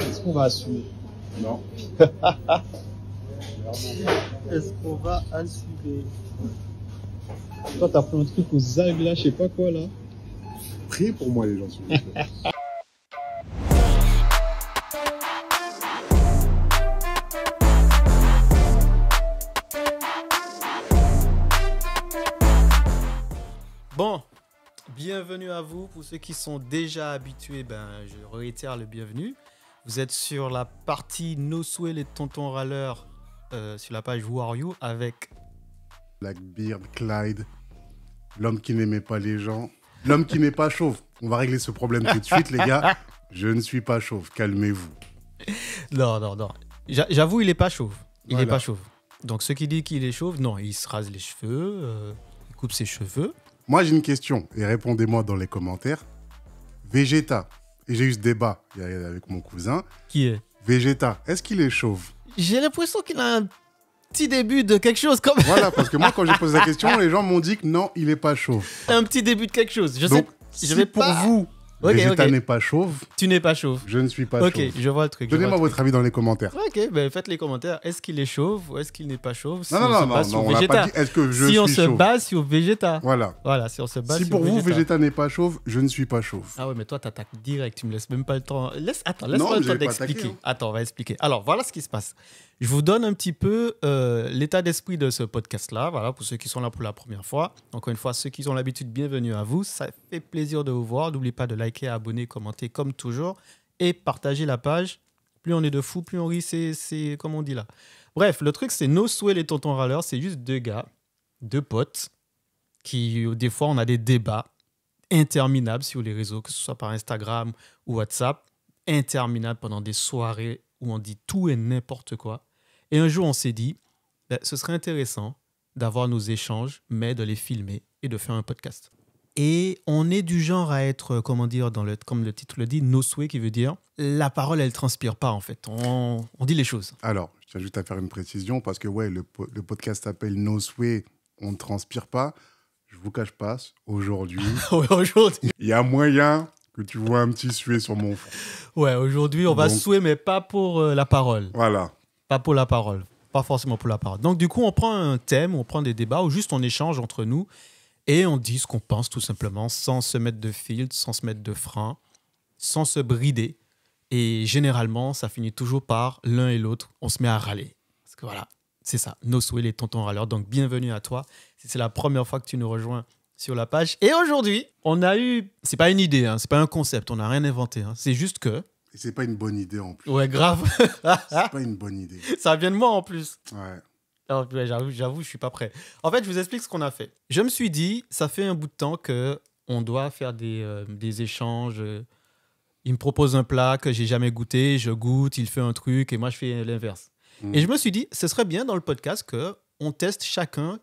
Est-ce qu'on va assumer Non. Est-ce qu'on va assurer Toi, t'as pris un truc aux algues là, je sais pas quoi là. Priez pour moi, les gens, sur vous. Pour ceux qui sont déjà habitués, ben, je réitère le bienvenu. Vous êtes sur la partie Nos souhaits les tontons râleurs euh, sur la page Who Are You avec Blackbeard, Clyde, l'homme qui n'aimait pas les gens, l'homme qui n'est pas chauve. On va régler ce problème tout de suite, les gars. Je ne suis pas chauve, calmez-vous. Non, non, non. J'avoue, il n'est pas chauve. Il n'est pas chauve. Donc, ceux qui disent qu'il est chauve, non, il se rase les cheveux, euh, il coupe ses cheveux. Moi, j'ai une question et répondez-moi dans les commentaires. Vegeta, et j'ai eu ce débat avec mon cousin. Qui est Vegeta, est-ce qu'il est chauve J'ai l'impression qu'il a un petit début de quelque chose comme Voilà, parce que moi, quand j'ai posé la question, les gens m'ont dit que non, il n'est pas chauve. Un petit début de quelque chose. Je sais. Je si pour vous, Vegeta n'est pas chauve. Tu n'es pas chauve. Je ne suis pas chauve. Ok, je vois le truc. Donnez-moi votre avis dans les commentaires. Ok, ben faites les commentaires. Est-ce qu'il est chauve ou est-ce qu'il n'est pas chauve si Non, non, non, non, on n'a pas dit est-ce que je suis chauve. Si on se base sur Vegeta. Voilà. Voilà, si on se base sur pour vous, Vegeta n'est pas chauve, je ne suis pas chauve. Ah ouais, mais toi, t'attaques direct. Tu me laisses même pas le temps. Laisse, attends, laisse-moi le temps d'expliquer. Hein. Attends, on va expliquer. Alors, voilà ce qui se passe. Je vous donne un petit peu euh, l'état d'esprit de ce podcast-là, voilà, pour ceux qui sont là pour la première fois. Encore une fois, ceux qui ont l'habitude, bienvenue à vous. Ça fait plaisir de vous voir. N'oubliez pas de liker, abonner, commenter comme toujours et partager la page. Plus on est de fous, plus on rit, c'est comme on dit là. Bref, le truc, c'est nos souhaits, les tontons râleurs, c'est juste deux gars, deux potes, qui, des fois, on a des débats interminables sur les réseaux, que ce soit par Instagram ou WhatsApp, interminables pendant des soirées où on dit tout et n'importe quoi. Et un jour, on s'est dit, ben, ce serait intéressant d'avoir nos échanges, mais de les filmer et de faire un podcast. Et on est du genre à être, euh, comment dire, dans le, comme le titre le dit, nos souhaits, qui veut dire la parole, elle transpire pas en fait. On, dit les choses. Alors, je t'ajoute à faire une précision parce que ouais, le, podcast s'appelle Nos souhaits, on ne transpire pas. Je vous cache pas, aujourd'hui, aujourd'hui, il y a moyen que tu vois un petit suet sur mon front. Ouais, aujourd'hui, on va souhaiter, mais pas pour euh, la parole. Voilà. Pas pour la parole. Pas forcément pour la parole. Donc, du coup, on prend un thème, on prend des débats, ou juste on échange entre nous et on dit ce qu'on pense tout simplement, sans se mettre de fil, sans se mettre de frein, sans se brider. Et généralement, ça finit toujours par l'un et l'autre, on se met à râler. Parce que voilà, c'est ça, nos souhaits, les tontons râleurs. Donc, bienvenue à toi. Si c'est la première fois que tu nous rejoins sur la page. Et aujourd'hui, on a eu, c'est pas une idée, hein, c'est pas un concept, on n'a rien inventé. Hein. C'est juste que et c'est pas une bonne idée en plus. Ouais, grave. c'est pas une bonne idée. Ça vient de moi en plus. Ah, ouais. j'avoue, j'avoue, je suis pas prêt. En fait, je vous explique ce qu'on a fait. Je me suis dit, ça fait un bout de temps que on doit faire des, euh, des échanges. Euh, il me propose un plat que j'ai jamais goûté, je goûte, il fait un truc et moi je fais l'inverse. Hmm. Et je me suis dit, ce serait bien dans le podcast que on teste chacun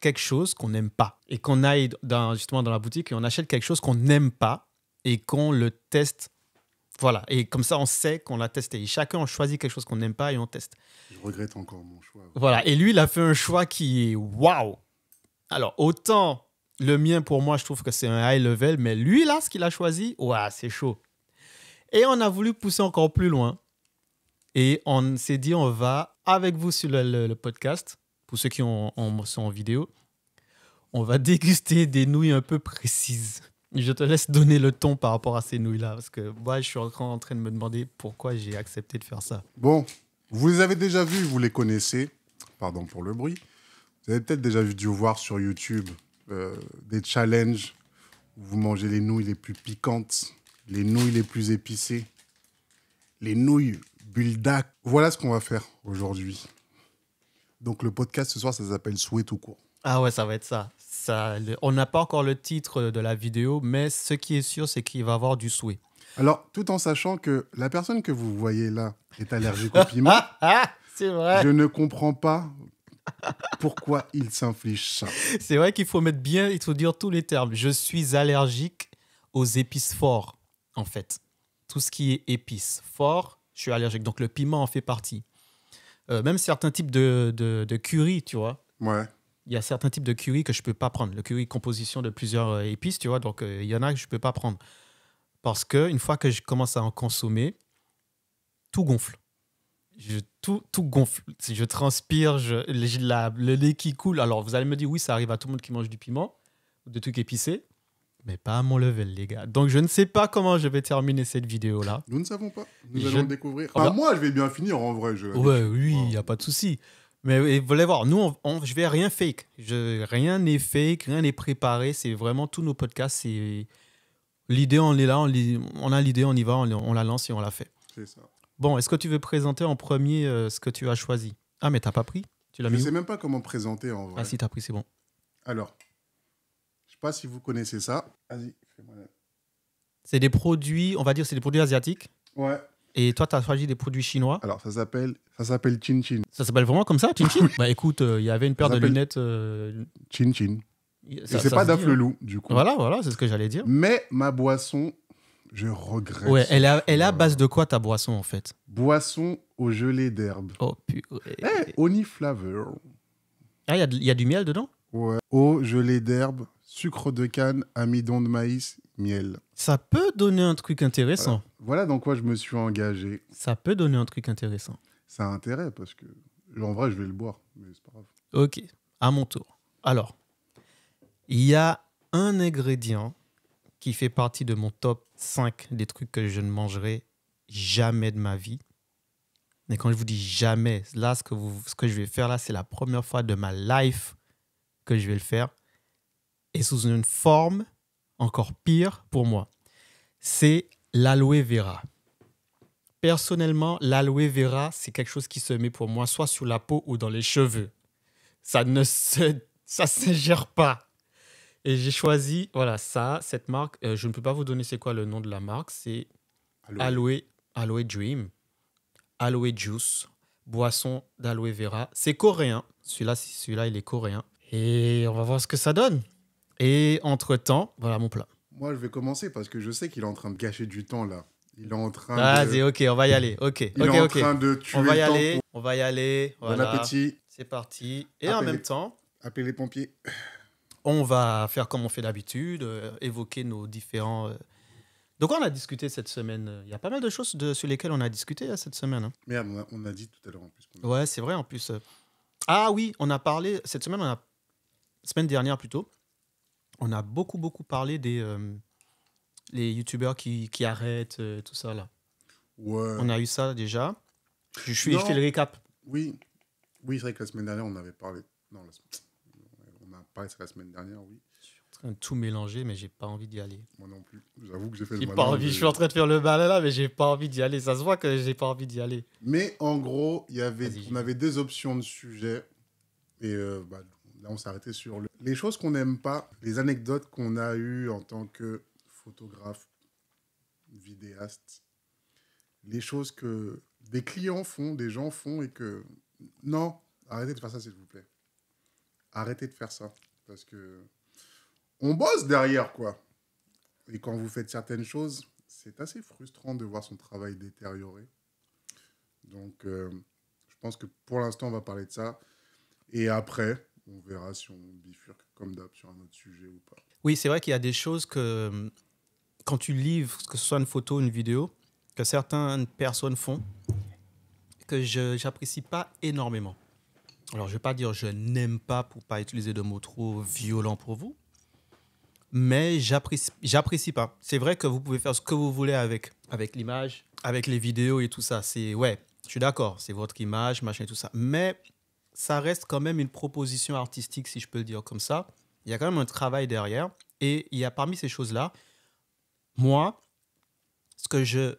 quelque chose qu'on n'aime pas et qu'on aille dans, justement dans la boutique et on achète quelque chose qu'on n'aime pas et qu'on le teste voilà, et comme ça, on sait qu'on l'a testé. Et chacun, on choisit quelque chose qu'on n'aime pas et on teste. Je regrette encore mon choix. Voilà, et lui, il a fait un choix qui est waouh. Alors, autant le mien, pour moi, je trouve que c'est un high level, mais lui, là, ce qu'il a choisi, waouh, c'est chaud. Et on a voulu pousser encore plus loin. Et on s'est dit, on va avec vous sur le, podcast, pour ceux qui sont en vidéo, on va déguster des nouilles un peu précises. Je te laisse donner le ton par rapport à ces nouilles-là, parce que moi, je suis encore en train de me demander pourquoi j'ai accepté de faire ça. Bon, vous les avez déjà vus, vous les connaissez. Pardon pour le bruit. Vous avez peut-être déjà dû voir sur YouTube euh, des challenges où vous mangez les nouilles les plus piquantes, les nouilles les plus épicées, les nouilles buldak. Voilà ce qu'on va faire aujourd'hui. Donc le podcast ce soir, ça s'appelle Souhait tout court. Ah ouais, ça va être ça on n'a pas encore le titre de la vidéo, mais ce qui est sûr, c'est qu'il va avoir du souhait. Alors, tout en sachant que la personne que vous voyez là est allergique au piment, ah, ah, je ne comprends pas pourquoi il s'inflige ça. C'est vrai qu'il faut mettre bien, il faut dire tous les termes. Je suis allergique aux épices fortes, en fait. Tout ce qui est épice fort, je suis allergique. Donc, le piment en fait partie. Euh, même certains types de, de curry, tu vois. Ouais il y a certains types de curry que je peux pas prendre. Le curry composition de plusieurs euh, épices, tu vois. Donc, euh, il y en a que je peux pas prendre. Parce que une fois que je commence à en consommer, tout gonfle. Je, tout, tout gonfle. Je transpire, je, le lait qui coule. Alors, vous allez me dire, oui, ça arrive à tout le monde qui mange du piment ou de trucs épicés, mais pas à mon level, les gars. Donc, je ne sais pas comment je vais terminer cette vidéo-là. Nous ne savons pas. Nous allons le découvrir. Ah bah. moi, je vais bien finir en vrai. Je oui, il n'y a pas de souci. Mais vous allez voir, nous, on, je vais rien fake. Je, rien n'est fake, rien n'est préparé. C'est vraiment tous nos podcasts. C'est l'idée, on est là, on, on a l'idée, on y va, on, on, la lance et on la fait. C'est ça. Bon, est-ce que tu veux présenter en premier euh, ce que tu as choisi Ah, mais t'as pas pris Tu l'as Je ne sais même pas comment présenter en vrai. Ah, si t'as pris, c'est bon. Alors, je sais pas si vous connaissez ça. Vas-y, fais-moi. C'est des produits, on va dire, c'est des produits asiatiques. Ouais. Et toi, tu as choisi des produits chinois Alors, ça s'appelle ça s'appelle Chin Chin. Ça s'appelle vraiment comme ça, Chin Chin Bah écoute, il euh, y avait une paire de lunettes. Euh, Chin Chin. Ça, c'est pas d'Afflelou, loup, hein. du coup. Voilà, voilà, c'est ce que j'allais dire. Mais ma boisson, je regrette. Ouais, elle a, elle base de quoi ta boisson en fait Boisson au gelé d'herbe. Oh putain. Eh, Flavor. Ah, il y, y, a du miel dedans Ouais. Eau, gelée d'herbe, sucre de canne, amidon de maïs, miel. Ça peut donner un truc intéressant. Voilà, dans quoi je me suis engagé. Ça peut donner un truc intéressant. Ça a intérêt parce que, en vrai, je vais le boire, mais c'est pas grave. Ok, à mon tour. Alors, il y a un ingrédient qui fait partie de mon top 5 des trucs que je ne mangerai jamais de ma vie. Mais quand je vous dis jamais, là, ce que, ce que je vais faire là, c'est la première fois de ma life que je vais le faire. Et sous une forme encore pire pour moi, c'est l'aloe vera. Personnellement, l'aloe vera, c'est quelque chose qui se met pour moi soit sur la peau ou dans les cheveux. Ça ne se, ça se gère pas. Et j'ai choisi, voilà, ça, cette marque. Euh, je ne peux pas vous donner c'est quoi le nom de la marque. C'est aloe. aloe, Dream, Aloe Juice, boisson d'aloe vera. C'est coréen. Celui-là, celui-là, il est coréen. Et on va voir ce que ça donne. Et entre-temps, voilà mon plat. Moi, je vais commencer parce que je sais qu'il est en train de gâcher du temps là. Il est en train Vas-y, ok, on va y aller. Ok, Il est en train de tuer on va y aller, On va y aller. Bon appétit. C'est parti. Et en même temps... Appelez les pompiers. On va faire comme on fait d'habitude, euh, évoquer nos différents... Euh. Donc on a discuté cette semaine. Il y a pas mal de choses sur lesquelles on a discuté cette semaine. Hein. Merde, on a, dit tout à l'heure en plus. Ouais, c'est vrai en plus. Ah oui, on a parlé... Cette semaine, on a... Semaine dernière plutôt, on a beaucoup, beaucoup parlé des euh, les youtubeurs qui, qui, arrêtent, euh, tout ça là. Ouais. On a eu ça déjà. Je, suis, je fais le récap. Oui, oui c'est vrai que la semaine dernière, on avait parlé. Non, la... on a parlé la semaine dernière, oui. Je suis en train de tout mélanger, mais j'ai pas envie d'y aller. Moi non plus. J'avoue que j'ai fait le Pas envie. Je suis en train de faire le malin là, mais j'ai pas envie d'y aller. Ça se voit que j'ai pas envie d'y aller. Mais en gros, y avait, on avait des options de sujets. Et euh, bah, Là, on arrêté sur les choses qu'on n'aime pas, les anecdotes qu'on a eues en tant que photographe, vidéaste, les choses que des clients font, des gens font et que non, arrêtez de faire ça, s'il vous plaît. Arrêtez de faire ça parce que on bosse derrière quoi. Et quand vous faites certaines choses, c'est assez frustrant de voir son travail détériorer. Donc, euh, je pense que pour l'instant, on va parler de ça. Et après, on verra si on bifurque comme d'hab sur un autre sujet ou pas. Oui, c'est vrai qu'il y a des choses que, euh, quand tu livres, que ce soit une photo, une vidéo, que certaines personnes font, que je n'apprécie pas énormément. Alors, je ne vais pas dire je n'aime pas pour pas utiliser de mots trop violents pour vous, mais j'apprécie pas. C'est vrai que vous pouvez faire ce que vous voulez avec, avec l'image, avec les vidéos et tout ça. C'est ouais, je suis d'accord, c'est votre image, machin et tout ça. Mais ça reste quand même une proposition artistique, si je peux dire comme ça. Il y a quand même un travail derrière. Et il y a parmi ces choses-là, moi, ce que je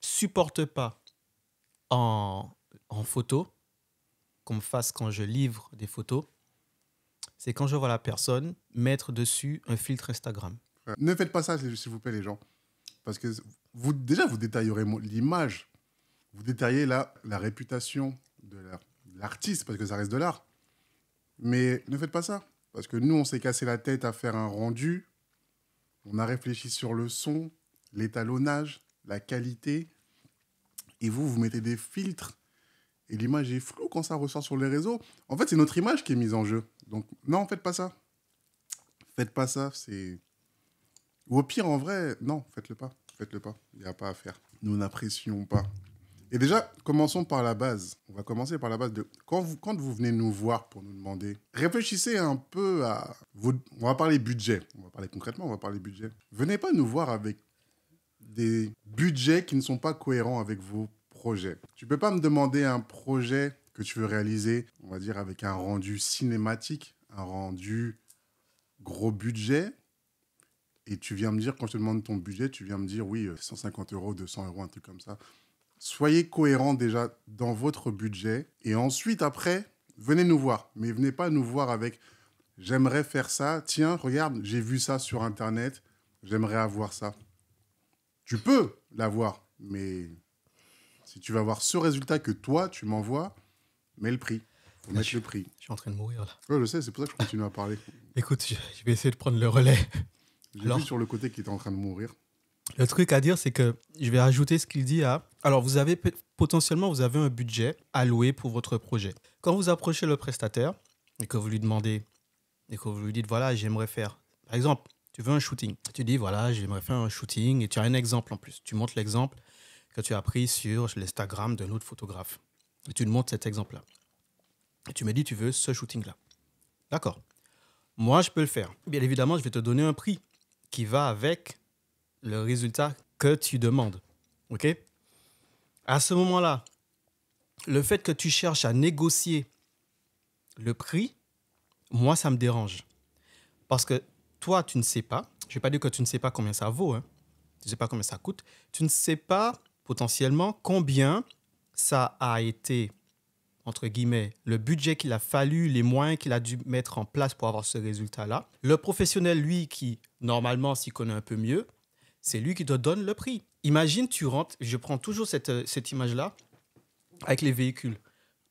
supporte pas en, photo, qu'on me fasse quand je livre des photos, c'est quand je vois la personne mettre dessus un filtre Instagram. Ne faites pas ça, s'il vous plaît, les gens. Parce que vous, déjà, vous détaillerez l'image, vous détaillez la, la réputation de la, l'artiste, parce que ça reste de l'art. Mais ne faites pas ça. Parce que nous, on s'est cassé la tête à faire un rendu. On a réfléchi sur le son, l'étalonnage, la qualité. Et vous, vous mettez des filtres. Et l'image est floue quand ça ressort sur les réseaux. En fait, c'est notre image qui est mise en jeu. Donc, non, faites pas ça. Faites pas ça. C'est. Ou au pire, en vrai, non, faites-le pas. Faites-le pas. Il n'y a pas à faire. Nous n'apprécions pas et déjà, commençons par la base. On va commencer par la base de quand vous, quand vous venez nous voir pour nous demander, réfléchissez un peu à vos, On va parler budget. On va parler concrètement, on va parler budget. Venez pas nous voir avec des budgets qui ne sont pas cohérents avec vos projets. Tu peux pas me demander un projet que tu veux réaliser, on va dire, avec un rendu cinématique, un rendu gros budget, et tu viens me dire, quand je te demande ton budget, tu viens me dire, oui, 150 euh, euros, 200 euros, un truc comme ça soyez cohérent déjà dans votre budget. Et ensuite, après, venez nous voir. Mais venez pas nous voir avec j'aimerais faire ça. Tiens, regarde, j'ai vu ça sur Internet. J'aimerais avoir ça. Tu peux l'avoir, mais si tu vas avoir ce résultat que toi, tu m'envoies, mets le prix. Faut le prix. Je suis en train de mourir là. je sais, c'est pour ça que je continue à parler. Écoute, je, vais essayer de prendre le relais. J'ai vu sur le côté qui est en train de mourir. Le truc à dire, c'est que je vais ajouter ce qu'il dit à. Alors, vous avez potentiellement vous avez un budget alloué pour votre projet. Quand vous approchez le prestataire et que vous lui demandez et que vous lui dites voilà, j'aimerais faire. Par exemple, tu veux un shooting. Tu dis voilà, j'aimerais faire un shooting et tu as un exemple en plus. Tu montres l'exemple que tu as pris sur l'Instagram d'un autre photographe. Et tu montres cet exemple-là. Et tu me dis tu veux ce shooting-là. D'accord. Moi, je peux le faire. Bien évidemment, je vais te donner un prix qui va avec le résultat que tu demandes. OK À ce moment-là, le fait que tu cherches à négocier le prix, moi, ça me dérange. Parce que toi, tu ne sais pas. Je ne vais pas dire que tu ne sais pas combien ça vaut. Tu hein. ne sais pas combien ça coûte. Tu ne sais pas potentiellement combien ça a été, entre guillemets, le budget qu'il a fallu, les moyens qu'il a dû mettre en place pour avoir ce résultat-là. Le professionnel, lui, qui normalement s'y connaît un peu mieux, c'est lui qui te donne le prix. Imagine, tu rentres, je prends toujours cette, euh, image-là avec les véhicules.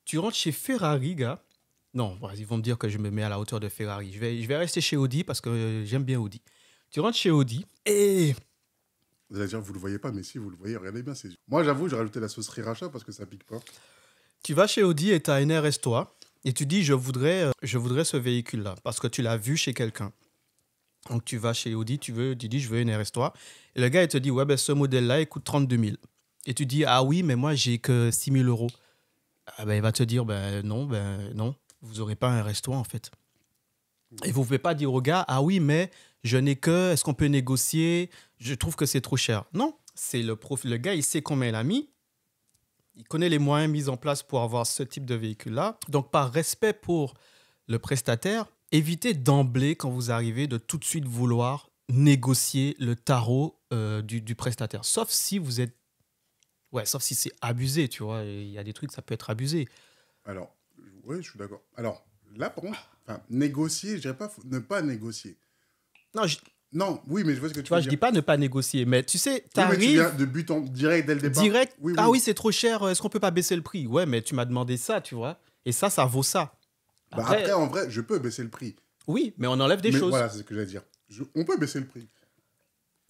Tu rentres chez Ferrari, gars. Non, ils vont me dire que je me mets à la hauteur de Ferrari. Je vais, je vais rester chez Audi parce que euh, j'aime bien Audi. Tu rentres chez Audi et vous allez dire, vous le voyez pas, mais si vous le voyez, regardez bien Moi, j'avoue, j'ai rajouté la sauce Riracha parce que ça pique pas. Tu vas chez Audi et tu as NRS, toi et tu dis, je voudrais, euh, je voudrais ce véhicule-là parce que tu l'as vu chez quelqu'un. Donc tu vas chez Audi, tu veux, tu dis je veux une RS3. Et le gars il te dit ouais ben ce modèle-là il coûte 32 000. Et tu dis ah oui mais moi j'ai que 6 000 euros. Ah ben, il va te dire ben non ben non vous aurez pas un rs en fait. Et vous pouvez pas dire au gars ah oui mais je n'ai que est-ce qu'on peut négocier je trouve que c'est trop cher. Non c'est le profil le gars il sait combien il a mis. Il connaît les moyens mis en place pour avoir ce type de véhicule là. Donc par respect pour le prestataire évitez d'emblée, quand vous arrivez, de tout de suite vouloir négocier le tarot euh, du, prestataire. Sauf si vous êtes. Ouais, sauf si c'est abusé, tu vois. Il y a des trucs, ça peut être abusé. Alors, oui, je suis d'accord. Alors, là, par contre, négocier, je dirais pas ne pas négocier. Non, non, oui, mais je vois ce que tu, tu vois, je ne dis pas ne pas négocier, mais tu sais, t'arrives... tu viens de but en direct dès le départ. Direct. Ah oui, c'est trop cher. Euh, est-ce qu'on peut pas baisser le prix Ouais, mais tu m'as demandé ça, tu vois. Et ça, ça vaut ça. Bah, après, en vrai, je peux baisser le prix. Oui, mais on enlève des choses. Voilà, c'est ce que j'allais dire. on peut baisser le prix.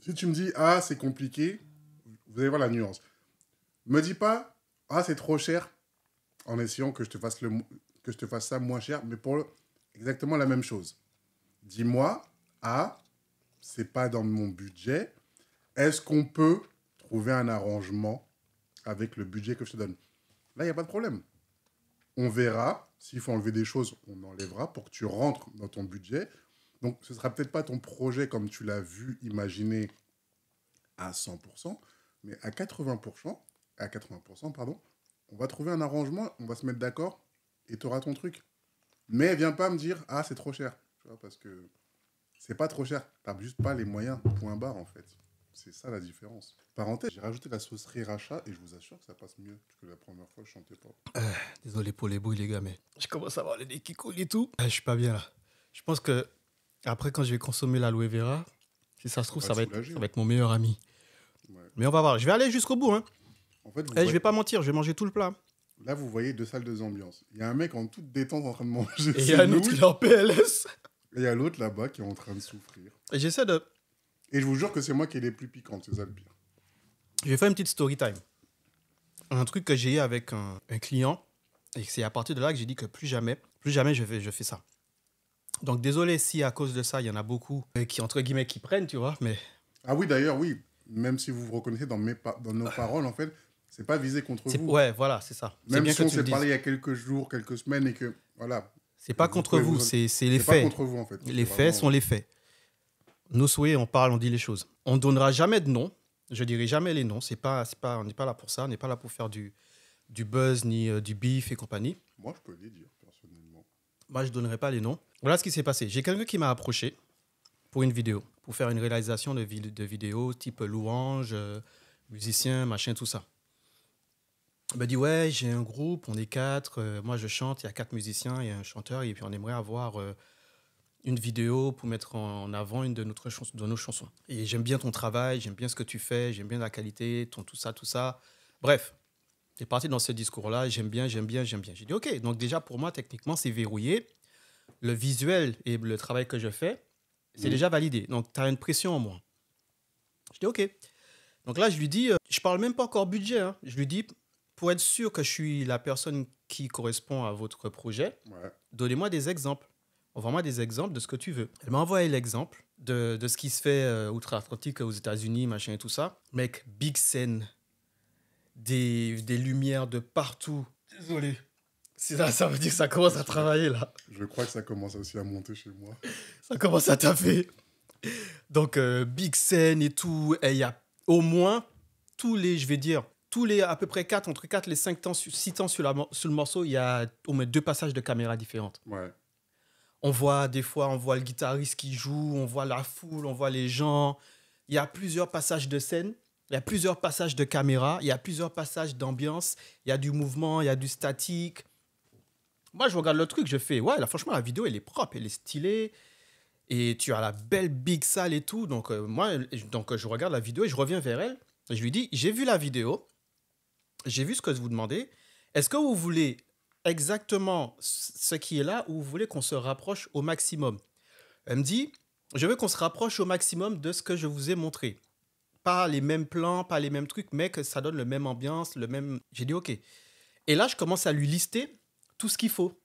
Si tu me dis, ah, c'est compliqué, vous allez voir la nuance. Me dis pas, ah, c'est trop cher, en essayant que je te fasse, le, que je te fasse ça moins cher, mais pour exactement la même chose. Dis-moi, ah, c'est pas dans mon budget. Est-ce qu'on peut trouver un arrangement avec le budget que je te donne Là, il n'y a pas de problème on verra. S'il faut enlever des choses, on enlèvera pour que tu rentres dans ton budget. Donc, ce sera peut-être pas ton projet comme tu l'as vu, imaginer à 100%, mais à 80%, à 80%, pardon, on va trouver un arrangement, on va se mettre d'accord et tu auras ton truc. Mais viens pas me dire, ah, c'est trop cher, parce que c'est pas trop cher, n'as juste pas les moyens, point barre en fait. C'est ça la différence. Parenthèse, j'ai rajouté la sauce racha et je vous assure que ça passe mieux que la première fois je chantais pas. Euh, désolé pour les bouilles, les gars, mais je commence à avoir les nez qui coulent et tout. Je euh, je suis pas bien là. Je pense que après quand je vais consommer l'aloe vera, si ça se trouve ça va, être, ça hein. va être mon meilleur ami. Mais on va voir. Je vais aller jusqu'au bout. Hein. En fait, eh, Je vais pas mentir, je vais manger tout le plat. Là, vous voyez deux salles, de ambiance Il y a un mec en toute détente en train de manger. Et il y a un autre qui est en PLS. Et il y a l'autre là-bas qui est en train de souffrir. Et j'essaie de et je vous jure que c'est moi qui ai les plus piquantes, ces ça le Je vais faire une petite story time. Un truc que j'ai eu avec un, client, et c'est à partir de là que j'ai dit que plus jamais, plus jamais je fais, je fais ça. Donc désolé si à cause de ça, il y en a beaucoup euh, qui, entre guillemets, qui prennent, tu vois, mais... Ah oui, d'ailleurs, oui. Même si vous vous reconnaissez dans, mes dans nos paroles, en fait, c'est pas visé contre vous. Ouais, voilà, c'est ça. Même si on s'est parlé il y a quelques jours, quelques semaines, et que, voilà... C'est pas contre vous, c'est les faits. C'est pas contre vous, en fait. Les faits sont les faits nos souhaits, on parle, on dit les choses. On ne donnera jamais de nom. Je dirai jamais les noms. C'est pas, c'est pas, on n'est pas là pour ça. On n'est pas là pour faire du, du buzz ni euh, du beef et compagnie. Moi, je peux les dire personnellement. Moi, je ne donnerai pas les noms. Voilà ce qui s'est passé. J'ai quelqu'un qui m'a approché pour une vidéo, pour faire une réalisation de, vidéo type louange, euh, musicien, machin, tout ça. Il m'a dit Ouais, j'ai un groupe, on est quatre. Euh, moi, je chante, il y a quatre musiciens, il y a un chanteur, et puis on aimerait avoir une vidéo pour mettre en avant une de, nos chansons. Et j'aime bien ton travail, j'aime bien ce que tu fais, j'aime bien la qualité, ton tout ça, tout ça. Bref, es parti dans ce discours-là, j'aime bien, j'aime bien, j'aime bien. J'ai dit, OK, donc déjà pour moi, techniquement, c'est verrouillé. Le visuel et le travail que je fais, c'est mmh. déjà validé. Donc, tu as une pression en moi. Je dis, OK. Donc là, je lui dis, euh, je parle même pas encore budget. Hein. Je lui dis, pour être sûr que je suis la personne qui correspond à votre projet, donnez-moi des exemples envoie-moi des exemples de ce que tu veux. Elle m'a envoyé l'exemple de, de, ce qui se fait euh, outre-Atlantique, aux États-Unis, machin et tout ça. Mec, big scène, des, des lumières de partout. Désolé. ça veut dire que ça commence à travailler là. Je crois que ça commence aussi à monter chez moi. Ça commence à taper. Donc, euh, big scène et tout. Et il y a au moins tous les, je vais dire, tous les à peu près 4, entre 4 et 5 temps, 6 temps sur, sur le morceau, il y a au moins deux passages de caméra différentes. Ouais on voit des fois, on voit le guitariste qui joue, on voit la foule, on voit les gens. Il y a plusieurs passages de scène, il y a plusieurs passages de caméra, il y a plusieurs passages d'ambiance, il y a du mouvement, il y a du statique. Moi, je regarde le truc, je fais, ouais, franchement, la vidéo, elle est propre, elle est stylée. Et tu as la belle big salle et tout. Donc, euh, moi, donc, je regarde la vidéo et je reviens vers elle. je lui dis, j'ai vu la vidéo, j'ai vu ce que je vous demandez. Est-ce que vous voulez exactement ce qui est là où vous voulez qu'on se rapproche au maximum. Elle me dit, je veux qu'on se rapproche au maximum de ce que je vous ai montré. Pas les mêmes plans, pas les mêmes trucs, mais que ça donne le même ambiance, le même... J'ai dit, OK. Et là, je commence à lui lister tout ce qu'il faut.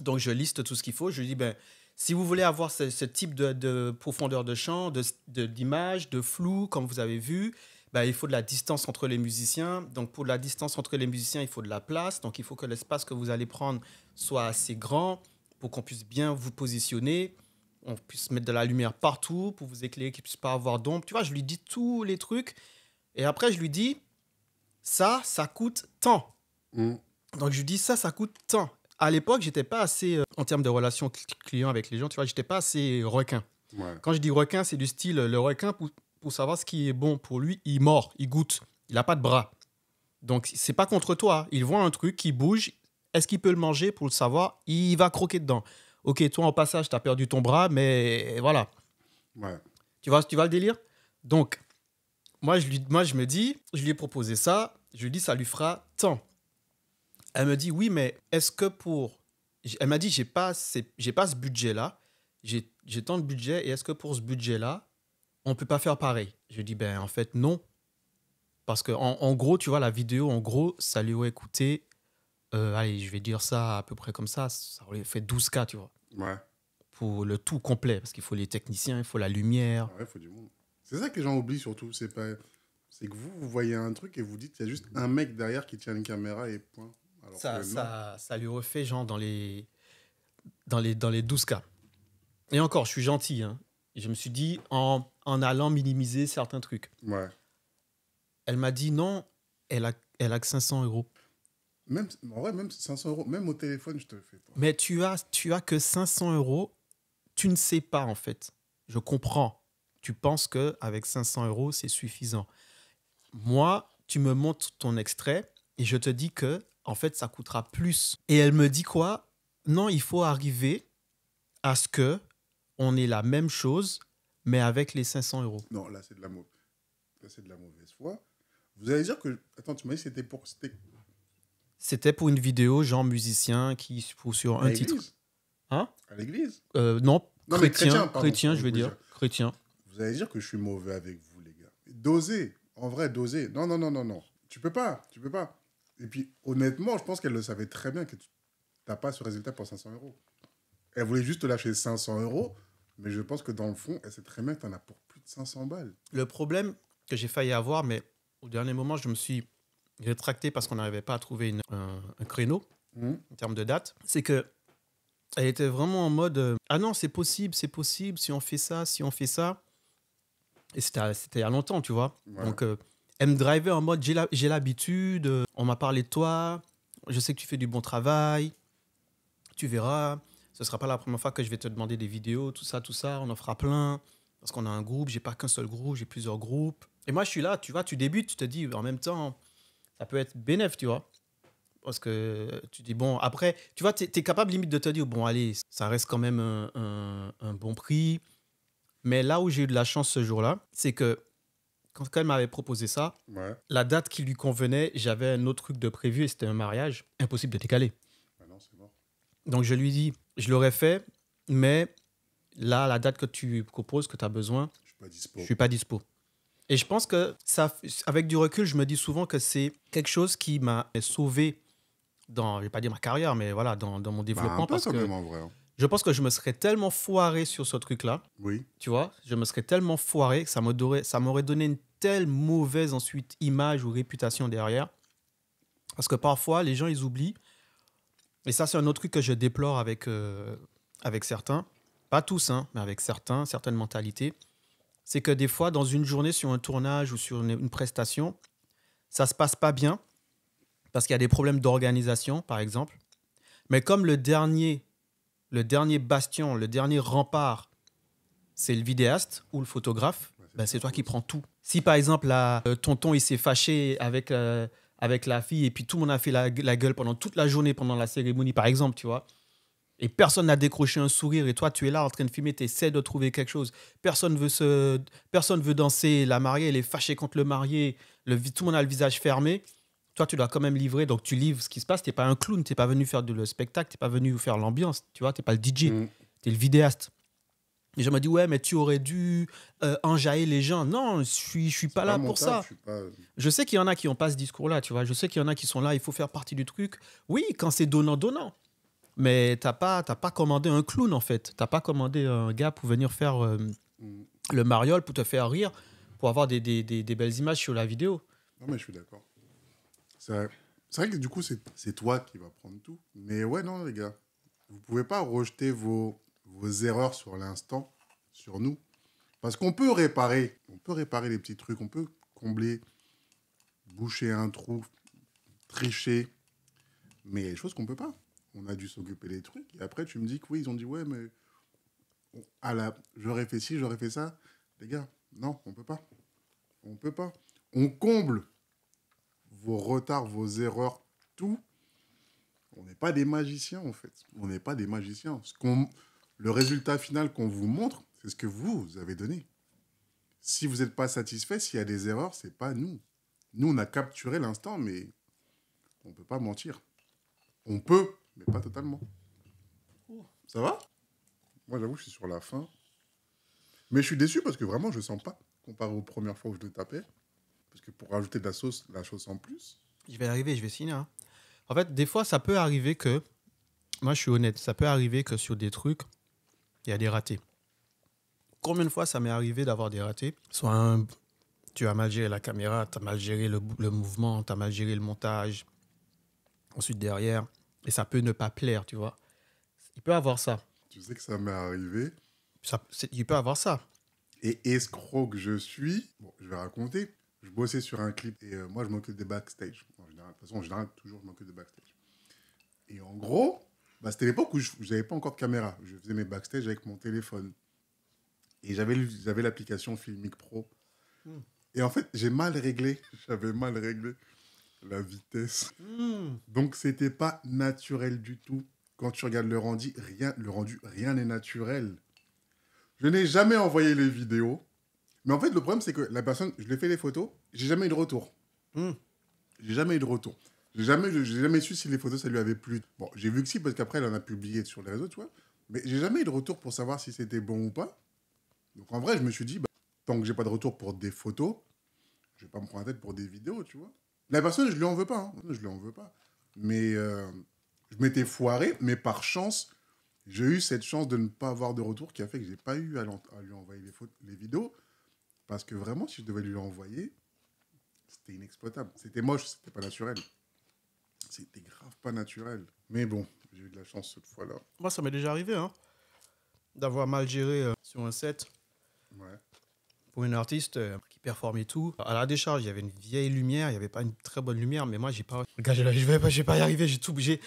Donc, je liste tout ce qu'il faut. Je lui dis, ben, si vous voulez avoir ce, type de, profondeur de champ, d'image, de, de flou, comme vous avez vu, bah, il faut de la distance entre les musiciens. Donc pour la distance entre les musiciens, il faut de la place. Donc il faut que l'espace que vous allez prendre soit assez grand pour qu'on puisse bien vous positionner. On puisse mettre de la lumière partout pour vous éclairer, qu'il ne puisse pas avoir d'ombre. Tu vois, je lui dis tous les trucs. Et après, je lui dis, ça, ça coûte tant. Mm. Donc je lui dis, ça, ça coûte tant. À l'époque, j'étais pas assez, euh, en termes de relations client avec les gens, tu vois, j'étais pas assez requin. Quand je dis requin, c'est du style, euh, le requin, pour savoir ce qui est bon pour lui, il mord, il goûte, il n'a pas de bras. Donc c'est pas contre toi. Hein. Il voit un truc qui bouge, est-ce qu'il peut le manger pour le savoir Il va croquer dedans. Ok, toi en passage, tu as perdu ton bras, mais voilà. Tu vois, tu vas le délire Donc, moi je, lui, moi, je me dis, je lui ai proposé ça, je lui dis, ça lui fera tant. Elle me dit, oui, mais est-ce que pour. Elle m'a dit, j'ai pas, pas ce budget-là, j'ai tant de budget, et est-ce que pour ce budget-là, on peut pas faire pareil. Je dis, ben en fait, non. Parce que en, gros, tu vois, la vidéo, en gros, ça lui aurait coûté, euh, allez, je vais dire ça à peu près comme ça, ça aurait fait 12K, tu vois. Ouais. Pour le tout complet, parce qu'il faut les techniciens, il faut la lumière. Ah ouais, faut du monde. C'est ça que les gens oublient surtout, c'est pas... C'est que vous, vous voyez un truc et vous dites, il y a juste un mec derrière qui tient une caméra et point. ça, ça, ça, lui refait genre dans les, dans les, dans les 12 cas. Et encore, je suis gentil, hein je me suis dit en, allant minimiser certains trucs. Ouais. Elle m'a dit non, elle a, elle a que 500 euros. Même, en vrai, même 500 euros, même au téléphone, je te le fais pas. Mais tu as, tu as que 500 euros, tu ne sais pas en fait. Je comprends. Tu penses que avec 500 euros, c'est suffisant. Moi, tu me montres ton extrait et je te dis que en fait, ça coûtera plus. Et elle me dit quoi Non, il faut arriver à ce que on est la même chose, mais avec les 500 euros. Non, là, c'est de la, mauvaise, foi. Vous allez dire que. Attends, tu m'as dit c'était pour. C'était... pour une vidéo, genre musicien, qui, pour, sur un titre. Hein À l'église euh, Non, chrétien, chrétien, je veux dire. Chrétien. Vous allez dire que je suis mauvais avec vous, les gars. Doser, en vrai, doser. Non, non, non, non, non. Tu peux pas, tu peux pas. Et puis, honnêtement, je pense qu'elle le savait très bien que tu n'as pas ce résultat pour 500 euros. Elle voulait juste te lâcher 500 euros mais je pense que dans le fond, cette remake, t'en as pour plus de 500 balles. Le problème que j'ai failli avoir, mais au dernier moment, je me suis rétracté parce qu'on n'arrivait pas à trouver une, un, créneau mmh. en termes de date, c'est que elle était vraiment en mode euh, Ah non, c'est possible, c'est possible, si on fait ça, si on fait ça. Et c'était il y a longtemps, tu vois. Donc, euh, elle me drivait en mode J'ai l'habitude, euh, on m'a parlé de toi, je sais que tu fais du bon travail, tu verras ce sera pas la première fois que je vais te demander des vidéos, tout ça, tout ça. On en fera plein parce qu'on a un groupe. J'ai pas qu'un seul groupe, j'ai plusieurs groupes. Et moi, je suis là, tu vois, tu débutes, tu te dis, en même temps, ça peut être bénef, tu vois. Parce que tu dis, bon, après, tu vois, tu es, capable limite de te dire, bon, allez, ça reste quand même un, bon prix. Mais là où j'ai eu de la chance ce jour-là, c'est que quand elle m'avait proposé ça, la date qui lui convenait, j'avais un autre truc de prévu et c'était un mariage. Impossible de décaler. Donc je lui dis, je l'aurais fait, mais là, la date que tu proposes, que tu as besoin, je suis pas dispo. suis pas dispo. Et je pense que ça, avec du recul, je me dis souvent que c'est quelque chose qui m'a sauvé dans, je vais pas dire ma carrière, mais voilà, dans, mon bah, développement. Pas un peu hein. Je pense que je me serais tellement foiré sur ce truc-là. Oui. Tu vois, je me serais tellement foiré que ça m'aurait, ça m'aurait donné une telle mauvaise ensuite image ou réputation derrière. Parce que parfois, les gens, ils oublient et ça, c'est un autre truc que je déplore avec, euh, avec certains, pas tous, hein, mais avec certains, certaines mentalités. C'est que des fois, dans une journée, sur un tournage ou sur une, prestation, ça se passe pas bien parce qu'il y a des problèmes d'organisation, par exemple. Mais comme le dernier, le dernier bastion, le dernier rempart, c'est le vidéaste ou le photographe, ben, c'est toi qui prends tout. Si par exemple, la, euh, tonton il s'est fâché avec euh, avec la fille, et puis tout le monde a fait la, gueule pendant toute la journée, pendant la cérémonie, par exemple, tu vois. Et personne n'a décroché un sourire, et toi, tu es là en train de filmer, tu essaies de trouver quelque chose. Personne veut, se... personne veut danser, la mariée, elle est fâchée contre le marié, le... tout le monde a le visage fermé. Toi, tu dois quand même livrer, donc tu livres ce qui se passe. Tu n'es pas un clown, tu n'es pas venu faire de le spectacle, tu n'es pas venu faire l'ambiance, tu vois, tu n'es pas le DJ, mm. tu es le vidéaste. Et je me dit, ouais, mais tu aurais dû euh, enjailler les gens. Non, je suis, je suis pas là pour ça. je, sais qu'il y en a qui n'ont pas ce discours-là, tu vois. Je sais qu'il y en a qui sont là, il faut faire partie du truc. Oui, quand c'est donnant-donnant. Mais tu pas, pas commandé un clown, en fait. Tu n'as pas commandé un gars pour venir faire euh, mm. le mariole, pour te faire rire, pour avoir des, des, des, belles images sur la vidéo. Non, mais je suis d'accord. C'est vrai. que du coup, c'est toi qui vas prendre tout. Mais ouais, non, les gars. Vous pouvez pas rejeter vos vos erreurs sur l'instant sur nous. Parce qu'on peut réparer, on peut réparer les petits trucs, on peut combler, boucher un trou, tricher, mais il y a des choses qu'on peut pas. On a dû s'occuper des trucs. Et après, tu me dis que oui, ils ont dit ouais, mais à la, j'aurais fait ci, j'aurais fait ça. Les gars, non, on peut pas. On peut pas. On comble vos retards, vos erreurs, tout. On n'est pas des magiciens en fait. On n'est pas des magiciens. Ce qu'on le résultat final qu'on vous montre, c'est ce que vous, avez donné. Si vous n'êtes pas satisfait, s'il y a des erreurs, c'est pas nous. Nous, on a capturé l'instant, mais on ne peut pas mentir. On peut, mais pas totalement. Ça va Moi, j'avoue, je suis sur la fin. Mais je suis déçu parce que vraiment, je ne sens pas, comparé aux premières fois où je le tapais. Parce que pour rajouter de la sauce, la chose en plus. Je vais arriver, je vais signer. Hein. En fait, des fois, ça peut arriver que. Moi, je suis honnête, ça peut arriver que sur des trucs, il y a des ratés. Combien de fois ça m'est arrivé d'avoir des ratés Soit tu as mal géré la caméra, tu as mal géré le, mouvement, tu as mal géré le montage. Ensuite, derrière, et ça peut ne pas plaire, tu vois. Il peut avoir ça. Tu sais que ça m'est arrivé. Ça, il peut avoir ça. Et escroc que je suis, bon, je vais raconter. Je bossais sur un clip et euh, moi, je m'occupe des backstage. En général, de toute façon, en général, toujours, je m'occupe des backstage. Et en gros, bah, c'était l'époque où je n'avais pas encore de caméra. Je faisais mes backstage avec mon téléphone. Et j'avais l'application Filmic Pro. Hmm. Et en fait, j'ai mal réglé. J'avais mal réglé la vitesse. Donc, hmm. Donc, c'était pas naturel du tout. Quand tu regardes le rendu, rien, le rendu, rien n'est naturel. Je n'ai jamais envoyé les vidéos. Mais en fait, le problème, c'est que la personne, je lui ai fait les photos, j'ai jamais eu de retour. Je hmm. J'ai jamais eu de retour. J'ai jamais, j'ai jamais su si les photos ça lui avait plu. Bon, j'ai vu que si, parce qu'après elle en a publié sur les réseaux, tu vois. Mais j'ai jamais eu de retour pour savoir si c'était bon ou pas. Donc en vrai, je me suis dit, bah, tant que j'ai pas de retour pour des photos, je vais pas me prendre la tête pour des vidéos, tu vois. La personne, je lui en veux pas, hein. je lui en veux pas. Mais euh, je m'étais foiré, mais par chance, j'ai eu cette chance de ne pas avoir de retour qui a fait que j'ai pas eu à, à lui envoyer les, photos, les vidéos. Parce que vraiment, si je devais lui envoyer, c'était inexploitable. C'était moche, c'était pas naturel. C'était grave pas naturel. Mais bon, j'ai eu de la chance cette fois-là. Moi, ça m'est déjà arrivé, hein, d'avoir mal géré euh, sur un set. Ouais. Pour une artiste euh, qui performait tout. À la décharge, il y avait une vieille lumière, il n'y avait pas une très bonne lumière, mais moi, j'ai pas. Regarde, je vais pas, je vais pas y arriver, j'ai tout. J'ai,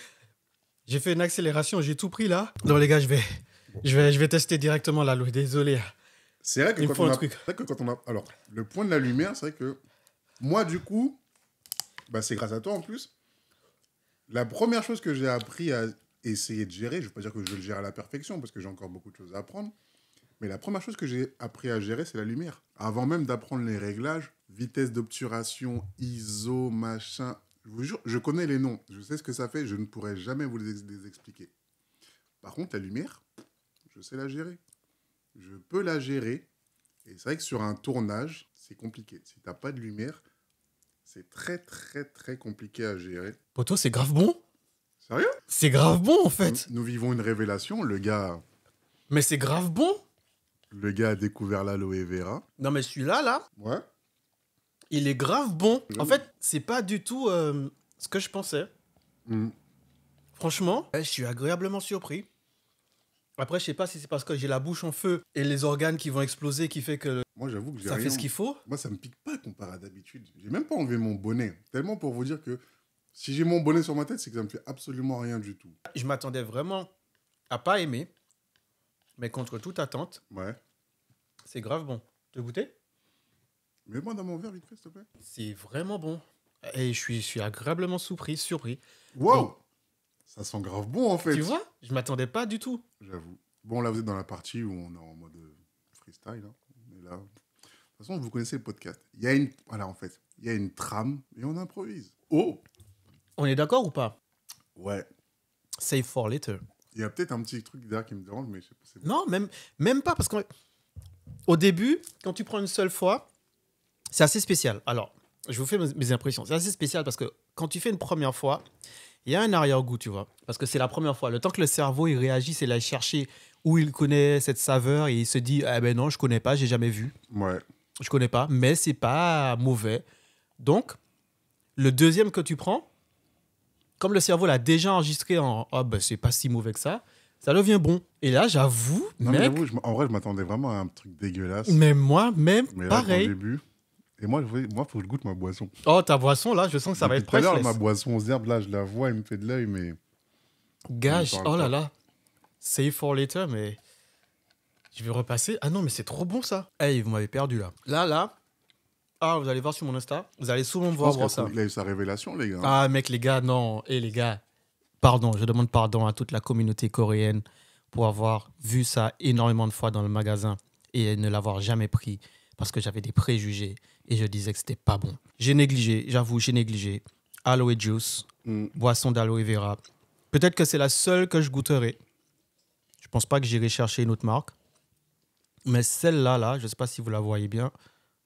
j'ai fait une accélération, j'ai tout pris là. Non, les gars, je vais, je vais, je vais tester directement la loi, désolé. Hein. C'est vrai, que quand on a, vrai que quand on a. Alors, le point de la lumière, c'est vrai que moi, du coup, bah, c'est grâce à toi en plus. La première chose que j'ai appris à essayer de gérer, je ne veux pas dire que je vais le gérer à la perfection parce que j'ai encore beaucoup de choses à apprendre, mais la première chose que j'ai appris à gérer, c'est la lumière. Avant même d'apprendre les réglages, vitesse d'obturation, ISO, machin, je vous jure, je connais les noms, je sais ce que ça fait, je ne pourrais jamais vous les, expliquer. Par contre, la lumière, je sais la gérer. Je peux la gérer. Et c'est vrai que sur un tournage, c'est compliqué. Si tu n'as pas de lumière, c'est très, très, très compliqué à gérer. Poto, c'est grave bon Sérieux C'est grave bon, en fait nous, vivons une révélation, le gars... Mais c'est grave bon Le gars a découvert l'aloe vera. Non, mais celui-là, là... Ouais Il est grave bon. En fait, c'est pas du tout euh, ce que je pensais. Hmm. Franchement, je suis agréablement surpris. Après, je sais pas si c'est parce que j'ai la bouche en feu et les organes qui vont exploser qui fait que moi, j'avoue que j'ai. Ça rien... fait ce qu'il faut Moi, ça me pique pas comparé à d'habitude. J'ai même pas enlevé mon bonnet. Tellement pour vous dire que si j'ai mon bonnet sur ma tête, c'est que ça me fait absolument rien du tout. Je m'attendais vraiment à pas aimer, mais contre toute attente. Ouais. C'est grave bon. Tu veux goûter Mets-moi dans mon verre vite fait, s'il te plaît. C'est vraiment bon. Et je suis, agréablement surpris. surpris. Wow Ça sent grave bon en fait. Tu vois Je m'attendais pas du tout. J'avoue. Bon, là, vous êtes dans la partie où on est en mode euh, freestyle. Hein là. De toute façon, vous connaissez le podcast. Il y a une, voilà, en fait, il y a une trame et on improvise. Oh On est d'accord ou pas Ouais. Save for later. Il y a peut-être un petit truc derrière qui me dérange, mais je sais pas. Non, même, même pas, parce qu'au début, quand tu prends une seule fois, c'est assez spécial. Alors, je vous fais mes impressions. C'est assez spécial parce que quand tu fais une première fois, il y a un arrière-goût, tu vois. Parce que c'est la première fois. Le temps que le cerveau il réagisse et aille chercher où il connaît cette saveur et il se dit ah ben non je connais pas j'ai jamais vu ouais je connais pas mais c'est pas mauvais donc le deuxième que tu prends comme le cerveau l'a déjà enregistré en ah ben c'est pas si mauvais que ça ça devient bon et là j'avoue mec, mais en vrai je m'attendais vraiment à un truc dégueulasse mais moi même mais là, pareil et moi, moi, faut que je goûte ma boisson. Oh, ta boisson, là, je sens que ça va être tout à l'heure, ma boisson aux herbes, là, je la vois, il me fait de l'œil, mais. Gage, oh là là save for later, mais je vais repasser. Ah non, mais c'est trop bon ça. Hey, vous m'avez perdu là. Là, là. Ah, vous allez voir sur mon Insta. Vous allez souvent me voir voir ça. Il a eu sa révélation, les gars. Ah, mec, les gars, non. Et eh, les gars, pardon, je demande pardon à toute la communauté coréenne pour avoir vu ça énormément de fois dans le magasin et ne l'avoir jamais pris parce que j'avais des préjugés et je disais que c'était pas bon. J'ai négligé, j'avoue, j'ai négligé. Aloe juice, mm. boisson d'aloe vera. Peut-être que c'est la seule que je goûterai. Je pense pas que j'irai chercher une autre marque. Mais celle-là, là, je ne sais pas si vous la voyez bien,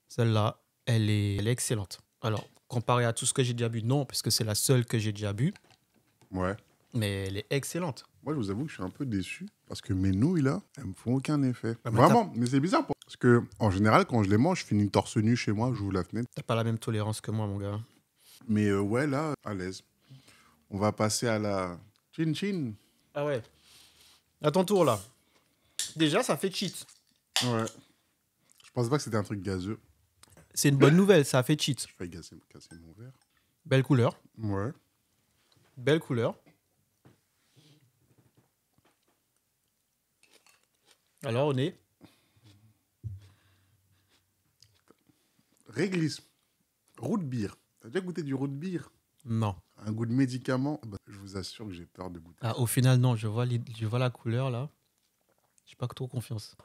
celle-là, elle est, excellente. Alors, comparé à tout ce que j'ai déjà bu, non, parce que c'est la seule que j'ai déjà bu. Ouais. Mais elle est excellente. Moi, je vous avoue que je suis un peu déçu parce que mes nouilles, là, elles me font aucun effet. Bah, Vraiment, mais c'est bizarre parce que, en général, quand je les mange, je finis torse nu chez moi, je vous la fenêtre. T'as pas la même tolérance que moi, mon gars. Mais euh, ouais, là, à l'aise. On va passer à la chin chin. Ah ouais. À ton tour, là. Déjà, ça fait cheat. Ouais. Je pensais pas que c'était un truc gazeux. C'est une bonne nouvelle, ça a fait cheat. Je vais casser mon verre. Belle couleur. Ouais. Belle couleur. Alors, on est. Réglisse. Root beer. T'as déjà goûté du root beer Non un goût de médicament, bah, je vous assure que j'ai peur de goûter. Ah, au final, non, je vois, je vois la couleur là. Je n'ai pas trop confiance.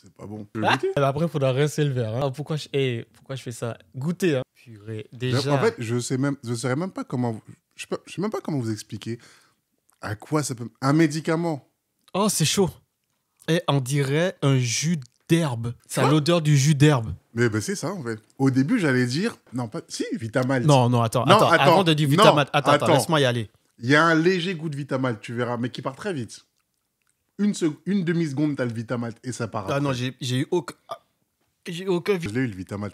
C'est pas bon. Ah, après, il faudra rincer le verre. Hein. pourquoi, je... Eh, pourquoi je fais ça Goûter. Hein. Purée. Déjà. En fait, je sais même, je saurais même pas comment. Je, sais même pas comment vous expliquer à quoi ça peut. Un médicament. Oh, c'est chaud. Et eh, on dirait un jus d'herbe. Ça a l'odeur du jus d'herbe. Mais ben, c'est ça, en fait. Au début, j'allais dire. Non, pas. Si, Vitamal. Non, non, attends. attends, Avant de dire Vitamal, attends, attends, laisse-moi y aller. Il y a un léger goût de Vitamal, tu verras, mais qui part très vite. Une, une demi-seconde, t'as le Vitamal et ça part. Ah non, ah, j'ai eu aucun. J'ai aucun. Je l'ai eu le Vitamal.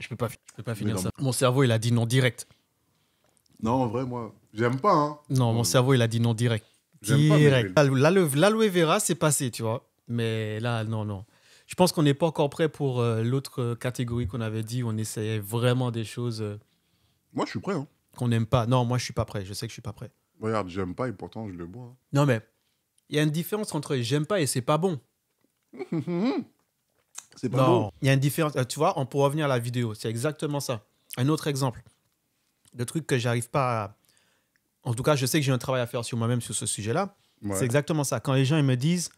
Je peux pas, je peux pas finir ça. Mon cerveau, il a dit non direct. Non, en vrai, moi, j'aime pas. Hein. Non, mon euh, cerveau, il a dit non direct. Direct. L'aloe vera, c'est passé, tu vois. Mais là, non, non je pense qu'on n'est pas encore prêt pour euh, l'autre euh, catégorie qu'on avait dit. On essayait vraiment des choses. Euh, moi, je suis prêt. Hein. qu'on n'aime pas. Non, moi, je suis pas prêt. Je sais que je suis pas prêt. Regarde, j'aime pas et pourtant je le bois. Hein. Non, mais il y a une différence entre j'aime pas et c'est pas bon. C'est pas bon. il y a une différence. Tu vois, on peut revenir à la vidéo. C'est exactement ça. Un autre exemple. Le truc que j'arrive pas à... En tout cas, je sais que j'ai un travail à faire sur moi-même sur ce sujet-là. C'est exactement ça. Quand les gens ils me disent,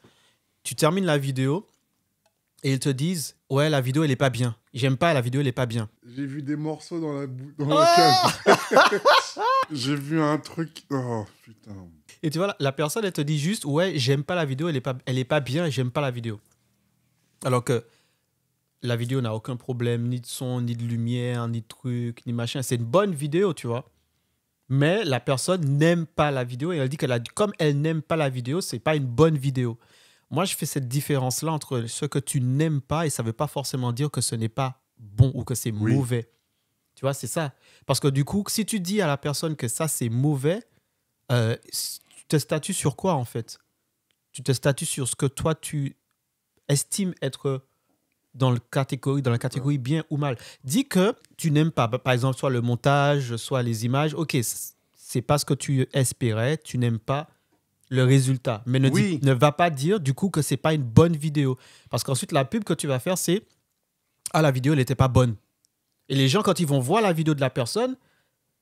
tu termines la vidéo, et ils te disent ouais la vidéo elle est pas bien j'aime pas la vidéo elle est pas bien j'ai vu des morceaux dans la dans ah j'ai vu un truc oh putain et tu vois la personne elle te dit juste ouais j'aime pas la vidéo elle est pas elle est pas bien j'aime pas la vidéo alors que la vidéo n'a aucun problème ni de son ni de lumière ni de truc ni machin c'est une bonne vidéo tu vois mais la personne n'aime pas la vidéo et elle dit que comme elle n'aime pas la vidéo c'est pas une bonne vidéo moi, je fais cette différence-là entre ce que tu n'aimes pas et ça ne veut pas forcément dire que ce n'est pas bon ou que c'est mauvais. Tu vois, c'est ça. Parce que du coup, si tu dis à la personne que ça, c'est mauvais, tu euh, te statues sur quoi en fait Tu te statues sur ce que toi, tu estimes être dans, le catégorie, dans la catégorie bien ou mal. Dis que tu n'aimes pas, par exemple, soit le montage, soit les images. Ok, c'est pas ce que tu espérais, tu n'aimes pas le résultat. Mais ne, dit, ne va pas dire du coup que c'est pas une bonne vidéo. Parce qu'ensuite, la pub que tu vas faire, c'est Ah, la vidéo, elle n'était pas bonne. Et les gens, quand ils vont voir la vidéo de la personne,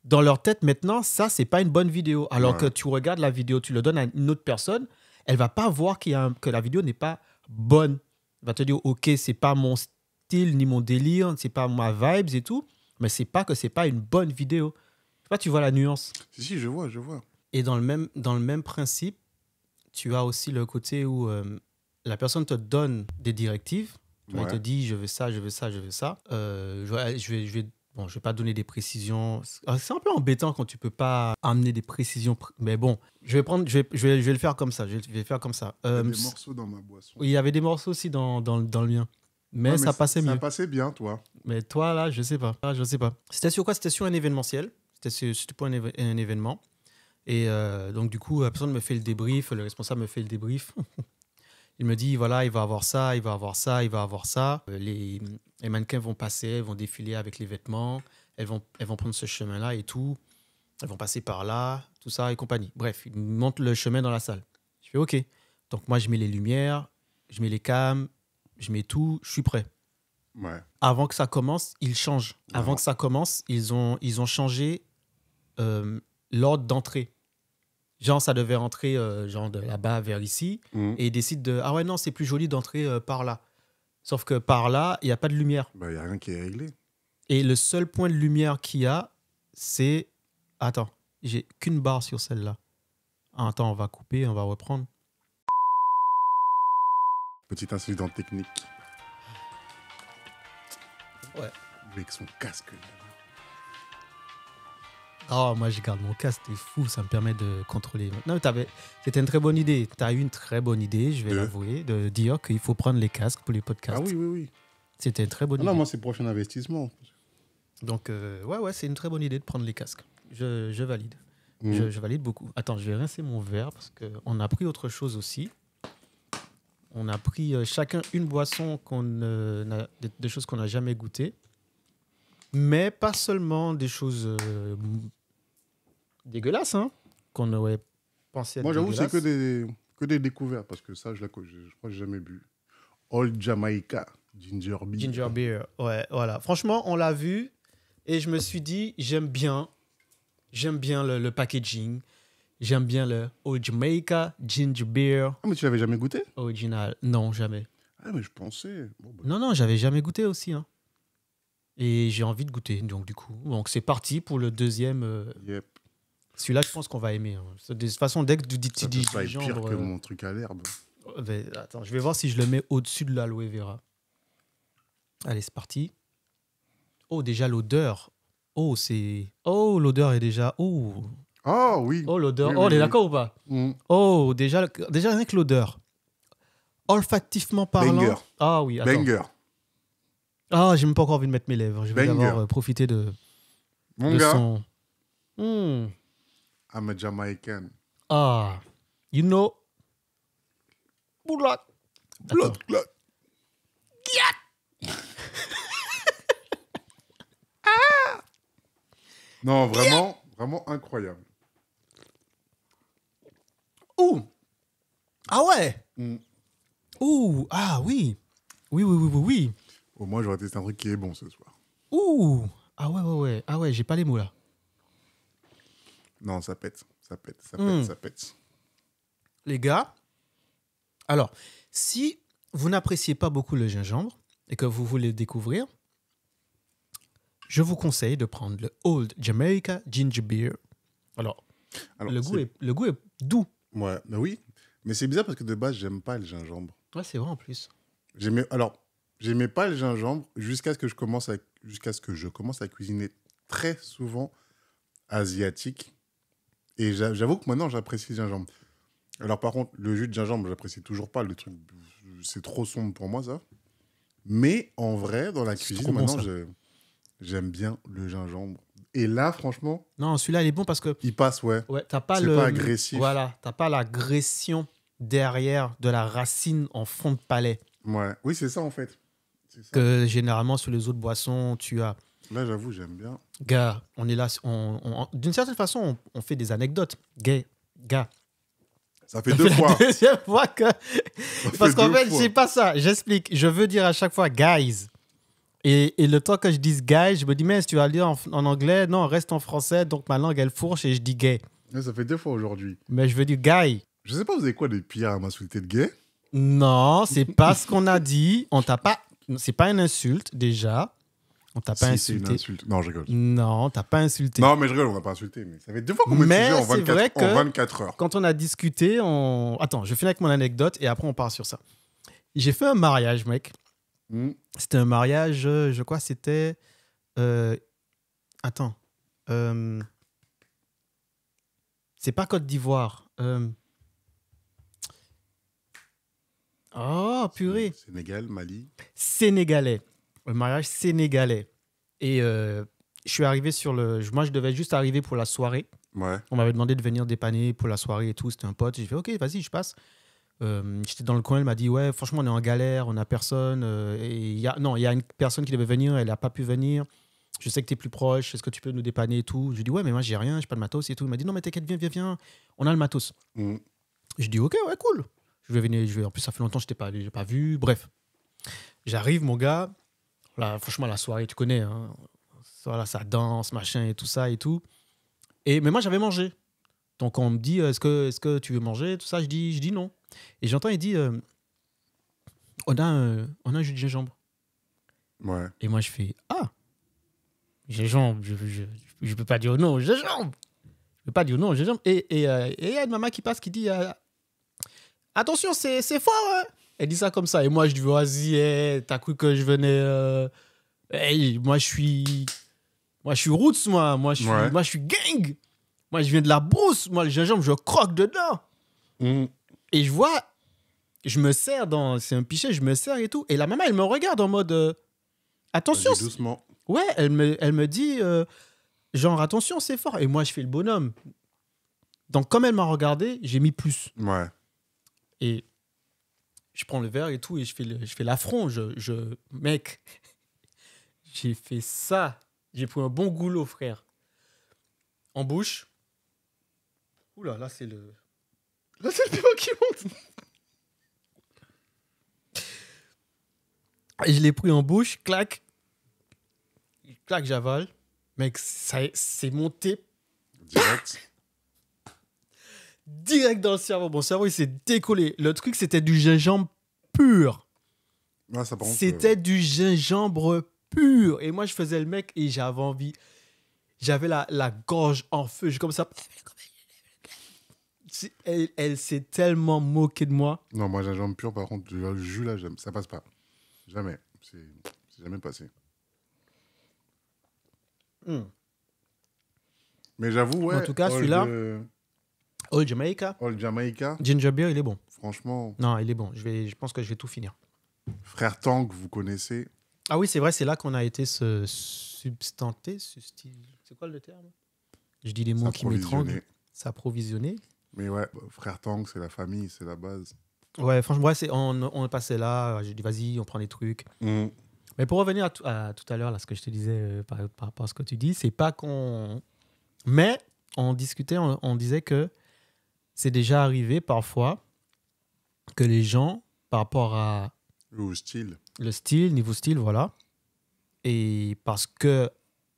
dans leur tête maintenant, ça, c'est pas une bonne vidéo. Alors que tu regardes la vidéo, tu le donnes à une autre personne, elle va pas voir y que la vidéo n'est pas bonne. Elle va te dire Ok, c'est pas mon style ni mon délire, c'est pas ma vibes et tout, mais c'est pas que c'est pas une bonne vidéo. tu vois la nuance. si, je vois, je vois. Et dans le même, dans le même principe, tu as aussi le côté où euh, la personne te donne des directives. Tu te dit, je veux ça, je veux ça, je veux ça. Euh, je, vais, je vais Bon, je ne vais pas donner des précisions. Ah, c'est un peu embêtant quand tu ne peux pas amener des précisions. Mais bon, je vais, prendre, je vais, je vais, je vais le faire comme ça. Je vais faire comme ça. il y avait euh, des morceaux dans ma boisson. Il y avait des morceaux aussi dans, dans, dans le mien. Mais, ça passait bien. Ça passait bien, toi. Mais toi, là, je sais pas. je sais pas. C'était sur quoi C'était sur un événementiel. C'était sur, un, événement. Et euh, donc, du coup, la personne me fait le débrief, le responsable me fait le débrief. il me dit voilà, il va avoir ça, il va avoir ça, il va avoir ça. Euh, les, mannequins vont passer, vont défiler avec les vêtements, elles vont, elles vont prendre ce chemin-là et tout. Elles vont passer par là, tout ça et compagnie. Bref, il me le chemin dans la salle. Je fais OK. Donc, moi, je mets les lumières, je mets les cams, je mets tout, je suis prêt. Ouais. Avant que ça commence, ils changent. Avant que ça commence, ils ont, ils ont changé euh, l'ordre d'entrée. Genre, ça devait entrer euh, genre de là-bas vers ici. Mm. Et ils décident de. Ah ouais, non, c'est plus joli d'entrer euh, par là. Sauf que par là, il n'y a pas de lumière. Bah, il n'y a rien qui est réglé. Et le seul point de lumière qu'il y a, c'est. Attends, j'ai qu'une barre sur celle-là. Ah, attends, on va couper, on va reprendre. petit incident technique. Ouais. Avec son casque. Oh, moi, je garde mon casque, c'est fou, ça me permet de contrôler. Non, mais c'était une très bonne idée. Tu as eu une très bonne idée, je vais l'avouer, de dire qu'il faut prendre les casques pour les podcasts. Ah oui, oui, oui. C'était une très bonne ah idée. Non, moi, c'est prochain investissement. Donc, euh, ouais, ouais, c'est une très bonne idée de prendre les casques. Je, valide. Mm. Je, valide beaucoup. Attends, je vais rincer mon verre parce qu'on a pris autre chose aussi. On a pris euh, chacun une boisson qu'on euh, choses qu'on n'a jamais goûtées mais pas seulement des choses euh, dégueulasses hein, qu'on aurait pensé être Moi, j'avoue, c'est que des, que des découvertes, parce que ça, je, la, je, je crois jamais bu. Old Jamaica, Ginger Beer. Ginger Beer, ouais, voilà. Franchement, on l'a vu et je me suis dit, j'aime bien, j'aime bien le, packaging. J'aime bien le Old Jamaica Ginger Beer. Ah, mais tu l'avais jamais goûté Original. Non, jamais. Ah, mais je pensais. Bah. Non, non, j'avais jamais goûté aussi. Hein. Et j'ai envie de goûter, donc du coup. Donc c'est parti pour le deuxième. Euh, celui-là, je pense qu'on va aimer. Hein. De toute façon, dès que tu dis Ça peut pas être que euh, mon truc à l'herbe. Euh, ben, attends, je vais voir si je le mets au-dessus de l'aloe vera. Allez, c'est parti. Oh, déjà l'odeur. Oh, c'est. Oh, l'odeur est déjà. Oh, ah, oui. oh l'odeur. oh, on est d'accord ou pas mm. Oh, déjà, déjà rien que l'odeur. Olfactivement parlant. Banger. Ah oui, attends. Ah, j'ai même pas encore envie de mettre mes lèvres. Je vais d'abord euh, profiter de. Mon gars. Son... Hmm. I'm a Jamaican. Ah, you know. Blood. Blood, blood. Yeah. ah. Non, vraiment, vraiment incroyable. Ouh. Ah ouais. Hmm. Ouh, ah oui. Oui, oui, oui, oui, oui moi j'aurais testé un truc qui est bon ce soir. Ouh Ah ouais, ouais, ouais. Ah ouais, j'ai pas les mots là. Non, ça pète. Ça pète, ça hmm. pète, ça pète. Les gars, alors, si vous n'appréciez pas beaucoup le gingembre et que vous voulez le découvrir, je vous conseille de prendre le Old Jamaica Ginger Beer. Alors, le, goût est... le goût est doux. Ouais, mais oui. Mais c'est bizarre parce que de base, j'aime pas le gingembre. Ouais, c'est vrai en plus. mieux... Alors, J'aimais pas le gingembre jusqu'à ce que je commence à jusqu'à ce que je commence à cuisiner très souvent asiatique. Et j'avoue que maintenant j'apprécie le gingembre. Alors par contre, le jus de gingembre, j'apprécie toujours pas. Le truc, c'est trop sombre pour moi ça. Mais en vrai, dans la cuisine, maintenant, j'aime bien le gingembre. Et là, franchement. Non, celui-là, il est bon parce que. Il passe, ouais. Ouais, t'as pas le. agressif. Voilà, t'as pas l'agression derrière de la racine en fond de palais. Ouais, oui, c'est ça en fait que généralement sur les autres boissons, tu as. Là, j'avoue, j'aime bien. Gars, on est là. On, D'une certaine façon, on, fait des anecdotes. Gay, gars. Ça fait deux fois. deuxième fois que. Parce qu'en fait, c'est pas ça. J'explique. Je veux dire à chaque fois, guys. Et, le temps que je dise guys, je me dis, mais tu vas le dire en, anglais, non, reste en français, donc ma langue, elle fourche et je dis gay. ça fait deux fois aujourd'hui. Mais je veux dire guy. Je sais pas, vous avez quoi de pire à m'insulter de gay Non, c'est pas ce qu'on a dit. On t'a pas c'est pas une insulte déjà. On t'a pas si, insulté. Une insulte. Non, je rigole. Non, t'as pas insulté. Non, mais je rigole, on va pas insulté. Mais ça fait deux fois qu'on 24... en 24 heures. Quand on a discuté, on. Attends, je finis avec mon anecdote et après on part sur ça. J'ai fait un mariage, mec. Hmm. C'était un mariage, euh, je crois, c'était. Euh... Attends. Euh, c'est pas Côte d'Ivoire. Euh, Oh, purée. Sénégal, Mali. Sénégalais. mariage sénégalais. Et euh, je suis arrivé sur le. Moi, je devais juste arriver pour la soirée. Ouais. On m'avait demandé de venir dépanner pour la soirée et tout. C'était un pote. J'ai fait, OK, vas-y, je passe. Euh, j'étais dans le coin, elle m'a dit, ouais, franchement, on est en galère, on n'a personne. Euh, et y a... Non, il y a une personne qui devait venir, elle n'a pas pu venir. Je sais que tu es plus proche, est-ce que tu peux nous dépanner et tout Je lui dis, ouais, mais moi, j'ai rien, j'ai pas de matos et tout. Il m'a dit, non, mais t'inquiète, viens, viens, viens, on a le matos. Mm. Je dis, ok, ouais, cool. Je vais venir, je vais, en plus, ça fait longtemps que je t'ai pas, vu. Bref, j'arrive, mon gars. Là, franchement, la soirée, tu connais. Hein. voilà, ça danse, machin et tout ça et tout. Et, mais moi, j'avais mangé. Donc, on me dit, euh, est-ce que, est que tu veux manger Tout ça, je dis, je dis non. Et j'entends, il dit, euh, euh, on, a un, on a jus de gingembre. Ouais. Et moi, je fais, ah, gingembre, je, je, je, peux pas dire non, gingembre. Je peux pas dire non, gingembre. Et il y a une maman qui passe qui dit, attention, c'est fort. Hein. Elle dit ça comme ça. Et moi, je dis, vas-y, eh, t'as cru que je venais. Euh, moi, je suis. Moi, je suis roots, moi. Moi, je suis, moi, je suis gang. Moi, je viens de la brousse. Moi, le gingembre, je croque dedans. Mm. Et je vois, je me sers dans. C'est un pichet, je me sers et tout. Et la maman, elle me regarde en mode. Euh, attention. Doucement. Ouais, elle me, elle me dit, euh, genre, attention, c'est fort. Et moi, je fais le bonhomme. Donc, comme elle m'a regardé, j'ai mis plus. Ouais. Et je prends le verre et tout, et je fais, je fais l'affront. Je, je, mec, j'ai fait ça. J'ai pris un bon goulot, frère. En bouche. Oula, là, c'est le. Là, c'est le piment qui monte. je l'ai pris en bouche, clac. Clac, j'avale. Mec, ça, c'est monté. Direct direct dans le cerveau. Mon cerveau, il s'est décollé. Le truc, c'était du gingembre pur. Ah, c'était euh, du gingembre pur. Et moi, je faisais le mec et j'avais envie. J'avais la, gorge en feu. Je comme ça. Elle, s'est tellement moquée de moi. Non, moi, gingembre pur, par contre, le jus là, ça passe pas. Jamais. C'est jamais passé. Hmm. Mais j'avoue, En tout cas, oh, celui-là. Old Jamaica. Old Jamaica. Ginger Beer, il est bon. Franchement. Non, il est bon. Je, vais, je pense que je vais tout finir. Frère Tang, vous connaissez. Ah oui, c'est vrai, c'est là qu'on a été se substanté, c'est quoi le terme Je dis les mots qui m'étranglent. S'approvisionner. Mais ouais, frère Tang, c'est la famille, c'est la base. Ouais, franchement, on, est passé là, j'ai dit vas-y, on prend les trucs. Mm. Mais pour revenir à, à tout à l'heure, là, ce que je te disais euh, par, rapport à ce que tu dis, c'est pas qu'on. Mais on discutait, on disait que c'est déjà arrivé parfois que les gens, par rapport à. Le style. Le style, niveau style, voilà. Et parce que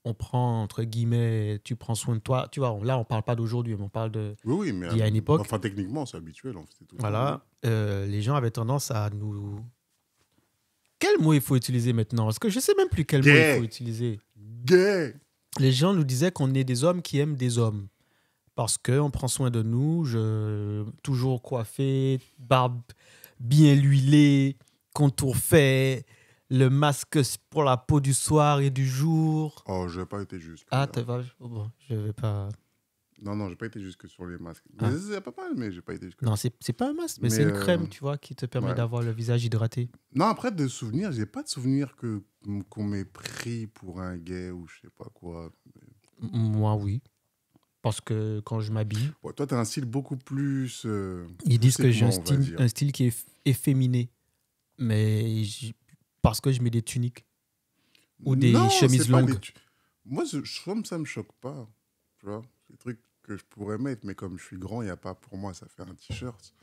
on prend, entre guillemets, tu prends soin de toi. Tu vois, là, on parle pas d'aujourd'hui, mais on parle de. Oui, mais. Il y a une époque. Enfin, techniquement, c'est habituel. voilà. Euh, les gens avaient tendance à nous. Quel mot il faut utiliser maintenant Parce que je sais même plus quel mot il faut utiliser. Gay. Les gens nous disaient qu'on est des hommes qui aiment des hommes parce qu'on prend soin de nous. Je, toujours coiffé, barbe bien huilée, contour fait, le masque pour la peau du soir et du jour. Oh, je n'ai pas été juste. Ah, t'es pas. Oh je vais pas. Non, non, j'ai pas été jusque sur les masques. Ah. C'est pas mal, mais je n'ai pas été jusque. Non, n'est pas un masque, mais, c'est une euh, crème, tu vois, qui te permet d'avoir le visage hydraté. Non, après, de souvenirs, j'ai pas de souvenirs qu'on m'ait pris pour un gay ou je sais pas quoi. Moi, oui. Parce que quand je m'habille. toi, tu as un style beaucoup plus. Euh, ils disent que j'ai un style, qui est efféminé. Mais parce que je mets des tuniques ou des chemises longues. Moi, je, je, ça me choque pas. Tu vois, des trucs que je pourrais mettre, mais comme je suis grand, il n'y a pas pour moi, ça fait un t-shirt.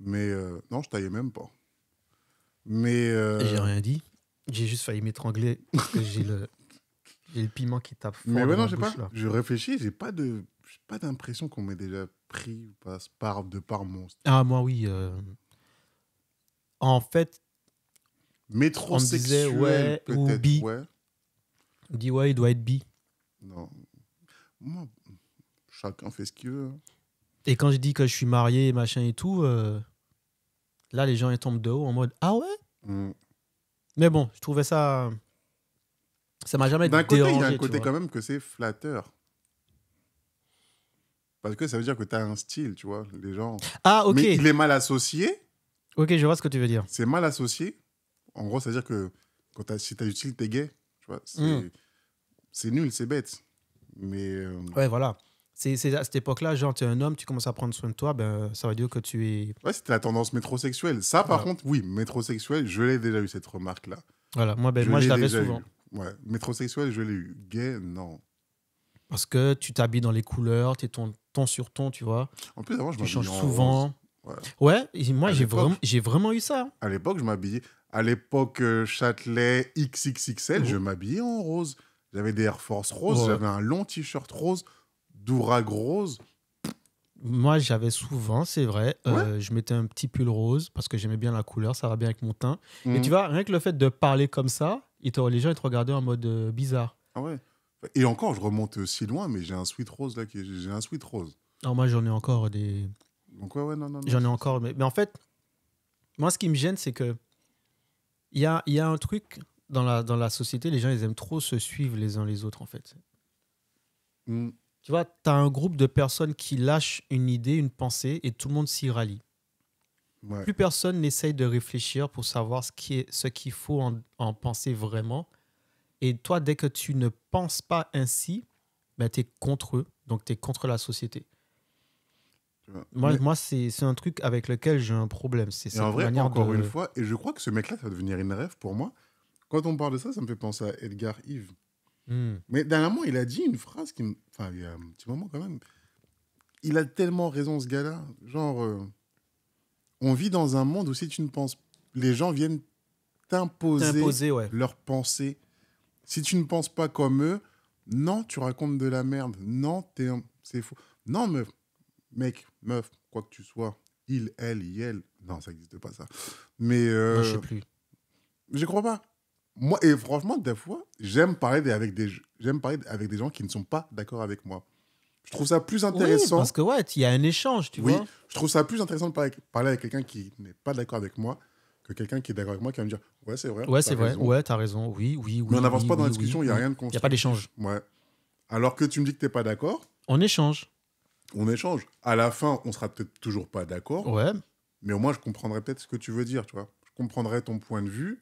Mais euh, non, je taillais même pas. Mais. Euh, j'ai rien dit. J'ai juste failli m'étrangler parce que j'ai le. piment qui tape fort. Mais ouais, non, j'ai pas. Je réfléchis, j'ai pas de j'ai pas d'impression qu'on m'ait déjà pris ou par, de par monstre Ah, moi, oui. Euh, en fait. Métrosexuel, ouais, ou « Bi. Ouais. On dit, ouais, il doit être bi. Non. Moi, chacun fait ce qu'il veut. Hein. Et quand je dis que je suis marié, machin et tout, euh, là, les gens, ils tombent de haut en mode, ah ouais mm. Mais bon, je trouvais ça. Ça m'a jamais D'un côté, il y a un côté quand même que c'est flatteur. Parce que ça veut dire que tu as un style, tu vois, les gens. Ah, ok. Mais il est mal associé. Ok, je vois ce que tu veux dire. C'est mal associé. En gros, ça veut dire que quand as, si tu as du style, es gay. Tu vois, hmm. c'est nul, c'est bête. Mais. Euh, ouais, voilà. C'est à cette époque-là, genre, tu es un homme, tu commences à prendre soin de toi, ben, ça veut dire que tu es. Ouais, c'était la tendance métrosexuelle. Ça, par contre, oui, métrosexuel, je l'ai déjà eu cette remarque-là. Voilà, moi, ben, moi je l'avais souvent. Ouais, métrosexuel, je l'ai eu. Gay, non. Parce que tu t'habilles dans les couleurs, tu es ton ton sur ton, tu vois. En plus, avant, je m'habillais souvent. Ouais. moi, j'ai vraiment, vraiment eu ça. À l'époque, je m'habillais. À l'époque, euh, Châtelet XXXL, je oh. m'habillais en rose. J'avais des Air Force rose, j'avais un long t-shirt rose, d'ourag rose. Moi, j'avais souvent, c'est vrai. Euh, je mettais un petit pull rose parce que j'aimais bien la couleur, ça va bien avec mon teint. Et mhm. tu vois, rien que le fait de parler comme ça, les gens ils te regardaient en mode euh, bizarre. Ah ouais. Et encore, je remonte si loin, mais j'ai un sweet rose là, qui... j'ai un sweat rose. Non, moi j'en ai encore des. Donc ouais, ouais, non, non. non j'en ai encore, mais, en fait, moi ce qui me gêne, c'est que il y a, y a un truc dans la, dans la société, les gens ils aiment trop se suivre les uns les autres en fait. Hmm. Tu vois, tu as un groupe de personnes qui lâchent une idée, une pensée et tout le monde s'y rallie. Plus personne n'essaye de réfléchir pour savoir ce qu'il ce qu'il faut en penser vraiment et toi, dès que tu ne penses pas ainsi, ben, tu es contre eux, donc tu es contre la société. Moi, moi c'est un truc avec lequel j'ai un problème. C'est en vrai, encore une fois, et je crois que ce mec-là, ça va devenir une rêve pour moi. Quand on parle de ça, ça me fait penser à Edgar Yves. Hmm. Mais dernièrement, il a dit une phrase qui me. Enfin, il y a un petit moment quand même. Il a tellement raison, ce gars-là. Genre, euh, on vit dans un monde où si tu ne penses. Les gens viennent t'imposer leurs pensées si tu ne penses pas comme eux, non, tu racontes de la merde. Non, t'es c'est faux. Non, meuf, mec, meuf, quoi que tu sois, il, elle, il, elle. Non, ça n'existe pas, ça. Mais. Euh, moi, je sais plus. Je crois pas. Moi, et franchement, des fois, j'aime parler avec des, j'aime parler avec des gens qui ne sont pas d'accord avec moi. Je trouve ça plus intéressant. Oui, parce que, ouais, il y a un échange, tu oui, vois. Je trouve ça plus intéressant de parler avec quelqu'un qui n'est pas d'accord avec moi que quelqu'un qui est d'accord avec moi qui va me dire Ouais, c'est vrai. Ouais, c'est vrai. Ouais, t'as raison. Oui, oui, oui. Mais on n'avance pas dans la discussion, il n'y a rien de construit. Il n'y a pas d'échange. Ouais. Alors que tu me dis que tu t'es pas d'accord. On échange. On échange. À la fin, on sera peut-être toujours pas d'accord. Ouais. Mais au moins, je comprendrai peut-être ce que tu veux dire, tu vois. Je comprendrai ton point de vue.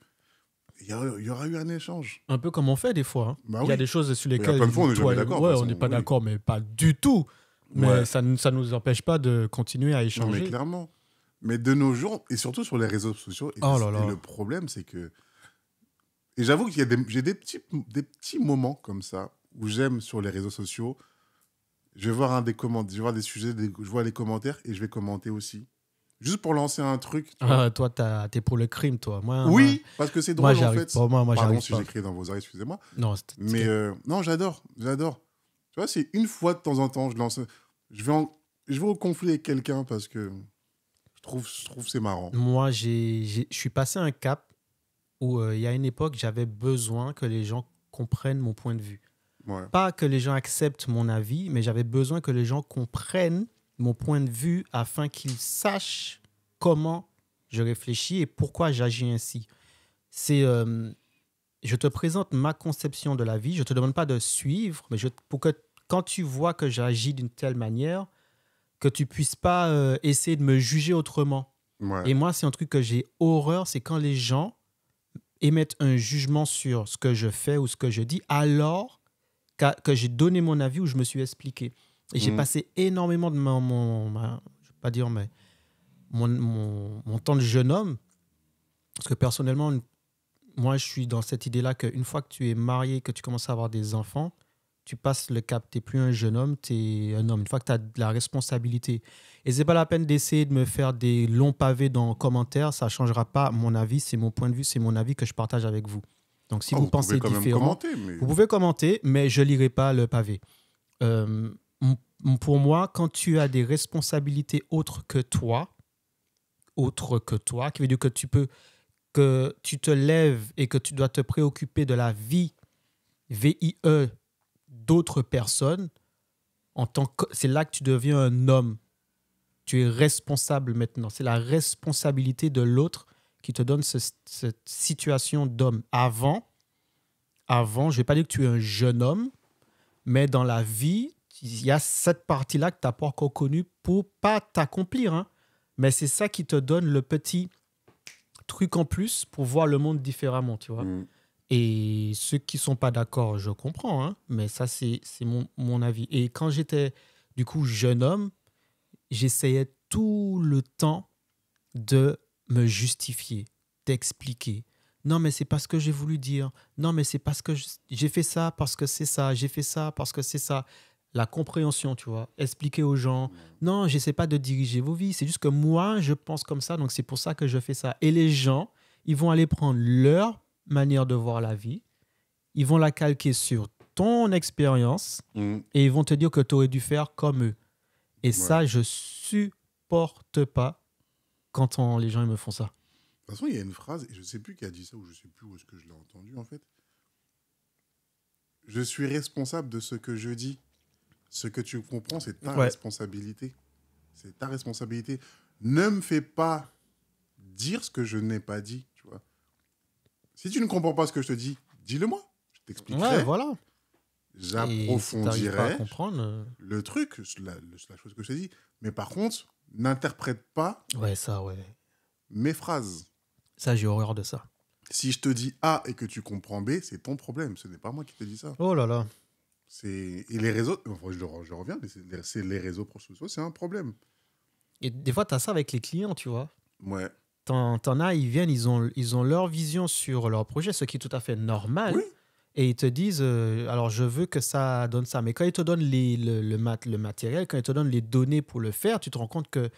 Il y, aura eu un échange. Un peu comme on fait des fois. Hein. Bah il y a des choses sur lesquelles. on n'est pas d'accord. Ouais, on n'est pas d'accord, mais pas du tout. Mais ça, ça nous empêche pas de continuer à échanger. mais clairement. Mais de nos jours, et surtout sur les réseaux sociaux, oh et, le problème, c'est que. Et j'avoue qu'il y a des, j'ai des petits, des petits moments comme ça où j'aime sur les réseaux sociaux. Je vais voir un des je vois des sujets, je vois les commentaires et je vais commenter aussi. Juste pour lancer un truc. Ah, toi, t'es pour le crime, toi. oui, parce que c'est drôle moi, en fait. Pas, moi, moi, Pardon si j'écris dans vos oreilles, excusez-moi. Non, Mais euh, non, j'adore, j'adore. Tu vois, c'est une fois de temps en temps, je lance, je vais, je vais au conflit avec quelqu'un parce que trouve, je trouve c'est marrant. Moi, je suis passé un cap où euh, il y a une époque, j'avais besoin que les gens comprennent mon point de vue. Pas que les gens acceptent mon avis, mais j'avais besoin que les gens comprennent mon point de vue afin qu'ils sachent comment je réfléchis et pourquoi j'agis ainsi. C'est, euh, je te présente ma conception de la vie. Je te demande pas de suivre, mais je, pour que quand tu vois que j'agis d'une telle manière, que tu puisses pas euh, essayer de me juger autrement. Et moi, c'est un truc que j'ai horreur, c'est quand les gens émettent un jugement sur ce que je fais ou ce que je dis, alors que, j'ai donné mon avis ou je me suis expliqué. Et j'ai mm. passé énormément de mon, mon, pas dire, mais mon, mon, temps de jeune homme, parce que personnellement, moi, je suis dans cette idée-là qu'une fois que tu es marié, que tu commences à avoir des enfants, tu passes le cap. Tu n'es plus un jeune homme, tu es un homme. Une fois que tu as de la responsabilité. Et n'est pas la peine d'essayer de me faire des longs pavés dans les commentaires. Ça changera pas mon avis. C'est mon point de vue. C'est mon avis que je partage avec vous. Donc si ah, vous, pensez différent, vous pouvez commenter, mais je lirai pas le pavé. Euh, pour moi, quand tu as des responsabilités autres que toi, autres que toi, qui veut dire que tu peux, que tu te lèves et que tu dois te préoccuper de la vie, VIE, d'autres personnes, en tant que, c'est là que tu deviens un homme. Tu es responsable maintenant. C'est la responsabilité de l'autre qui te donne cette situation d'homme. Avant, avant, je ne vais pas dire que tu es un jeune homme, mais dans la vie, il y a cette partie-là que tu n'as pas encore connue pour pas t'accomplir. Hein. Mais c'est ça qui te donne le petit truc en plus pour voir le monde différemment, tu vois. Mm. Et ceux qui sont pas d'accord, je comprends, hein, mais ça, c'est mon, avis. Et quand j'étais, du coup, jeune homme, j'essayais tout le temps de me justifier, d'expliquer. Non, mais c'est pas ce que j'ai voulu dire. Non, mais c'est parce que j'ai fait ça, parce que c'est ça. J'ai fait ça, parce que c'est ça. La compréhension, tu vois. Expliquer aux gens. Non, je sais pas de diriger vos vies. C'est juste que moi, je pense comme ça. Donc, c'est pour ça que je fais ça. Et les gens, ils vont aller prendre leur manière de voir la vie. Ils vont la calquer sur ton expérience mm. et ils vont te dire que tu aurais dû faire comme eux. Et ça, je supporte pas quand les gens me font ça. De toute façon, il y a une phrase, et je ne sais plus qui a dit ça ou je ne sais plus où est-ce que je l'ai entendu en fait. Je suis responsable de ce que je dis. Ce que tu comprends, c'est ta responsabilité. C'est ta responsabilité. Ne me fais pas dire ce que je n'ai pas dit. Si tu ne comprends pas ce que je te dis, dis-le moi. Je t'expliquerai. voilà. J'approfondirai comprendre... Euh, le truc, la, chose que je te dis. Mais par contre, n'interprète pas ouais, ça, ouais. mes phrases. Ça, j'ai horreur de ça. Si je te dis A et que tu comprends B, c'est ton problème. Ce n'est pas moi qui te dis ça. Oh là là. Et les réseaux, enfin, je, je reviens, mais c'est les réseaux sociaux, c'est un problème. Et des fois, tu as ça avec les clients, tu vois. Ouais t'en, as, ils viennent, ils ont, ils ont leur vision sur leur projet, ce qui est tout à fait normal. Et ils te disent, euh, alors je veux que ça donne ça. Mais quand ils te donnent le, matériel, quand ils te donnent les données pour le faire, tu te rends compte que,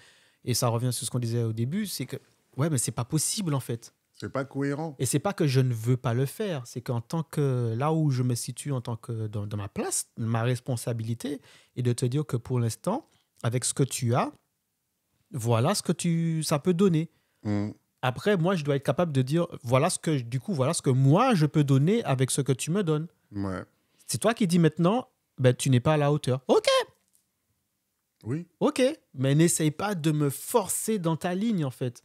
et ça revient sur ce qu'on disait au début, c'est que, ouais, mais c'est pas possible en fait. C'est pas cohérent. Et c'est pas que je ne veux pas le faire, c'est qu'en tant que là où je me situe en tant que dans, dans ma place, ma responsabilité est de te dire que pour l'instant, avec ce que tu as, voilà ce que tu ça peut donner. Mm. Après, moi, je dois être capable de dire, voilà ce que, du coup, voilà ce que moi, je peux donner avec ce que tu me donnes. C'est toi qui dis maintenant, ben, tu n'es pas à la hauteur. OK. Oui. OK. Mais n'essaye pas de me forcer dans ta ligne, en fait.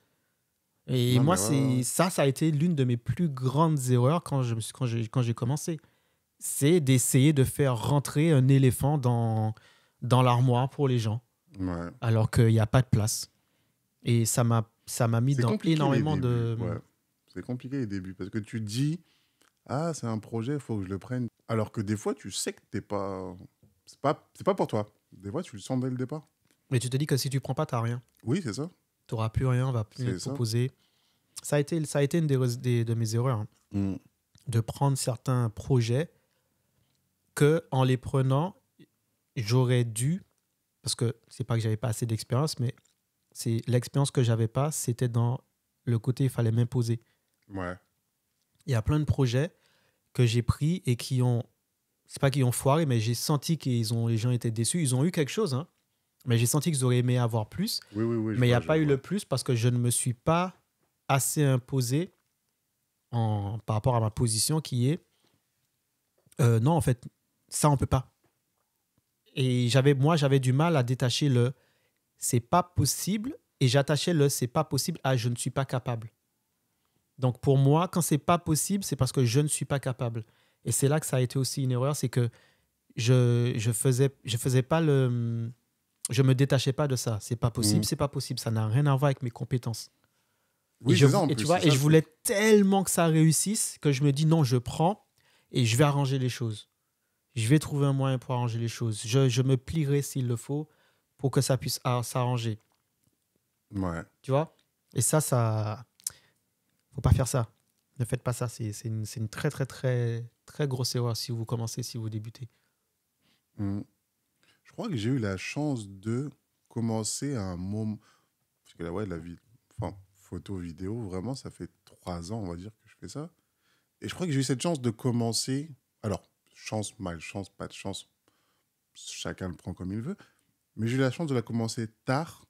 Et moi, ça, ça a été l'une de mes plus grandes erreurs quand j'ai quand quand commencé. C'est d'essayer de faire rentrer un éléphant dans, dans l'armoire pour les gens. Ouais. Alors qu'il n'y a pas de place. Et ça m'a ça m'a mis dans énormément de. C'est compliqué les débuts parce que tu dis ah c'est un projet, il faut que je le prenne. Alors que des fois tu sais que t'es pas c'est pas c'est pas pour toi. Des fois tu le sens dès le départ. Mais tu te dis que si tu prends pas tu t'as rien. Oui c'est ça. Tu n'auras plus rien, on va plus te proposer. Ça. a été ça a été une des, de mes erreurs hein. mm. de prendre certains projets que en les prenant j'aurais dû parce que c'est pas que j'avais pas assez d'expérience mais c'est l'expérience que j'avais pas, c'était dans le côté il fallait m'imposer. Ouais. Il y a plein de projets que j'ai pris et qui ont c'est pas qu'ils ont foiré, mais j'ai senti qu'ils ont les gens étaient déçus. Ils ont eu quelque chose, hein. Mais j'ai senti qu'ils auraient aimé avoir plus. mais il n'y a pas eu le plus parce que je ne me suis pas assez imposé en, par rapport à ma position qui est euh, non, en fait, ça, on peut pas. Et j'avais moi, j'avais du mal à détacher le c'est pas possible et j'attachais le c'est pas possible à je ne suis pas capable. Donc pour moi, quand c'est pas possible, c'est parce que je ne suis pas capable. Et c'est là que ça a été aussi une erreur, c'est que je je faisais je faisais pas le je me détachais pas de ça. C'est pas possible, mmh. c'est pas possible. Ça n'a rien à voir avec mes compétences. Oui, et je, et tu vois, et je voulais tellement que ça réussisse que je me dis non, je prends et je vais arranger les choses. Je vais trouver un moyen pour arranger les choses. je me plierai s'il le faut pour que ça puisse s'arranger. Ouais. Tu vois Et ça, ça. Faut pas faire ça. Ne faites pas ça. C'est une, très, très, très, très grosse erreur si vous commencez, si vous débutez. Mmh. Je crois que j'ai eu la chance de commencer un moment. Parce que là, ouais, la vie. Enfin, photo, vidéo, vraiment, ça fait trois ans, on va dire, que je fais ça. Et je crois que j'ai eu cette chance de commencer. Alors, chance, malchance, pas de chance. Chacun le prend comme il veut. Mais j'ai eu la chance de la commencer tard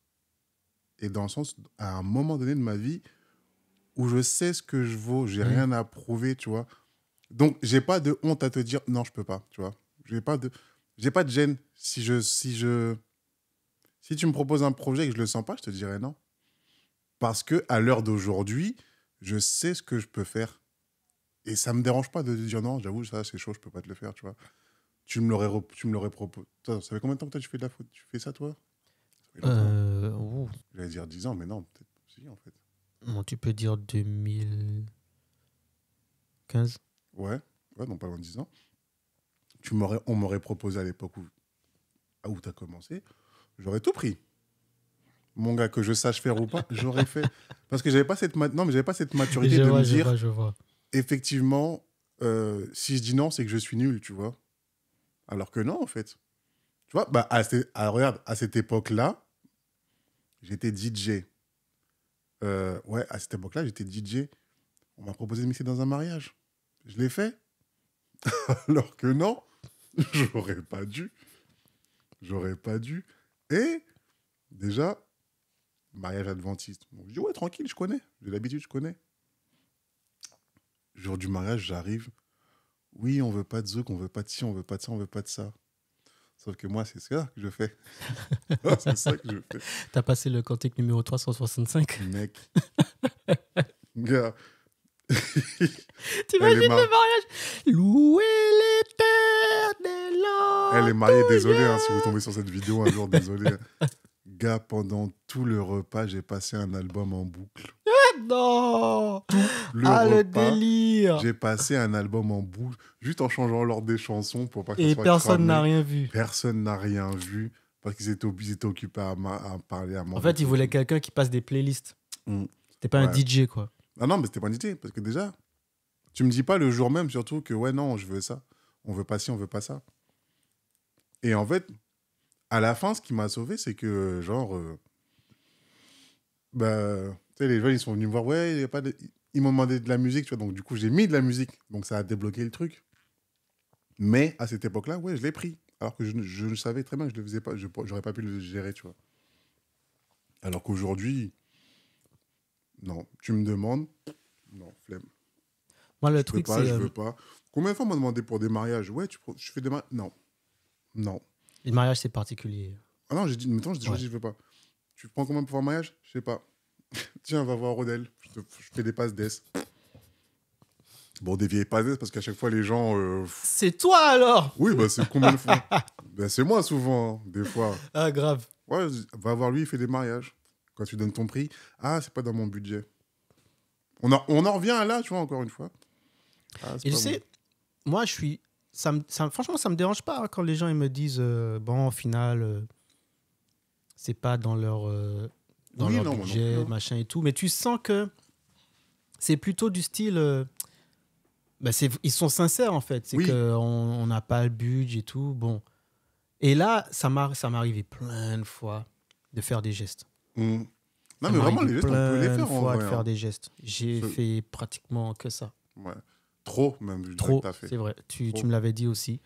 et dans le sens, à un moment donné de ma vie où je sais ce que je vaux, j'ai n'ai mm. rien à prouver, tu vois. Donc, j'ai pas de honte à te dire non, je peux pas, tu vois. J'ai pas de j'ai pas de gêne si je si je si tu me proposes un projet et que je le sens pas, je te dirais non. Parce que à l'heure d'aujourd'hui, je sais ce que je peux faire. Et ça me dérange pas de dire non, j'avoue ça c'est chaud, je peux pas te le faire, tu vois. Tu me l'aurais, tu me l'aurais proposé. Ça fait combien de temps que tu fais de la faute Tu fais ça, toi euh, J'allais dire 10 ans, mais non, peut-être si, en fait. tu peux dire 2015 Ouais, ouais, non, pas loin de 10 ans. Tu m'aurais, on m'aurait proposé à l'époque où, où tu as commencé, j'aurais tout pris mon gars, que je sache faire ou pas, j'aurais fait. Parce que j'avais pas cette non, mais j'avais pas cette maturité de dire. Effectivement, euh, si je dis non, c'est que je suis nul, tu vois. Alors que non, en fait. Tu vois, bah, à, ah, regarde, à cette époque-là, j'étais DJ. Euh, ouais, à cette époque-là, j'étais DJ. On m'a proposé de mixer dans un mariage. Je l'ai fait. Alors que non, j'aurais pas dû. J'aurais pas dû. Et déjà, mariage adventiste. je dis, ouais, tranquille, je connais. J'ai l'habitude, je connais. Jour du mariage, j'arrive oui, on veut pas de zouk, on veut pas de ci, on veut pas de ça, on veut pas de ça. Sauf que moi, c'est ça que je fais. c'est ça que je fais. T'as passé le cantique numéro 365 Mec. Gars. T'imagines le mariage Louer l'éternel Elle est mariée, désolé hein, si vous tombez sur cette vidéo un jour, désolé. Gars, pendant tout le repas, j'ai passé un album en boucle. Non Ah, le délire J'ai passé un album en bouche, juste en changeant l'ordre des chansons pour pas que Et personne n'a rien vu. Personne n'a rien vu, parce qu'ils étaient, occupés à, parler à moi. En fait, ils voulaient quelqu'un qui passe des playlists. Mm. C'était pas un DJ, quoi. Ah non, mais c'était pas un DJ, parce que déjà, tu me dis pas le jour même, surtout, que ouais, non, je veux ça. On veut pas ci, on veut pas ça. Et en fait, à la fin, ce qui m'a sauvé, c'est que, genre, Ben... bah, les jeunes, ils sont venus me voir, ouais, y a pas de... ils m'ont demandé de la musique, tu vois. Donc, du coup, j'ai mis de la musique. Donc, ça a débloqué le truc. Mais à cette époque-là, ouais, je l'ai pris. Alors que je, je, savais très bien que je ne le faisais pas, je n'aurais pas pu le gérer, tu vois. Alors qu'aujourd'hui, non, tu me demandes, non, flemme. Moi, le je truc, c'est. Je euh, veux pas. Combien de fois on m'a demandé pour des mariages Ouais, tu, je fais des mariages. Non. Non. Les mariages, c'est particulier. Ah non, j'ai dit, je dis, je veux pas. Tu prends combien pour un mariage Je sais pas. Tiens, va voir Rodel. Je te, fais des passes d'ess. Bon, des vieilles passes parce qu'à chaque fois, les gens. Euh, c'est toi alors Oui, bah, c'est combien de fois Ben, C'est moi souvent, hein, des fois. Ah, grave. Ouais, va voir lui, il fait des mariages. Quand tu donnes ton prix, ah, c'est pas dans mon budget. On en, revient à là, tu vois, encore une fois. Ah, tu moi, je suis. Ça me, franchement, ça me dérange pas hein, quand les gens ils me disent euh, Bon, au final, euh, c'est pas dans leur dans oui, leur budget, hein. machin et tout. Mais tu sens que c'est plutôt du style. Euh, bah, ils sont sincères en fait. C'est qu'on n'a pas le budget et tout. Bon. Et là, ça m'est arrivé plein de fois de faire des gestes. Mmh. Non, mais vraiment, les gestes, on peut les faire. Plein de fois de faire hein. des gestes. J'ai fait pratiquement que ça. Trop, même. Trop, c'est vrai. Tu, tu me l'avais dit aussi.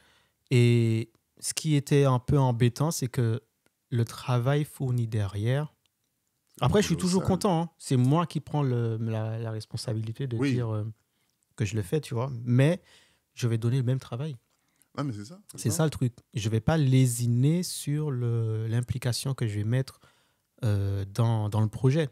Et ce qui était un peu embêtant, c'est que le travail fourni derrière après, je suis toujours content. Hein. C'est moi qui prends le, la, responsabilité de dire euh, que je le fais, tu vois. Mais je vais donner le même travail. Ah, mais c'est ça. C'est ça. le truc. Je vais pas lésiner sur l'implication que je vais mettre euh, dans, dans, le projet.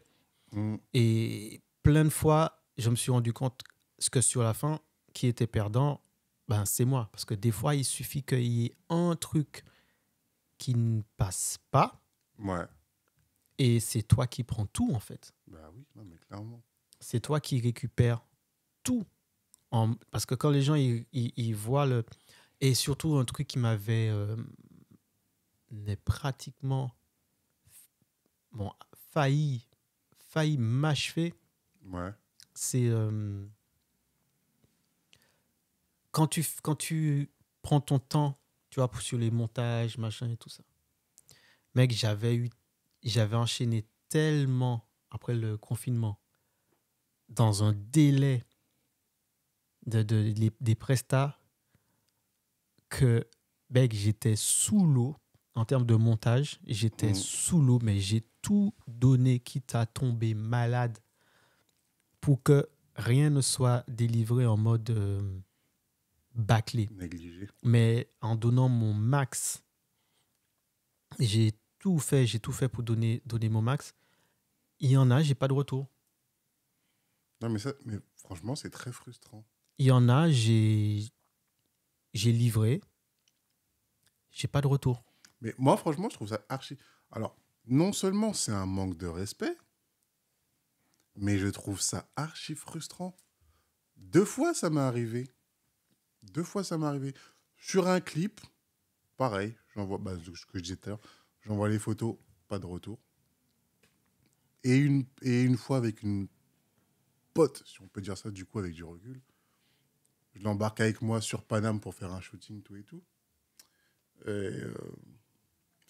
Mm. Et plein de fois, je me suis rendu compte ce que sur la fin, qui était perdant, ben, c'est moi. Parce que des fois, il suffit qu'il y ait un truc qui ne passe pas. Ouais. Et c'est toi qui prends tout, en fait. Bah oui, mais clairement. C'est toi qui récupères tout. En... Parce que quand les gens, ils, voient le... Et surtout, un truc qui m'avait... Euh, n'est pratiquement... Bon, failli... Failli m'achever. Ouais. C'est... Euh, quand tu, quand tu prends ton temps, tu vois, sur les montages, machin et tout ça. Mec, j'avais eu j'avais enchaîné tellement après le confinement dans un délai de, de, des prestats que ben, j'étais sous l'eau en termes de montage. J'étais mm. sous l'eau, mais j'ai tout donné, quitte à tomber malade, pour que rien ne soit délivré en mode euh, bâclé. Négligé. Mais en donnant mon max, j'ai fait, j'ai tout fait pour donner, donner mon max. Il y en a, j'ai pas de retour. Non, mais, ça, mais franchement, c'est très frustrant. Il y en a, j'ai livré, j'ai pas de retour. Mais moi, franchement, je trouve ça archi. Alors, non seulement c'est un manque de respect, mais je trouve ça archi frustrant. Deux fois, ça m'est arrivé. Deux fois, ça m'est arrivé. Sur un clip, pareil, j'envoie bah, ce que je disais tout à l'heure, J'envoie les photos, pas de retour. Et une, et une fois avec une pote, si on peut dire ça du coup avec du recul, je l'embarque avec moi sur Paname pour faire un shooting, tout et tout. parce euh,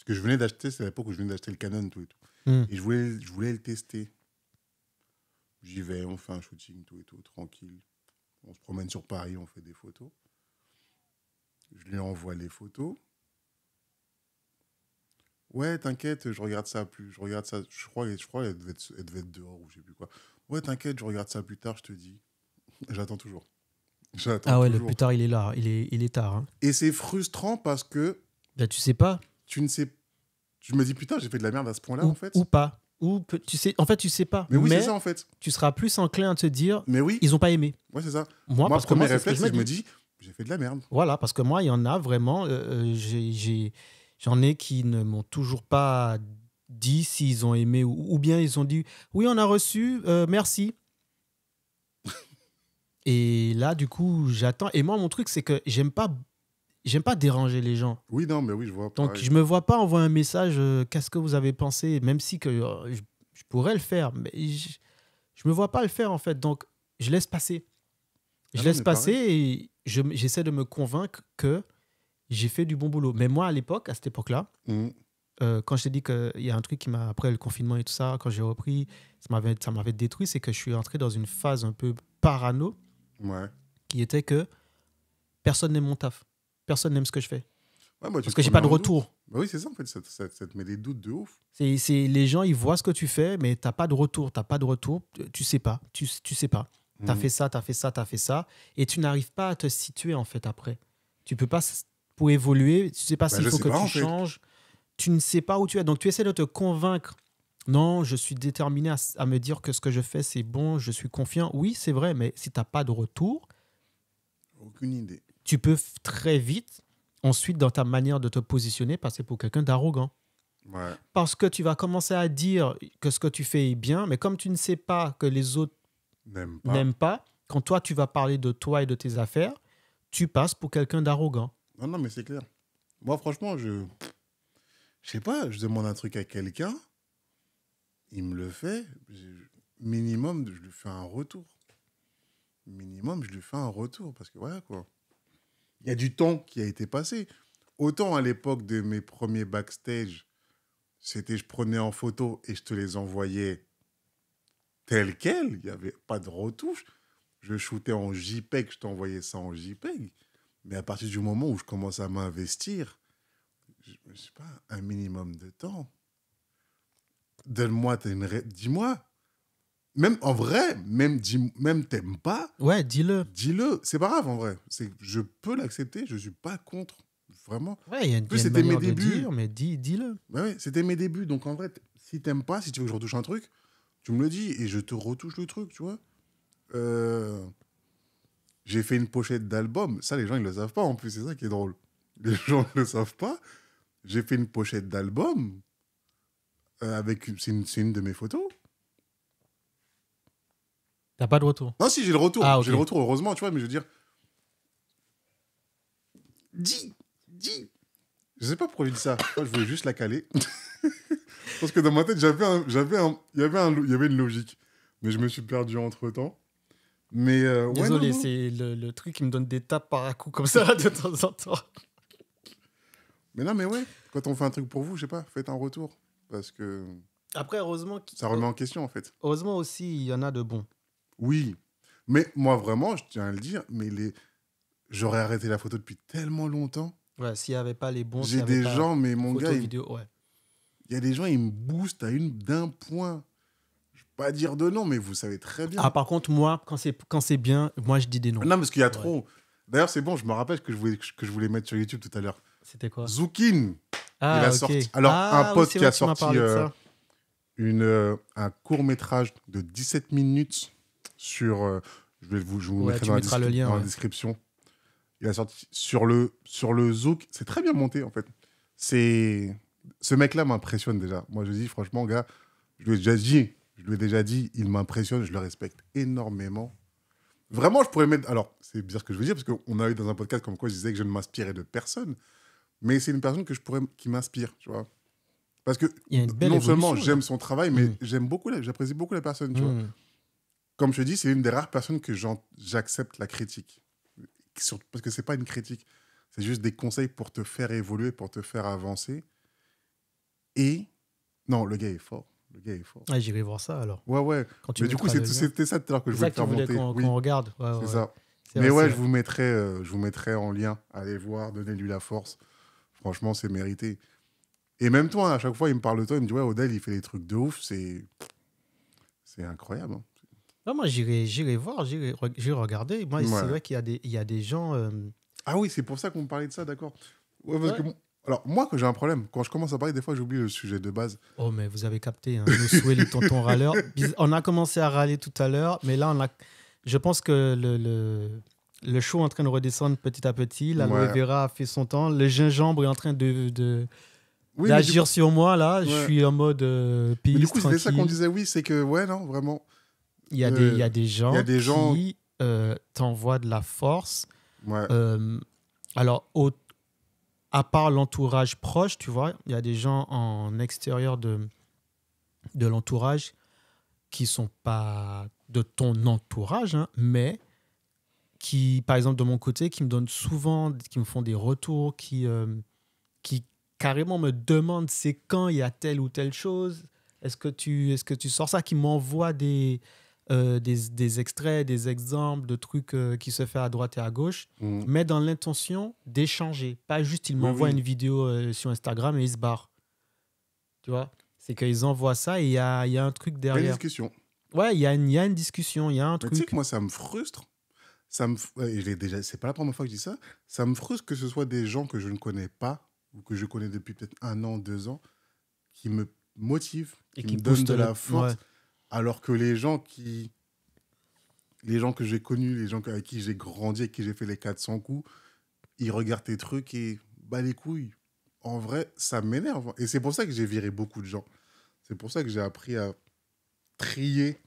que je venais d'acheter, c'est à l'époque où je venais d'acheter le Canon, tout et tout. Hmm. Et je voulais, je voulais le tester. J'y vais, on fait un shooting, tout et tout, tranquille. On se promène sur Paris, on fait des photos. Je lui envoie les photos. Ouais, t'inquiète, je regarde ça plus. Je regarde ça. Je crois, je crois qu'elle devait, être, dehors ou je sais plus quoi. Ouais, t'inquiète, je regarde ça plus tard, je te dis. J'attends toujours. ah ouais, le plus tard, il est là. Il est, il est tard. Hein. Et c'est frustrant parce que. Bah, tu sais pas. Tu ne sais. Tu me dis, putain, j'ai fait de la merde à ce point-là, en fait. Ou pas. Ou tu sais, en fait, tu sais pas. Mais oui, c'est ça, en fait. Tu seras plus enclin à te dire. Mais oui. Ils ont pas aimé. Ouais, c'est ça. Moi, parce que je, me dis, j'ai fait de la merde. Voilà, parce que moi, il y en a vraiment. Euh, euh, j'ai J'en ai qui ne m'ont toujours pas dit s'ils ont aimé ou, bien ils ont dit oui, on a reçu, euh, merci. Et là, du coup, j'attends. Et moi, mon truc, c'est que j'aime pas. J'aime pas déranger les gens. Oui, non, mais oui, je vois. Donc, je me vois pas envoyer un message, euh, qu'est-ce que vous avez pensé, même si que euh, je, pourrais le faire, mais je, me vois pas le faire, en fait. Donc, je laisse passer. Ah je laisse passer et j'essaie de me convaincre que j'ai fait du bon boulot. Mais moi, à l'époque, à cette époque-là, mm. euh, quand je t'ai dit qu'il y a un truc qui m'a, après le confinement et tout ça, quand j'ai repris, ça m'avait, ça m'avait détruit, c'est que je suis entré dans une phase un peu parano, qui était que personne n'aime mon taf, personne n'aime ce que je fais. Parce que j'ai pas de retour. Bah oui, c'est ça en fait, ça, te met des doutes de ouf. C'est, c'est, les gens, ils voient ce que tu fais, mais t'as pas de retour, t'as pas de retour, tu sais pas, tu, tu sais pas. T'as as mm. fait ça, t'as fait ça, t'as fait ça, et tu n'arrives pas à te situer en fait après. Tu peux pas pour évoluer. Tu sais pas bah, s'il faut que tu changes. Tu ne sais pas où tu es. Donc tu essaies de te convaincre. Non, je suis déterminé à, me dire que ce que je fais, c'est bon, je suis confiant. Oui, c'est vrai, mais si tu n'as pas de retour, aucune Tu peux très vite, ensuite, dans ta manière de te positionner, passer pour quelqu'un d'arrogant. Parce que tu vas commencer à dire que ce que tu fais est bien, mais comme tu ne sais pas que les autres n'aiment pas, quand toi tu vas parler de toi et de tes affaires, tu passes pour quelqu'un d'arrogant. Non, non, mais c'est clair. Moi, franchement, je. Je sais pas, je demande un truc à quelqu'un, il me le fait, minimum, je lui fais un retour. Minimum, je lui fais un retour, parce que voilà quoi. Il y a du temps qui a été passé. Autant à l'époque de mes premiers backstage, c'était je prenais en photo et je te les envoyais telles quelles, il n'y avait pas de retouche. Je shootais en JPEG, je t'envoyais ça en JPEG. Mais à partir du moment où je commence à m'investir, je ne sais pas, un minimum de temps. Donne-moi, dis-moi. Même en vrai, même, même t'aimes pas. Ouais, dis-le. Dis-le. C'est pas grave en vrai. Je peux l'accepter, je ne suis pas contre. Vraiment. Ouais, il y a une, plus, mais dis, dis-le. Bah ouais c'était mes débuts. Donc en vrai, si t'aimes pas, si tu veux que je retouche un truc, tu me le dis et je te retouche le truc, tu vois. Euh, j'ai fait une pochette d'album. Ça, les gens, ils ne le savent pas en plus. C'est ça qui est drôle. Les gens ne le savent pas. J'ai fait une pochette d'album. Euh, avec c'est une, de mes photos. T'as pas de retour Non, si, j'ai le retour. Ah, j'ai le retour, heureusement, tu vois, mais je veux dire. Dis Dis Je sais pas pourquoi j'ai dit ça. je voulais juste la caler. Parce que dans ma tête, j'avais j'avais il y avait il y avait une logique. Mais je me suis perdu entre temps. Mais euh, Désolé, c'est le, truc qui me donne des tapes par à coup comme ça de temps en temps. Mais non, mais ouais, quand on fait un truc pour vous, je sais pas, faites un retour. Parce que. Après, heureusement. Ça remet en question, en fait. Heureusement aussi, il y en a de bons. Oui. Mais moi, vraiment, je tiens à le dire, mais les... j'aurais arrêté la photo depuis tellement longtemps. Ouais, s'il n'y avait pas les bons. J'ai des gens, mais mon gars. il... Ouais. y a des gens, ils me boostent à une d'un point pas dire de nom, mais vous savez très bien. Ah, par contre, moi, quand c'est, quand c'est bien, moi, je dis des noms. Ah non, parce qu'il y a trop. D'ailleurs, c'est bon, je me rappelle que je voulais, que je voulais mettre sur YouTube tout à l'heure. C'était quoi Zoukine ah, Il a sorti. Alors, un pote qui a sorti euh, une, euh, un court métrage de 17 minutes sur. Euh, je vais vous, je vous mettrai dans, la, le lien, dans la, description. Il a sorti sur le, sur le Zouk. C'est très bien monté, en fait. C'est. Ce mec-là m'impressionne déjà. Moi, je dis, franchement, gars, je lui ai déjà dit je lui ai déjà dit, il m'impressionne, je le respecte énormément. Vraiment, je pourrais mettre. Alors, c'est bizarre ce que je veux dire, parce qu'on a eu dans un podcast comme quoi je disais que je ne m'inspirais de personne. Mais c'est une personne que je pourrais, qui m'inspire, tu vois. Parce que non seulement j'aime son travail, mais mm. j'aime beaucoup, j'apprécie beaucoup la personne, tu vois. Mm. Comme je te dis, c'est une des rares personnes que j'accepte la critique. Parce que c'est pas une critique, c'est juste des conseils pour te faire évoluer, pour te faire avancer. Et non, le gars est fort. Le gars ah, j'irai voir ça alors. Ouais, ouais. mais du coup, c'était ça tout à l'heure que je voulais faire Qu'on regarde. c'est ça. Mais ouais, je vous, mettrai, euh, je vous mettrai en lien. Allez voir, donnez-lui la force. Franchement, c'est mérité. Et même toi, à chaque fois, il me parle de toi. Il me dit Ouais, Odell, il fait des trucs de ouf. C'est incroyable. Hein. Non, moi, j'irai voir, j'irai regarder. Moi, c'est vrai qu'il y, a des, il y a des gens. Euh, ah oui, c'est pour ça qu'on parlait de ça, d'accord. Ouais, parce que alors, moi, que j'ai un problème, quand je commence à parler, des fois, j'oublie le sujet de base. Oh, mais vous avez capté, hein, souhaits, les tontons On a commencé à râler tout à l'heure, mais là, on a... je pense que le, le, le show est en train de redescendre petit à petit. La ouais. a fait son temps. Le gingembre est en train de, d'agir sur moi là je suis en mode euh, du coup c'est ça qu'on disait oui c'est que ouais non vraiment il y a, des, euh, il y a des gens des gens... qui euh, t'envoient de la force ouais. alors autant à part l'entourage proche, tu vois, il y a des gens en extérieur de, de l'entourage qui sont pas de ton entourage, hein, mais qui, par exemple, de mon côté, qui me donnent souvent, qui me font des retours, qui, euh, qui carrément me demandent c'est quand il y a telle ou telle chose, est-ce que tu, est-ce que tu sors ça, qui m'envoient des, euh, des, des, extraits, des exemples de trucs euh, qui se fait à droite et à gauche, mm. mais dans l'intention d'échanger. Pas juste ils m'envoient une vidéo euh, sur Instagram et ils se barrent. Tu vois C'est qu'ils envoient ça et il y a, y a, un truc derrière. Il y a une discussion. Ouais, il y, a une, discussion, il y a un truc. tu sais que moi, ça me frustre. Ça me, déjà, c'est pas la première fois que je dis ça. Ça me frustre que ce soit des gens que je ne connais pas ou que je connais depuis peut-être un an, deux ans, qui me motivent, et qui me donnent de la force. Alors que les gens qui. Les gens que j'ai connus, les gens avec qui j'ai grandi, avec qui j'ai fait les 400 coups, ils regardent tes trucs et bah les couilles. En vrai, ça m'énerve. Et c'est pour ça que j'ai viré beaucoup de gens. C'est pour ça que j'ai appris à trier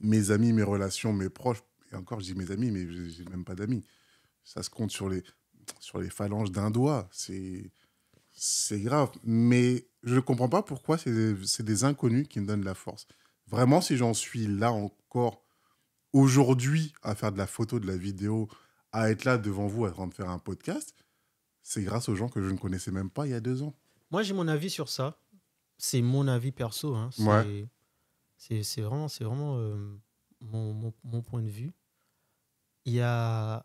mes amis, mes relations, mes proches. Et encore, je dis mes amis, mais j'ai même pas d'amis. Ça se compte sur les, sur les phalanges d'un doigt. C'est, grave. Mais je ne comprends pas pourquoi c'est des, des, inconnus qui me donnent la force vraiment, si j'en suis là encore aujourd'hui à faire de la photo, de la vidéo, à être là devant vous, à de faire un podcast, c'est grâce aux gens que je ne connaissais même pas il y a deux ans. Moi, j'ai mon avis sur ça. C'est mon avis perso. Hein. C'est vraiment, vraiment euh, mon, mon, point de vue. Il y a,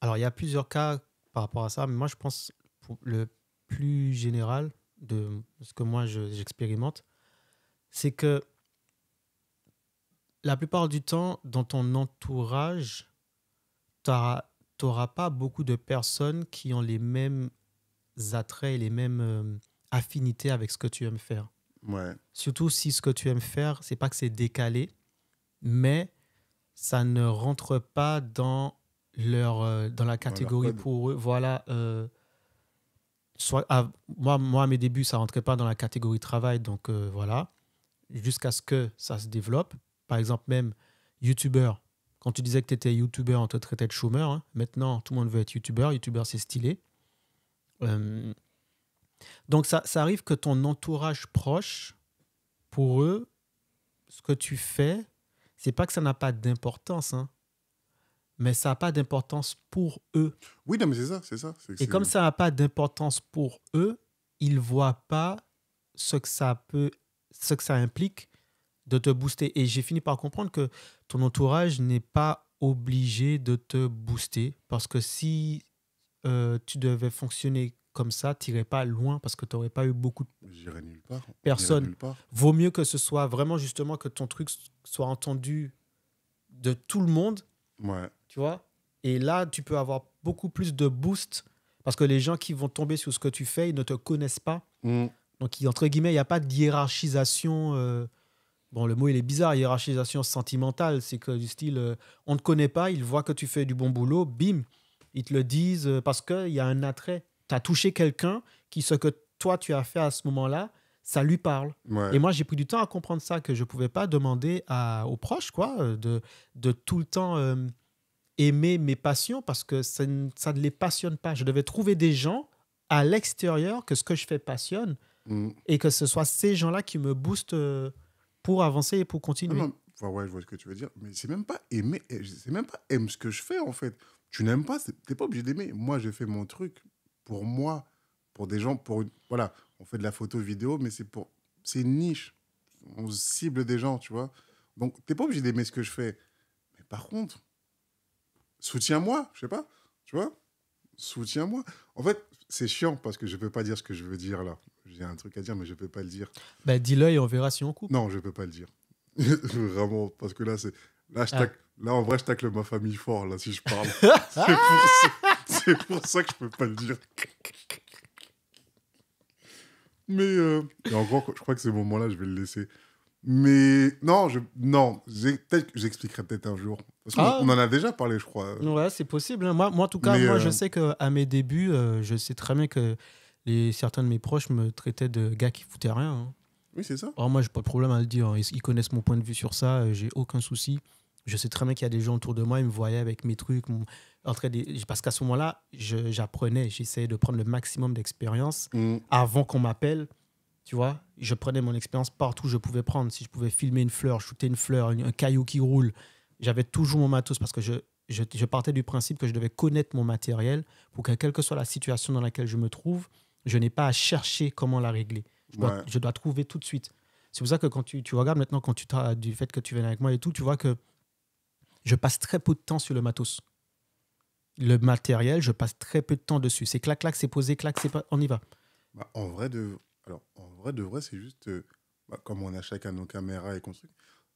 alors, il y a plusieurs cas par rapport à ça, mais moi, je pense le plus général de ce que moi j'expérimente, c'est que la plupart du temps, dans ton entourage, tu n'auras pas beaucoup de personnes qui ont les mêmes attraits les mêmes euh, affinités avec ce que tu aimes faire. Ouais. Surtout si ce que tu aimes faire, c'est pas que c'est décalé, mais ça ne rentre pas dans leur euh, dans la catégorie pour eux. Voilà. Euh, soit ah, moi, moi à mes débuts, ça ne rentrait pas dans la catégorie travail, donc voilà. Jusqu'à ce que ça se développe, par exemple, même youtubeur. Quand tu disais que tu étais youtubeur, on te traitait de chômeur. Hein. Maintenant, tout le monde veut être youtubeur. Youtubeur, c'est stylé. Euh, donc, ça, ça arrive que ton entourage proche, pour eux, ce que tu fais, c'est pas que ça n'a pas d'importance, hein, mais ça n'a pas d'importance pour eux. Oui, non, mais c'est ça, c'est ça. Et comme ça n'a pas d'importance pour eux, ils ne voient pas ce que ça peut, ce que ça implique de te booster. Et j'ai fini par comprendre que ton entourage n'est pas obligé de te booster parce que si euh, tu devais fonctionner comme ça, tu n'irais pas loin parce que tu n'aurais pas eu beaucoup de nulle personnes. Vaut mieux que ce soit vraiment justement que ton truc soit entendu de tout le monde. Ouais. Tu vois Et là, tu peux avoir beaucoup plus de boost parce que les gens qui vont tomber sur ce que tu fais, ils ne te connaissent pas. Mm. Donc, entre guillemets, il n'y a pas de hiérarchisation. Euh, Bon, le mot, il est bizarre, hiérarchisation sentimentale. C'est que du style, euh, on ne te connaît pas, ils voient que tu fais du bon boulot, bim, ils te le disent euh, parce parce qu'il y a un attrait. Tu as touché quelqu'un qui, ce que toi, tu as fait à ce moment-là, ça lui parle. Et moi, j'ai pris du temps à comprendre ça, que je ne pouvais pas demander à, aux proches, quoi, euh, de, de tout le temps aimer mes passions parce que ça, ne les passionne pas. Je devais trouver des gens à l'extérieur que ce que je fais passionne mm. et que ce soit ces gens-là qui me boostent pour avancer et pour continuer. Non, Enfin, ouais, je vois ce que tu veux dire, mais c'est même pas aimer, c'est même pas aimer ce que je fais en fait. Tu n'aimes pas, t'es pas obligé d'aimer. Moi, j'ai fait mon truc pour moi, pour des gens, pour une... voilà, on fait de la photo vidéo, mais c'est pour, c'est une niche. On cible des gens, tu vois. Donc, t'es pas obligé d'aimer ce que je fais. Mais par contre, soutiens-moi, je sais pas, tu vois, soutiens-moi. En fait, c'est chiant parce que je peux pas dire ce que je veux dire là. J'ai un truc à dire, mais je ne peux pas le dire. Bah, dis-le et on verra si on coupe. Non, je ne peux pas le dire. Vraiment, parce que là, c'est. Là, ah. là, en vrai, je tacle ma famille fort, là, si je parle. c'est, pour... pour ça que je ne peux pas le dire. Mais euh... je crois que ce moment-là, je vais le laisser. Mais non, je, non, peut j'expliquerai peut-être un jour. Parce qu'on ah. en a déjà parlé, je crois. Ouais, c'est possible. Hein. Moi, moi en tout cas, moi, euh, je sais qu'à mes débuts, euh, je sais très bien que les, certains de mes proches me traitaient de gars qui foutaient rien. Hein. Oui, c'est ça. Alors oh, moi, j'ai pas de problème à le dire. Hein. Ils, connaissent mon point de vue sur ça. Euh, j'ai aucun souci. Je sais très bien qu'il y a des gens autour de moi, ils me voyaient avec mes trucs. parce qu'à ce moment-là, j'apprenais, j'essayais de prendre le maximum d'expérience mm. avant qu'on m'appelle. Tu vois, je prenais mon expérience partout où je pouvais prendre. Si je pouvais filmer une fleur, shooter une fleur, un caillou qui roule, j'avais toujours mon matos parce que je, je, je, partais du principe que je devais connaître mon matériel pour que, quelle que soit la situation dans laquelle je me trouve, je n'ai pas à chercher comment la régler. Je dois, trouver tout de suite. C'est pour ça que quand tu, tu regardes maintenant, quand tu as du fait que tu viennes avec moi et tout, tu vois que je passe très peu de temps sur le matos. Le matériel, je passe très peu de temps dessus. C'est clac, clac, c'est posé, clac, c'est pas. On y va. Bah, en vrai de. Alors, en vrai de vrai, c'est juste. Euh, bah, comme on a chacun nos caméras et construit.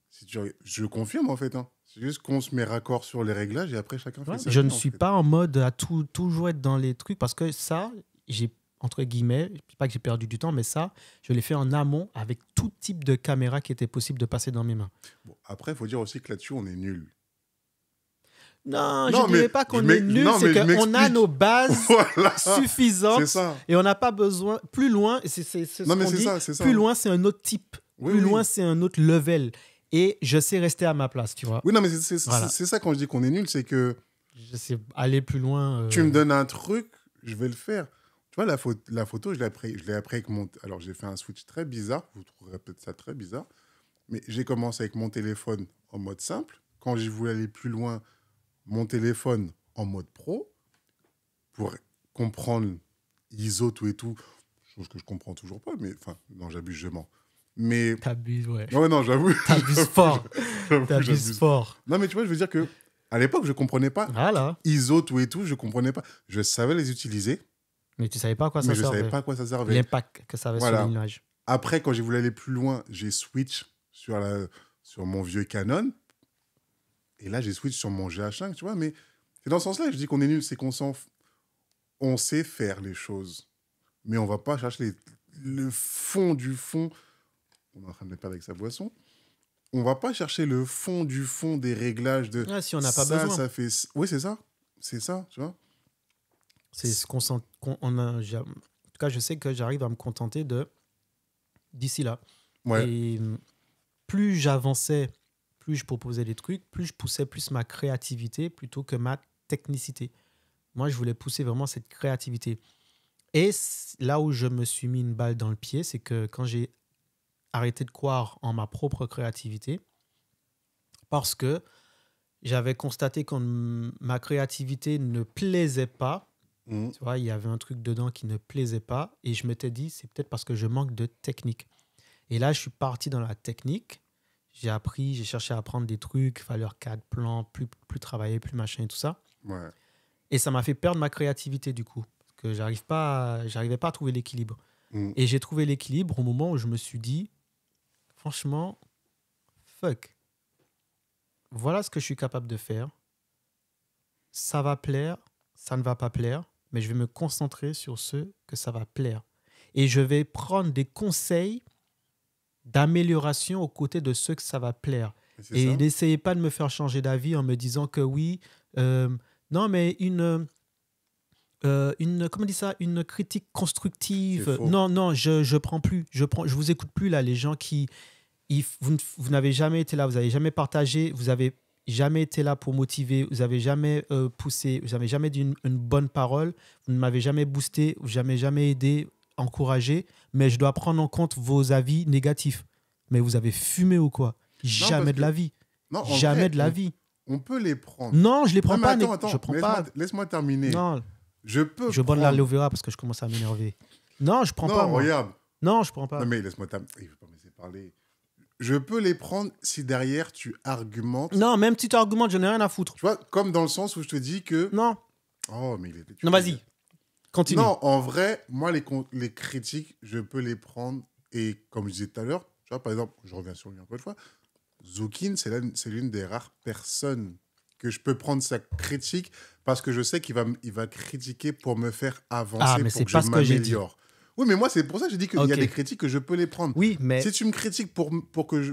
Si tu... Je confirme en fait. Hein. C'est juste qu'on se met raccord sur les réglages et après chacun ouais, fait Je ne suis pas en mode à tout, toujours être dans les trucs parce que ça, j'ai entre guillemets, je pas que j'ai perdu du temps, mais ça, je l'ai fait en amont avec tout type de caméra qui était possible de passer dans mes mains. Bon, après, il faut dire aussi que là-dessus, on est nul. Non, je ne pas qu'on est nul, c'est qu'on a nos bases suffisantes et on n'a pas besoin plus loin. C'est ce qu'on plus loin, c'est un autre type. plus loin, c'est un autre level. Et je sais rester à ma place, tu vois. Oui, non, mais c'est c'est ça quand je dis qu'on est nul, c'est que je sais aller plus loin. Euh, tu me donnes un truc, je vais le faire. Tu vois, la, la photo, je l'ai appris, je appris avec mon... Alors, j'ai fait un switch très bizarre, vous trouverez peut-être ça très bizarre, mais j'ai commencé avec mon téléphone en mode simple. Quand j'ai voulu aller plus loin, mon téléphone en mode pro, pour comprendre ISO, tout et tout, chose que je comprends toujours pas, mais enfin, non, j'abuse, je mens. Mais. T'abuses, ouais. Non, non, j'avoue. T'abuses fort. T'abuses fort. Non, mais tu vois, je veux dire que à l'époque, je comprenais pas. Voilà. ISO, tout et tout, je comprenais pas. Je savais les utiliser, mais tu savais pas quoi ça servait. Je savais pas quoi ça servait. L'impact que ça avait sur l'image. Après, quand j'ai voulu aller plus loin, j'ai switch sur, la, sur mon vieux Canon. Et là, j'ai switch sur mon GH5, tu vois. Mais c'est dans ce sens-là je dis qu'on est nul, c'est qu'on on sait faire les choses. Mais on va pas chercher le fond du fond. On est en train de le perdre avec sa boisson. On va pas chercher le fond du fond des réglages de. Ah, si on n'a pas besoin. Ça fait. Oui, c'est ça. C'est ça, tu vois. C'est qu'on sent on en tout cas, je sais que j'arrive à me contenter de d'ici là. Et hum, plus j'avançais, plus je proposais des trucs, plus je poussais plus ma créativité plutôt que ma technicité. Moi, je voulais pousser vraiment cette créativité. Et là où je me suis mis une balle dans le pied, c'est que quand j'ai arrêté de croire en ma propre créativité, parce que j'avais constaté que ma créativité ne plaisait pas Mm. Tu vois, il y avait un truc dedans qui ne plaisait pas. Et je m'étais dit, c'est peut-être parce que je manque de technique. Et là, je suis parti dans la technique. J'ai appris, j'ai cherché à apprendre des trucs, valeur 4 plan, plus, plus travailler, plus machin et tout ça. Et ça m'a fait perdre ma créativité du coup. Parce que j'arrive pas, j'arrivais pas à trouver l'équilibre. Mm. Et j'ai trouvé l'équilibre au moment où je me suis dit, franchement, fuck. Voilà ce que je suis capable de faire. Ça va plaire, ça ne va pas plaire mais je vais me concentrer sur ce que ça va plaire. Et je vais prendre des conseils d'amélioration aux côtés de ceux que ça va plaire. Et n'essayez pas de me faire changer d'avis en me disant que oui, euh, non, mais une, euh, une, comment dit ça, une critique constructive. Non, non, je ne prends plus, je prends, je vous écoute plus là, les gens qui, vous, vous n'avez jamais été là, vous n'avez jamais partagé, vous avez jamais été là pour motiver, vous n'avez jamais euh, poussé, vous n'avez jamais dit une, bonne parole, vous ne m'avez jamais boosté, vous n'avez jamais aidé, encouragé, mais je dois prendre en compte vos avis négatifs. Mais vous avez fumé ou quoi Jamais de la vie. jamais de la vie. On peut les prendre. Non, je les prends attends, pas. Attends, je prends laisse pas. Laisse-moi terminer. Non. Je peux. Je prendre... bois la vera parce que je commence à m'énerver. Non, je prends pas. Non, regarde. Non, je prends pas. Non, mais laisse-moi terminer. Il ne pas me laisser parler je peux les prendre si derrière tu argumentes. Non, même si tu argumentes, je ai rien à foutre. Tu vois, comme dans le sens où je te dis que. Non. Oh, mais il est... Non, vas-y. Continue. Non, en vrai, moi, les, les critiques, je peux les prendre. Et comme je disais tout à l'heure, tu vois, par exemple, je reviens sur lui encore une fois. Zoukine, c'est l'une des rares personnes que je peux prendre sa critique parce que je sais qu'il va, il va critiquer pour me faire avancer ah, mais pour que je m'améliore. Oui, mais moi, c'est pour ça que j'ai dit qu'il y a des critiques que je peux les prendre. Oui, mais. Si tu me critiques pour, pour que je.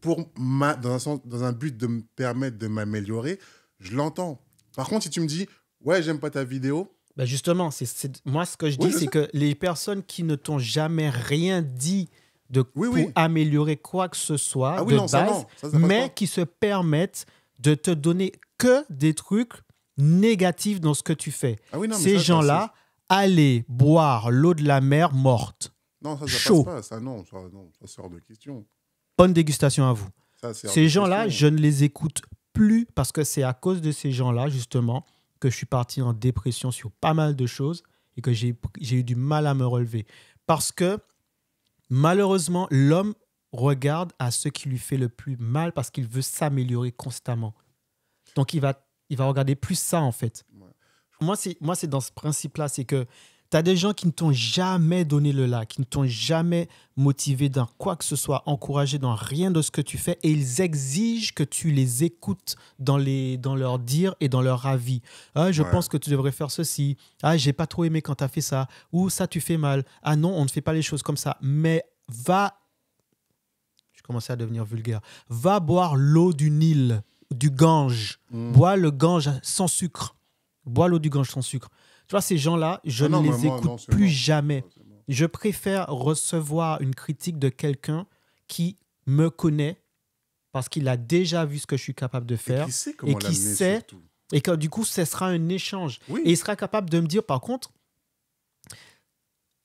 Pour dans, un dans un but de me permettre de m'améliorer, je l'entends. Par contre, si tu me dis, ouais, j'aime pas ta vidéo. ben justement, c'est moi, ce que je dis, c'est que les personnes qui ne t'ont jamais rien dit de, pour améliorer quoi que ce soit ah de base, mais qui se permettent de te donner que des trucs négatifs dans ce que tu fais. Ah Ces gens-là aller boire l'eau de la mer morte. Non, ça, chaud. passe pas. Ça, non, ça, sort de question. Bonne dégustation à vous. ces gens-là, je ne les écoute plus parce que c'est à cause de ces gens-là, justement, que je suis parti en dépression sur pas mal de choses et que j'ai eu du mal à me relever. Parce que, malheureusement, l'homme regarde à ce qui lui fait le plus mal parce qu'il veut s'améliorer constamment. Donc, il va, il va regarder plus ça, en fait moi, c'est, dans ce principe-là, c'est que tu as des gens qui ne t'ont jamais donné le lac, qui ne t'ont jamais motivé dans quoi que ce soit, encouragé dans rien de ce que tu fais, et ils exigent que tu les écoutes dans, les, dans leur dire et dans leur avis. Ah, je pense que tu devrais faire ceci. Ah, j'ai pas trop aimé quand tu as fait ça. Ou ça, tu fais mal. Ah non, on ne fait pas les choses comme ça. Mais va. Je commençais à devenir vulgaire. Va boire l'eau du Nil, du Gange. Mm. Bois le Gange sans sucre bois l'eau du gange sans sucre. Tu vois, ces gens-là, je ah ne les écoute plus jamais. Je préfère recevoir une critique de quelqu'un qui me connaît parce qu'il a déjà vu ce que je suis capable de faire et qui sait, et que du coup, ce sera un échange. Et il sera capable de me dire, par contre,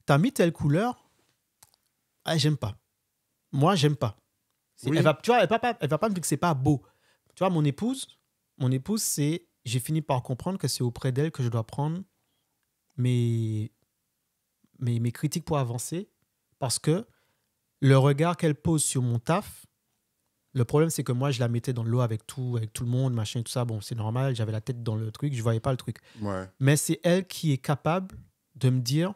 t'as mis telle couleur, ah, j'aime pas. Moi, j'aime pas. Elle va, tu vois, va pas me dire que c'est pas beau. Tu vois, mon épouse, mon épouse, c'est j'ai fini par comprendre que c'est auprès d'elle que je dois prendre mes, mes, mes critiques pour avancer parce que le regard qu'elle pose sur mon taf, le problème, c'est que moi, je la mettais dans l'eau avec tout, avec tout le monde, machin, tout ça. Bon, c'est normal, j'avais la tête dans le truc, je voyais pas le truc. Mais c'est elle qui est capable de me dire,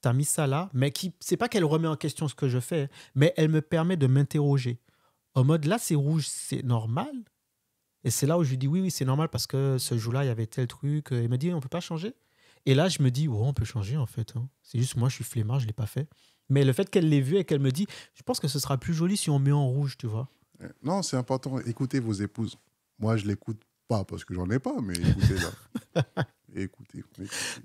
t'as mis ça là, mais qui, c'est pas qu'elle remet en question ce que je fais, mais elle me permet de m'interroger. En mode, là, c'est rouge, c'est normal, et c'est là où je lui dis oui, oui, c'est normal parce que ce jour-là, il y avait tel truc. Elle me dit on peut pas changer. Et là, je me dis ouais, on peut changer en fait. Hein. C'est juste moi, je suis flemmard, je l'ai pas fait. Mais le fait qu'elle l'ait vu et qu'elle me dit, je pense que ce sera plus joli si on met en rouge, tu vois. Euh, non, c'est important. Écoutez vos épouses. Moi, je l'écoute pas parce que j'en ai pas, mais écoutez-la. écoutez.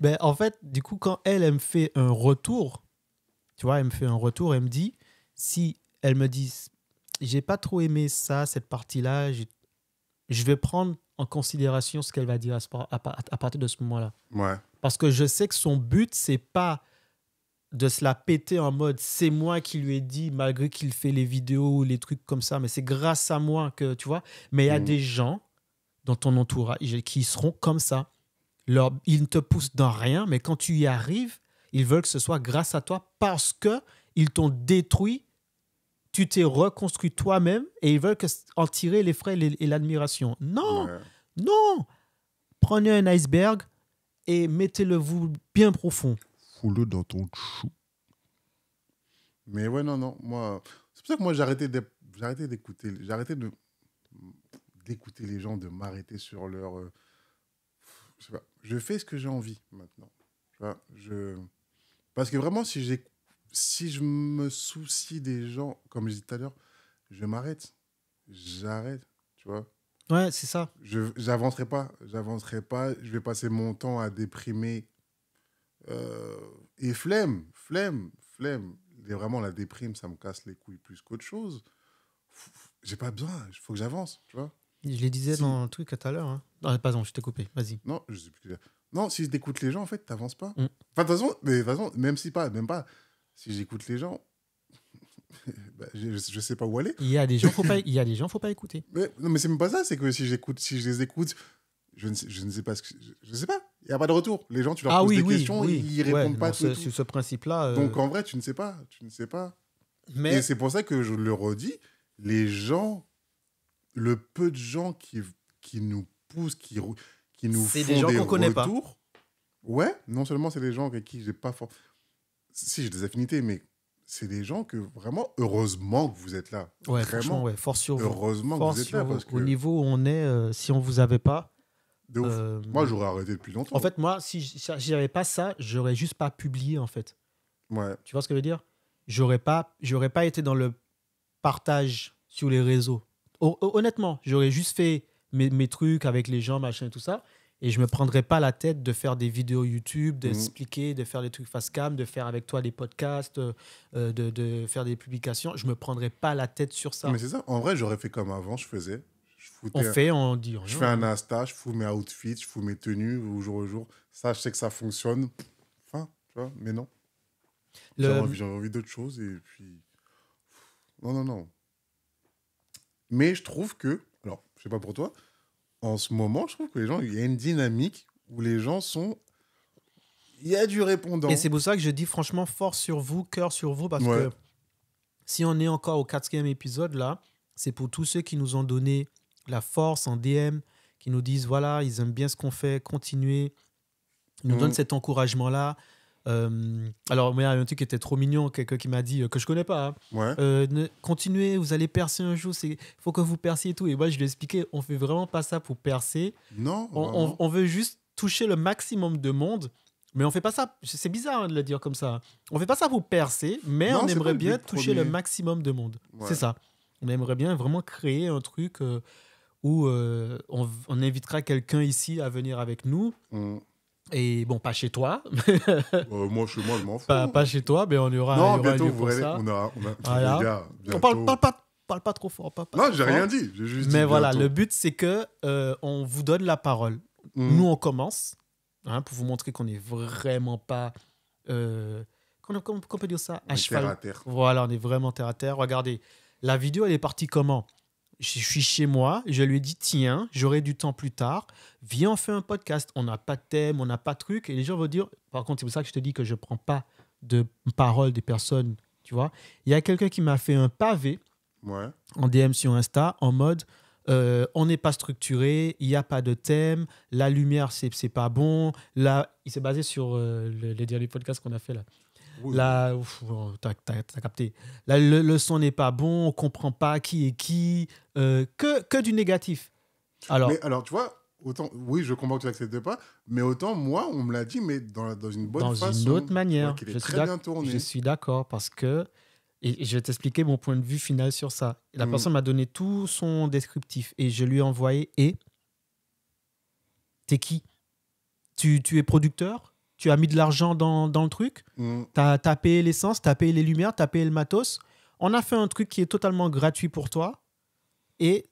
Ben, en fait, du coup, quand elle, elle me fait un retour, tu vois, elle me fait un retour, elle me dit, si elle me dit, j'ai pas trop aimé ça, cette partie-là, j'ai je vais prendre en considération ce qu'elle va dire à, partir de ce moment-là. Parce que je sais que son but, c'est pas de se la péter en mode c'est moi qui lui ai dit malgré qu'il fait les vidéos ou les trucs comme ça mais c'est grâce à moi que tu vois mais il y a mm. des gens dans ton entourage qui seront comme ça ils ne te poussent dans rien mais quand tu y arrives ils veulent que ce soit grâce à toi parce que ils t'ont détruit tu t'es reconstruit toi-même et ils veulent en tirer les frais et l'admiration. Non, non. Prenez un iceberg et mettez-le vous bien profond. Foule le dans ton chou. Mais ouais, non, non. Moi, c'est pour ça que moi j'ai arrêté d'écouter, j'ai de d'écouter les gens, de m'arrêter sur leur. Euh, je, fais ce que j'ai envie maintenant. parce que vraiment, si j'écoute si je me soucie des gens, comme je disais tout à l'heure, je m'arrête. J'arrête, tu vois. Ouais, c'est ça. Je n'avancerai pas, j'avancerai pas. Je vais passer mon temps à déprimer. Euh, et flemme, flemme, flemme. Et vraiment, la déprime, ça me casse les couilles plus qu'autre chose. J'ai pas besoin, il faut que j'avance, tu vois. Je le disais dans le truc tout à l'heure. Hein. Non, pardon, je t'ai coupé, vas-y. Non, je sais plus. Non, si je t'écoute les gens, en fait, t'avances pas. Mm. Enfin, de toute façon, mais, de toute façon, même si pas, même pas si j'écoute les gens, bah, je, ne sais pas où aller. Il y a des gens, faut pas, il y a des gens, faut pas écouter. Mais, non, mais c'est même pas ça. C'est que si j'écoute, si je les écoute, je ne sais, je ne sais pas ce que, je, sais pas. Il y a pas de retour. Les gens, tu leur ah poses des questions, ils ne répondent pas. sur ce principe-là. Euh, Donc en vrai, tu ne sais pas, tu ne sais pas. Mais... Et c'est pour ça que je le redis. Les gens, le peu de gens qui qui nous poussent, qui qui nous font des, gens qu'on ne Connaît pas. Ouais, non seulement c'est des gens avec qui j'ai pas forcément si j'ai des affinités, mais c'est des gens que vraiment, heureusement que vous êtes là. Ouais, vraiment, ouais, Heureusement que vous êtes là. Parce que... Au niveau où on est, euh, si on vous avait pas. Euh, moi, j'aurais arrêté depuis longtemps. En fait, moi, si j'avais pas ça, j'aurais juste pas publié, en fait. Ouais. Tu vois ce que je veux dire J'aurais pas, j'aurais pas été dans le partage sur les réseaux. Honnêtement, j'aurais juste fait mes, mes, trucs avec les gens, machin, tout ça. Et je me prendrais pas la tête de faire des vidéos YouTube, mhm. d'expliquer, de faire des trucs face cam, de faire avec toi des podcasts, euh, euh, de, faire des publications. Je me prendrais pas la tête sur ça. Mais c'est ça. En vrai, j'aurais fait comme avant, je faisais. Je on fait, on dit. je fais un Insta, je fous mes outfits, je fous mes tenues au jour au jour. Ça, je sais que ça fonctionne. Enfin, tu vois, mais non. J'ai envie, envie d'autre chose et puis. Non, non, non. Mais je trouve que, alors, je sais pas pour toi, en ce moment, je trouve que les gens, il y a une dynamique où les gens sont. Il y a du répondant. Et c'est pour ça que je dis franchement force sur vous, cœur sur vous, parce que si on est encore au quatrième épisode là, c'est pour tous ceux qui nous ont donné la force en DM, qui nous disent voilà, ils aiment bien ce qu'on fait, continuez. Ils nous mm. donnent cet encouragement là. Euh, alors, il y a un truc qui était trop mignon, quelqu'un qui m'a dit, euh, que je connais pas, hein. euh, continuez, vous allez percer un jour, il faut que vous perciez tout. Et moi, je lui ai expliqué, on fait vraiment pas ça pour percer. Non. On, veut juste toucher le maximum de monde, mais on fait pas ça, c'est bizarre hein, de le dire comme ça. On fait pas ça pour percer, mais on aimerait bien toucher le maximum de monde. C'est ça. On aimerait bien vraiment créer un truc où on, invitera quelqu'un ici à venir avec nous. Mm. Et bon, pas chez toi. Euh, moi, chez moi, je m'en fous. Pas, chez toi, mais on y aura. Non, aura bientôt, lieu vous On, a, on On parle, pas, pas trop fort. Pas, non, j'ai rien dit. mais voilà, le but, c'est que euh, on vous donne la parole. Mm. Nous, on commence hein, pour vous montrer qu'on n'est vraiment pas. Euh, qu'on peut dire ça Terre à terre. Voilà, on est vraiment terre à terre. Regardez, la vidéo, elle est partie comment je suis chez moi, je lui ai dit tiens, j'aurai du temps plus tard, viens on fait un podcast, on n'a pas de thème, on n'a pas de truc, et les gens vont dire, par contre c'est pour ça que je te dis que je ne prends pas de parole des personnes, tu vois. Il y a quelqu'un qui m'a fait un pavé en DM sur Insta en mode... Euh, on n'est pas structuré, il n'y a pas de thème, la lumière, c'est pas bon. Là, il s'est basé sur euh, les derniers podcasts qu'on a fait là. Là, oh, t'as capté. le, son n'est pas bon, on comprend pas qui est qui, euh, que, que du négatif. Alors, mais alors, tu vois, autant, oui, je comprends que tu n'acceptes pas, mais autant, moi, on me l'a dit, mais dans, une bonne façon. Dans une autre manière. je, suis d'accord, parce que, et, je vais t'expliquer mon point de vue final sur ça. La mm. personne m'a donné tout son descriptif et je lui ai envoyé, et t'es qui tu, tu es producteur tu as mis de l'argent dans, le truc, mm. tu as, tapé l'essence, tu as payé les lumières, tu as payé le matos. On a fait un truc qui est totalement gratuit pour toi. Et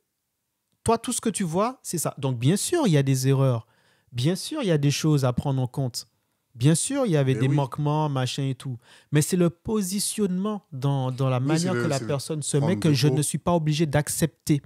toi, tout ce que tu vois, c'est ça. Donc, bien sûr, il y a des erreurs. Bien sûr, il y a des choses à prendre en compte. Bien sûr, il y avait eh des manquements, machin et tout. Mais c'est le positionnement dans, la manière que la personne se met que je ne suis pas obligé d'accepter.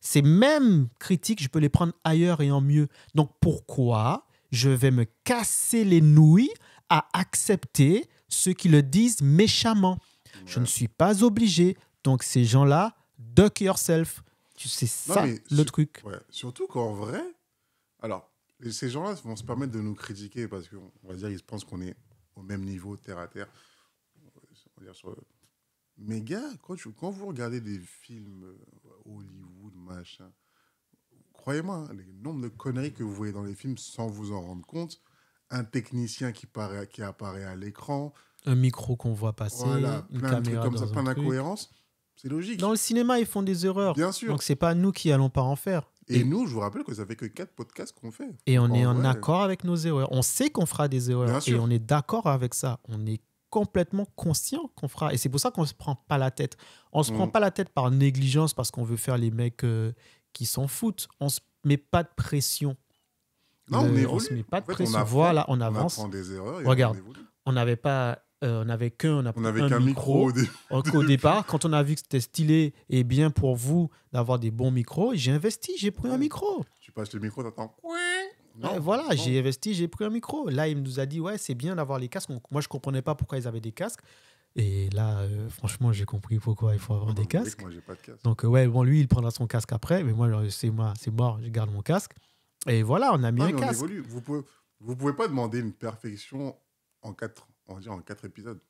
Ces mêmes critiques, je peux les prendre ailleurs et en mieux. Donc, pourquoi je vais me casser les nouilles à accepter ceux qui le disent méchamment. Je ne suis pas obligé. Donc ces gens-là, duck yourself. C'est ça le truc. Surtout qu'en vrai, alors, ces gens-là vont se permettre de nous critiquer parce qu'on va dire ils pensent qu'on est au même niveau, terre à terre. Mais gars, quand, quand vous regardez des films euh, Hollywood, machin, croyez-moi, hein, les nombre de conneries que vous voyez dans les films sans vous en rendre compte, un technicien qui, qui apparaît à l'écran, un micro qu'on voit passer, voilà, une plein de comme ça, plein d'incohérences, c'est logique. Dans le cinéma, ils font des erreurs. Bien sûr. Donc c'est pas nous qui allons pas en faire. Et, nous, je vous rappelle que ça fait que quatre podcasts qu'on fait. Et on est en accord avec nos erreurs. On sait qu'on fera des erreurs. Bien sûr. Et on est d'accord avec ça. On est complètement conscient qu'on fera. Et c'est pour ça qu'on ne se prend pas la tête. On ne se mm. prend pas la tête par négligence parce qu'on veut faire les mecs euh, qui s'en foutent. On se met pas de pression. Non, on euh, se met pas de pression. voilà, on avance. On des erreurs. Regarde, on n'avait pas. Euh, on n'avait qu'un, on, micro, au, départ. Quand on a vu que c'était stylé et bien pour vous d'avoir des bons micros, j'ai investi, j'ai pris un micro. Tu passes le micro, t'attends. oui voilà, j'ai investi, j'ai pris un micro. Là, il nous a dit, ouais, c'est bien d'avoir les casques. Moi, je ne comprenais pas pourquoi ils avaient des casques. Et là, euh, franchement, j'ai compris pourquoi il faut avoir des casques. Moi, pas de casque. Donc, euh, ouais, bon, lui, il prendra son casque après, mais moi, c'est moi, c'est mort, je garde mon casque. Et voilà, on a mis ah, un casque. Évolue. Vous ne vous pouvez pas demander une perfection en quatre, quatre épisodes.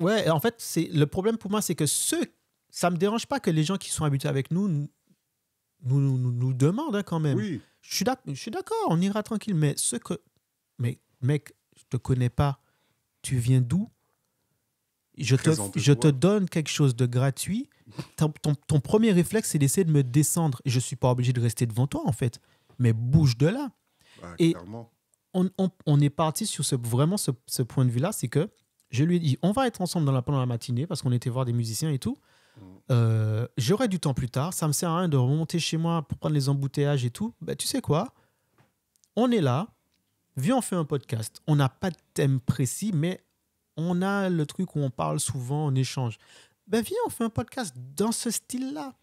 Ouais, en fait, c'est le problème pour moi, c'est que ceux, ça me dérange pas que les gens qui sont habitués avec nous nous, nous, nous, demandent hein, quand même. Oui. Je suis d'accord, on ira tranquille, mais ce que, mais mec, je te connais pas, tu viens d'où? je, te, je te, donne quelque chose de gratuit. Ton, premier réflexe, c'est d'essayer de me descendre. Je ne suis pas obligé de rester devant toi, en fait. Mais bouge de là. Bah, et on, est parti sur ce, vraiment ce, point de vue-là. C'est que je lui ai dit, on va être ensemble dans la, pendant la matinée parce qu'on était voir des musiciens et tout. Mm. Euh, j'aurai du temps plus tard. Ça me sert à rien de remonter chez moi pour prendre les embouteillages et tout. Bah, tu sais quoi On est là. Viens, on fait un podcast. On n'a pas de thème précis, mais on a le truc où on parle souvent, on échange. Ben viens, on fait un podcast dans ce style-là.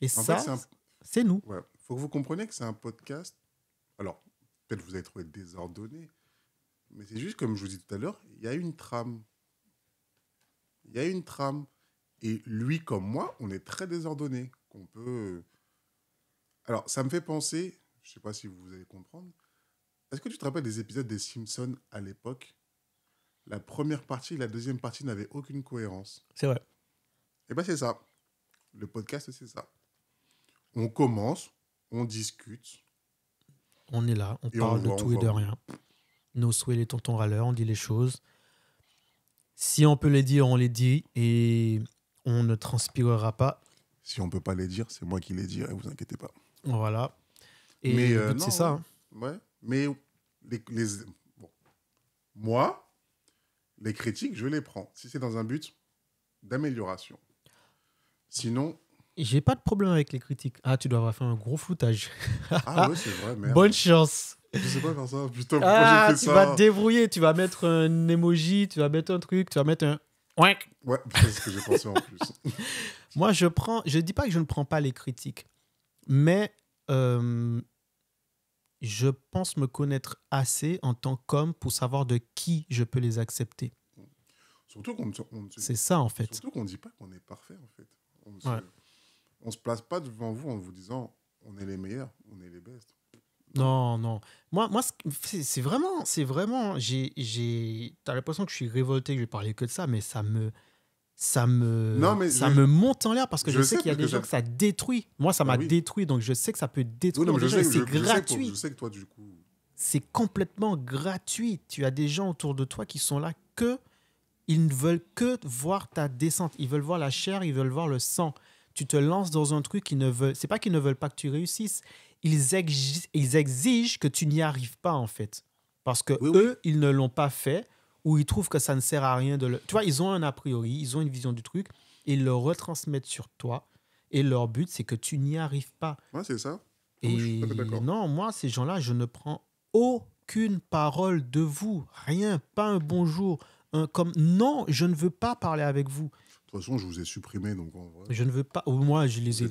Et ça, c'est nous. Il faut que vous compreniez que c'est un podcast. Alors, peut-être vous allez trouver désordonné, mais c'est juste comme je vous dis tout à l'heure, il y a une trame. Il y a une trame. Et lui comme moi, on est très désordonné. Qu'on peut. Alors, ça me fait penser, je ne sais pas si vous allez comprendre. Est-ce que tu te rappelles des épisodes des Simpsons à l'époque la première partie et la deuxième partie n'avaient aucune cohérence. C'est vrai. Et eh bien, c'est ça. Le podcast, c'est ça. On commence, on discute. On est là, on parle de tout et de rien. Nos souhaits, les tontons râleurs, on dit les choses. Si on peut les dire, on les dit et on ne transpirera pas. Si on ne peut pas les dire, c'est moi qui les dirai, vous inquiétez pas. Voilà. Et euh, c'est ça. Hein. Mais les, moi, les critiques, je les prends, si c'est dans un but d'amélioration. Sinon... J'ai pas de problème avec les critiques. Ah, tu dois avoir fait un gros foutage. Ah ouais, c'est vrai, merde. Bonne chance. Je sais pas faire ça, putain, pourquoi ah, j'ai fait tu vas te débrouiller, tu vas mettre un emoji, tu vas mettre un truc, tu vas mettre un... Ouais, c'est ce que j'ai pensé en plus. Moi, je prends... Je dis pas que je ne prends pas les critiques, mais... Euh, je pense me connaître assez en tant qu'homme pour savoir de qui je peux les accepter. Surtout C'est ça, en fait. Surtout qu'on ne dit pas qu'on est parfait, en fait. On ne se, place pas devant vous en vous disant on est les meilleurs, on est les best. Non, non. Moi, moi c'est vraiment. c'est vraiment j'ai Tu as l'impression que je suis révolté, que je vais parler que de ça, mais ça me ça me, ça me monte en l'air parce que je, sais, qu'il y a des gens que ça détruit. Moi, ça bah m'a détruit, donc je sais que ça peut détruire oui, C'est gratuit. je sais que toi, du coup. C'est complètement gratuit. Tu as des gens autour de toi qui sont là que. Ils ne veulent que voir ta descente. Ils veulent voir la chair, ils veulent voir le sang. Tu te lances dans un truc qui ne veulent. C'est pas qu'ils ne veulent pas que tu réussisses. Ils, exigent, que tu n'y arrives pas, en fait. Parce que eux, ils ne l'ont pas fait où ils trouvent que ça ne sert à rien de le. Tu vois, ils ont un a priori, ils ont une vision du truc, et ils le retransmettent sur toi. Et leur but, c'est que tu n'y arrives pas. Ouais, c'est ça. non, moi, ces gens-là, je ne prends aucune parole de vous. Rien, pas un bonjour. Un comme non, je ne veux pas parler avec vous. De toute façon, je vous ai supprimé, donc en vrai, Je ne veux pas. Moi, je les ai.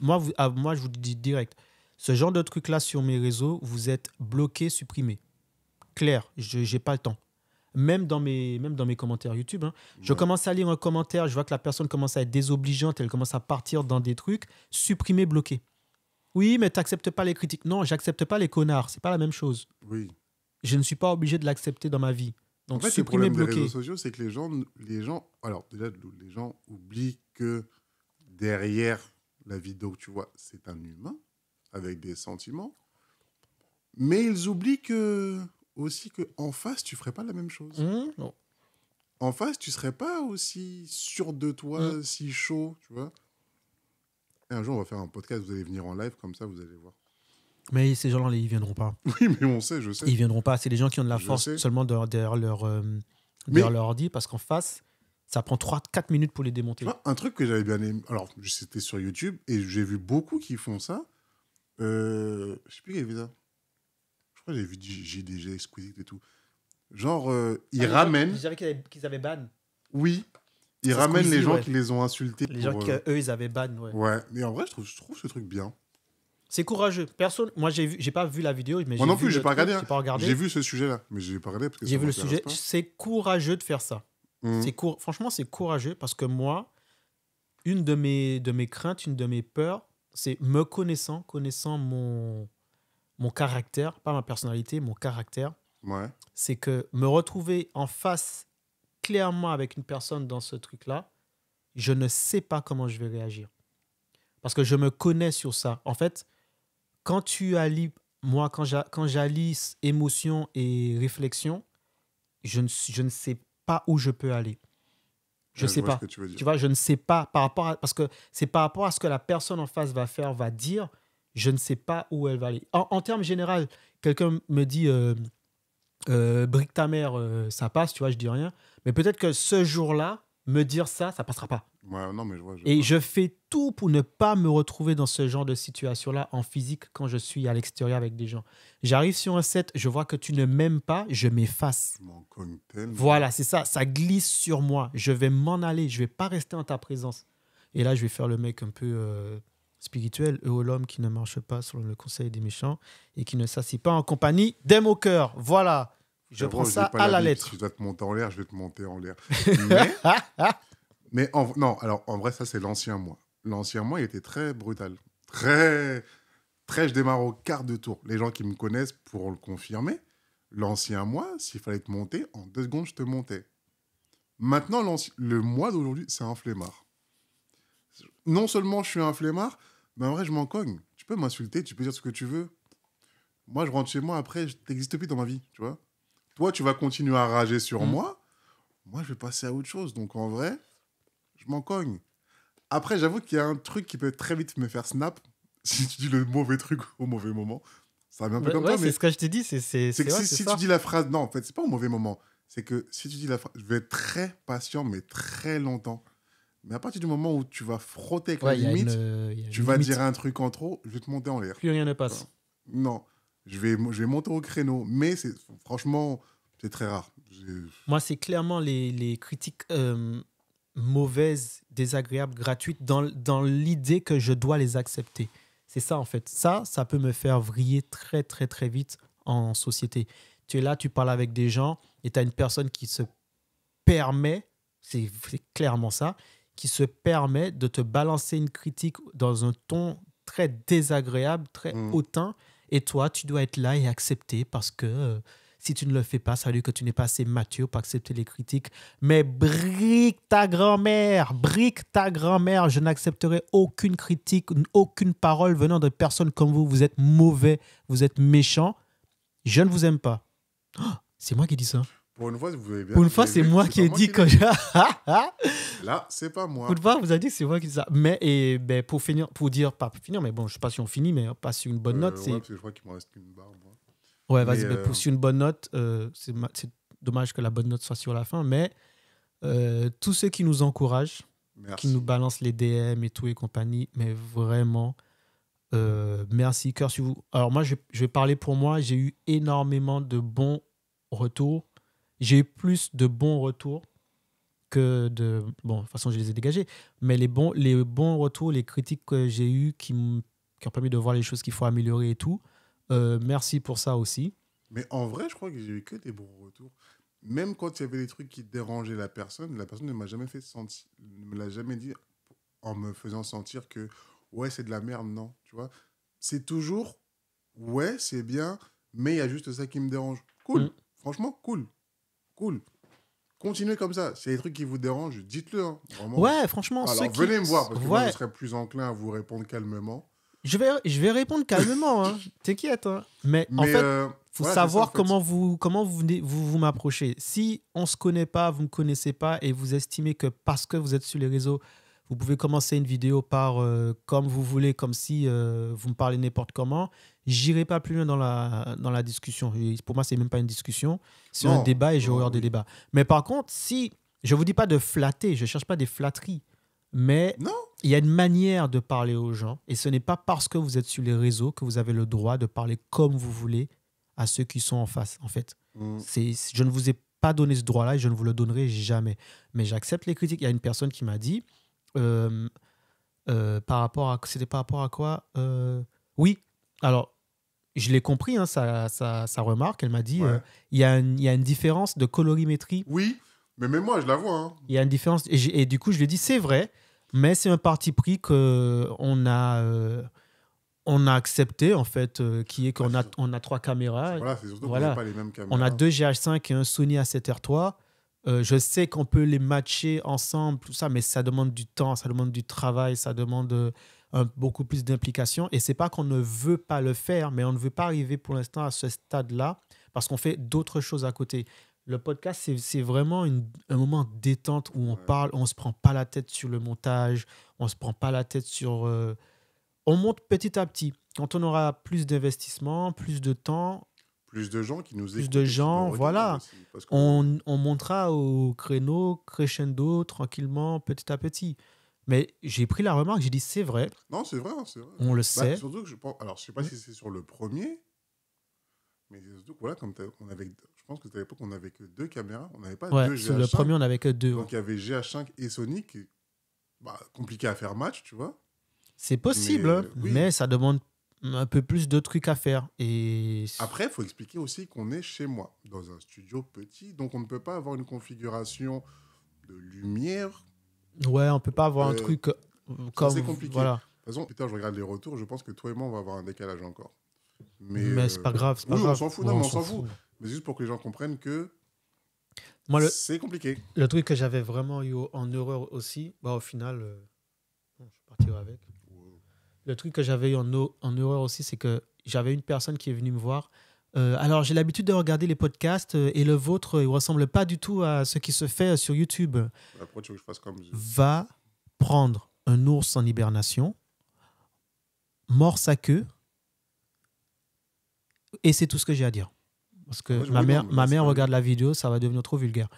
Moi, vous... Ah, moi, je vous dis direct. Ce genre de truc-là sur mes réseaux, vous êtes bloqué, supprimé. Clair, je n'ai pas le temps même dans mes, même dans mes commentaires YouTube. Hein, je commence à lire un commentaire, je vois que la personne commence à être désobligeante, elle commence à partir dans des trucs, supprimer, bloquer. Oui, mais tu n'acceptes pas les critiques. Non, j'accepte pas les connards, c'est pas la même chose. Oui. Je ne suis pas obligé de l'accepter dans ma vie. Donc supprimer, le bloquer. des réseaux sociaux, c'est que les gens, les gens, alors déjà, les gens oublient que derrière la vidéo, tu vois, c'est un humain avec des sentiments, mais ils oublient que aussi que en face, tu ferais pas la même chose. Mmh, non. En face, tu serais pas aussi sûr de toi, mmh. si chaud, tu vois. Et un jour, on va faire un podcast, vous allez venir en live, comme ça, vous allez voir. Mais ces gens-là, ils viendront pas. Oui, mais on sait, je sais. Ils viendront pas. C'est les gens qui ont de la force seulement derrière, leur, euh, derrière leur ordi, parce qu'en face, ça prend 3-4 minutes pour les démonter. Ah, un truc que j'avais bien aimé, alors c'était sur YouTube, et j'ai vu beaucoup qui font ça. Euh... je sais plus qui avait ça j'ai vu JDG, Squeezie et tout. Genre, euh, ils ah ramènent. ils qu'ils avaient, ban. Oui. Ils ramènent les gens qui les ont insultés. Les gens euh, qu'eux, ils avaient ban, ouais. Ouais, mais en vrai, je trouve, je trouve ce truc bien. C'est courageux. Personne, moi, j'ai j'ai pas vu la vidéo. Mais moi non plus, j'ai pas, regardé. Hein. regardé. J'ai vu ce sujet-là, mais j'ai pas regardé. J'ai vu le sujet. C'est courageux de faire ça. Mm. C'est cour... Franchement, c'est courageux parce que moi, une de mes, de mes craintes, une de mes peurs, c'est me connaissant, connaissant mon, mon caractère, pas ma personnalité, mon caractère, c'est que me retrouver en face clairement avec une personne dans ce truc-là, je ne sais pas comment je vais réagir. Parce que je me connais sur ça. En fait, quand tu allies, moi, quand j'allie émotion et réflexion, je ne, je ne sais pas où je peux aller. Je ne sais pas. Tu, vois, je ne sais pas par rapport parce que c'est par rapport à ce que la personne en face va faire, va dire, je ne sais pas où elle va aller. En, termes généraux, quelqu'un me dit euh, euh brique ta mère, euh, ça passe, tu vois, je dis rien. Mais peut-être que ce jour-là, me dire ça, ça passera pas. Et je fais tout pour ne pas me retrouver dans ce genre de situation-là en physique quand je suis à l'extérieur avec des gens. J'arrive sur un set, je vois que tu ne m'aimes pas, je m'efface. Voilà, c'est ça, ça glisse sur moi. Je vais m'en aller, je vais pas rester en ta présence. Et là, je vais faire le mec un peu euh, spirituel, heureux l'homme qui ne marche pas selon le conseil des méchants et qui ne s'assied pas en compagnie des moqueurs. Voilà, je prends ça à la, lettre. Si je dois te monter en l'air, je vais te monter en l'air. Mais, en, non, alors en vrai, ça c'est l'ancien moi. L'ancien moi, il était très brutal. Très, très, je démarre au quart de tour. Les gens qui me connaissent pourront le confirmer. L'ancien moi, s'il fallait te monter, en deux secondes, je te montais. Maintenant, le moi d'aujourd'hui, c'est un flemmard. Non seulement je suis un flemmard, mais en vrai, je m'en cogne. Tu peux m'insulter, tu peux dire ce que tu veux. Moi, je rentre chez moi après, je t'existe plus dans ma vie, tu vois. Toi, tu vas continuer à rager sur mm. moi. Moi, je vais passer à autre chose. Donc, en vrai, je m'en cogne. Après, j'avoue qu'il y a un truc qui peut très vite me faire snap si tu dis le mauvais truc au mauvais moment. Ça va un peu comme mais c'est ce que je t'ai dit. C'est que si, tu dis la phrase, non, en fait, c'est pas au mauvais moment. C'est que si tu dis la phrase, je vais être très patient, mais très longtemps. Mais à partir du moment où tu vas frotter avec la limite, tu vas dire un truc en trop, je vais te monter en l'air. Plus rien ne passe. non, je vais, je vais monter au créneau. Mais c'est, franchement, c'est très rare. Moi, c'est clairement les, les critiques euh, mauvaises, désagréables, gratuites, dans, dans l'idée que je dois les accepter. C'est ça, en fait. Ça, ça peut me faire vriller très, très, très vite en société. Tu es là, tu parles avec des gens et tu as une personne qui se permet, c'est clairement ça, qui se permet de te balancer une critique dans un ton très désagréable, très mm. hautain. Et toi, tu dois être là et accepter parce que euh, si tu ne le fais pas, ça veut dire que tu n'es pas assez mature pour accepter les critiques. Mais brique ta grand-mère, brique ta grand-mère. Je n'accepterai aucune critique, aucune parole venant de personnes comme vous. Vous êtes mauvais, vous êtes méchant. Je ne vous aime pas. Oh, c'est moi qui dis ça. Pour une fois, vous bien. Pour une fois, c'est moi qui ai dit que. Ah, ah, ah. Là, c'est pas moi. Pour une fois, vous avez dit que c'est moi qui dis ça. Mais et, ben, pour finir, pour dire, pas pour finir, mais bon, je sais pas si on finit, mais pas sur une bonne euh, note. je crois qu'il me reste une barre. Ouais, vas-y, pour euh, sur une bonne note, euh, c'est dommage que la bonne note soit sur la fin, mais tous ceux qui nous encouragent, qui nous balancent les DM et tout et compagnie, mais vraiment. merci, cœur sur vous. Alors, moi, je vais parler pour moi. J'ai eu énormément de bons retours j'ai eu plus de bons retours que de. Bon, de toute façon, je les ai dégagés, mais les bons, les bons retours, les critiques que j'ai eues qui, qui ont permis de voir les choses qu'il faut améliorer et tout, euh, merci pour ça aussi. Mais en vrai, je crois que j'ai eu que des bons retours. Même quand il y avait des trucs qui dérangeaient la personne, la personne ne m'a jamais fait sentir, ne me l'a jamais dit en me faisant sentir que ouais, c'est de la merde, non, tu vois. C'est toujours ouais, c'est bien, mais il y a juste ça qui me dérange. Cool, mm. franchement, cool cool. Continuez comme ça. C'est des trucs qui vous dérangent, dites-le. Hein. ouais, franchement. Alors, venez me voir, parce que moi, je plus enclin à vous répondre calmement. Je vais, je vais répondre calmement, hein. t'inquiète. Hein. Mais, en fait, il euh, faut savoir comment, vous, comment vous, vous, vous m'approchez. Si on se connaît pas, vous ne me connaissez pas et vous estimez que parce que vous êtes sur les réseaux, vous pouvez commencer une vidéo par euh, comme vous voulez, comme si euh, vous me parlez n'importe comment. J'irai pas plus loin dans la, dans la discussion. pour moi, c'est même pas une discussion. C'est un débat et j'ai horreur des débats. Mais par contre, si. Je vous dis pas de flatter, je cherche pas des flatteries. Mais il y a une manière de parler aux gens. Et ce n'est pas parce que vous êtes sur les réseaux que vous avez le droit de parler comme vous voulez à ceux qui sont en face, en fait. Mm. c'est Je ne vous ai pas donné ce droit-là et je ne vous le donnerai jamais. Mais j'accepte les critiques. Il y a une personne qui m'a dit, euh, euh, par rapport à... C'était par rapport à quoi euh, Oui, alors, je l'ai compris, hein, sa, remarque. Elle m'a dit euh, il y, a une différence de colorimétrie. Oui, mais même moi, je la vois. Hein. Il y a une différence. Et, du coup, je lui ai dit c'est vrai, mais c'est un parti pris qu'on a. Euh, on a accepté en fait euh, qui est qu'on bah, a a trois caméras. Voilà, c'est surtout pas les mêmes caméras. On a deux GH5 et un Sony A7R3. je sais qu'on peut les matcher ensemble, tout ça, mais ça demande du temps, ça demande du travail, ça demande beaucoup plus d'implication. Et c'est pas qu'on ne veut pas le faire, mais on ne veut pas arriver pour l'instant à ce stade-là parce qu'on fait d'autres choses à côté. Le podcast, c'est vraiment un moment détente où on parle, on se prend pas la tête sur le montage, on se prend pas la tête sur. Euh, on monte petit à petit. Quand on aura plus d'investissement, plus de temps, plus de gens qui nous écoutent. Plus de gens, voilà. on, on montera au créneau, crescendo, tranquillement, petit à petit. Mais j'ai pris la remarque, j'ai dit c'est vrai. Non, c'est vrai, c'est vrai. On le bah, sait. Surtout je pense, alors je sais pas mm. si c'est sur le premier, mais surtout voilà, on avait, je pense que à l'époque on n'avait que deux caméras, on n'avait pas deux GH5. Sur le premier, on avait que deux. Donc il y avait GH5 et Sonic, bah, compliqué à faire match, tu vois. C'est possible, hein, mais, ça demande un peu plus de trucs à faire. Et après, il faut expliquer aussi qu'on est chez moi, dans un studio petit, donc on ne peut pas avoir une configuration de lumière Ouais, on peut pas avoir un euh, truc comme. C'est compliqué. Voilà. De toute façon, je regarde les retours, je pense que toi et moi, on va avoir un décalage encore. Mais, mais c'est pas euh, grave. Pas oui, grave. on s'en fout, non, on, s'en fout. Mais juste pour que les gens comprennent que moi, c'est compliqué. Le truc que j'avais vraiment eu en horreur aussi, bah, au final, euh, je suis avec. Le truc que j'avais eu en, en horreur aussi, c'est que j'avais une personne qui est venue me voir euh, alors, j'ai l'habitude de regarder les podcasts euh, et le vôtre, euh, il ne ressemble pas du tout à ce qui se fait sur YouTube. Bah, va prendre un ours en hibernation, mord sa queue, et c'est tout ce que j'ai à dire. Parce que ma mère, ma mère regarde la vidéo, ça va devenir trop vulgaire.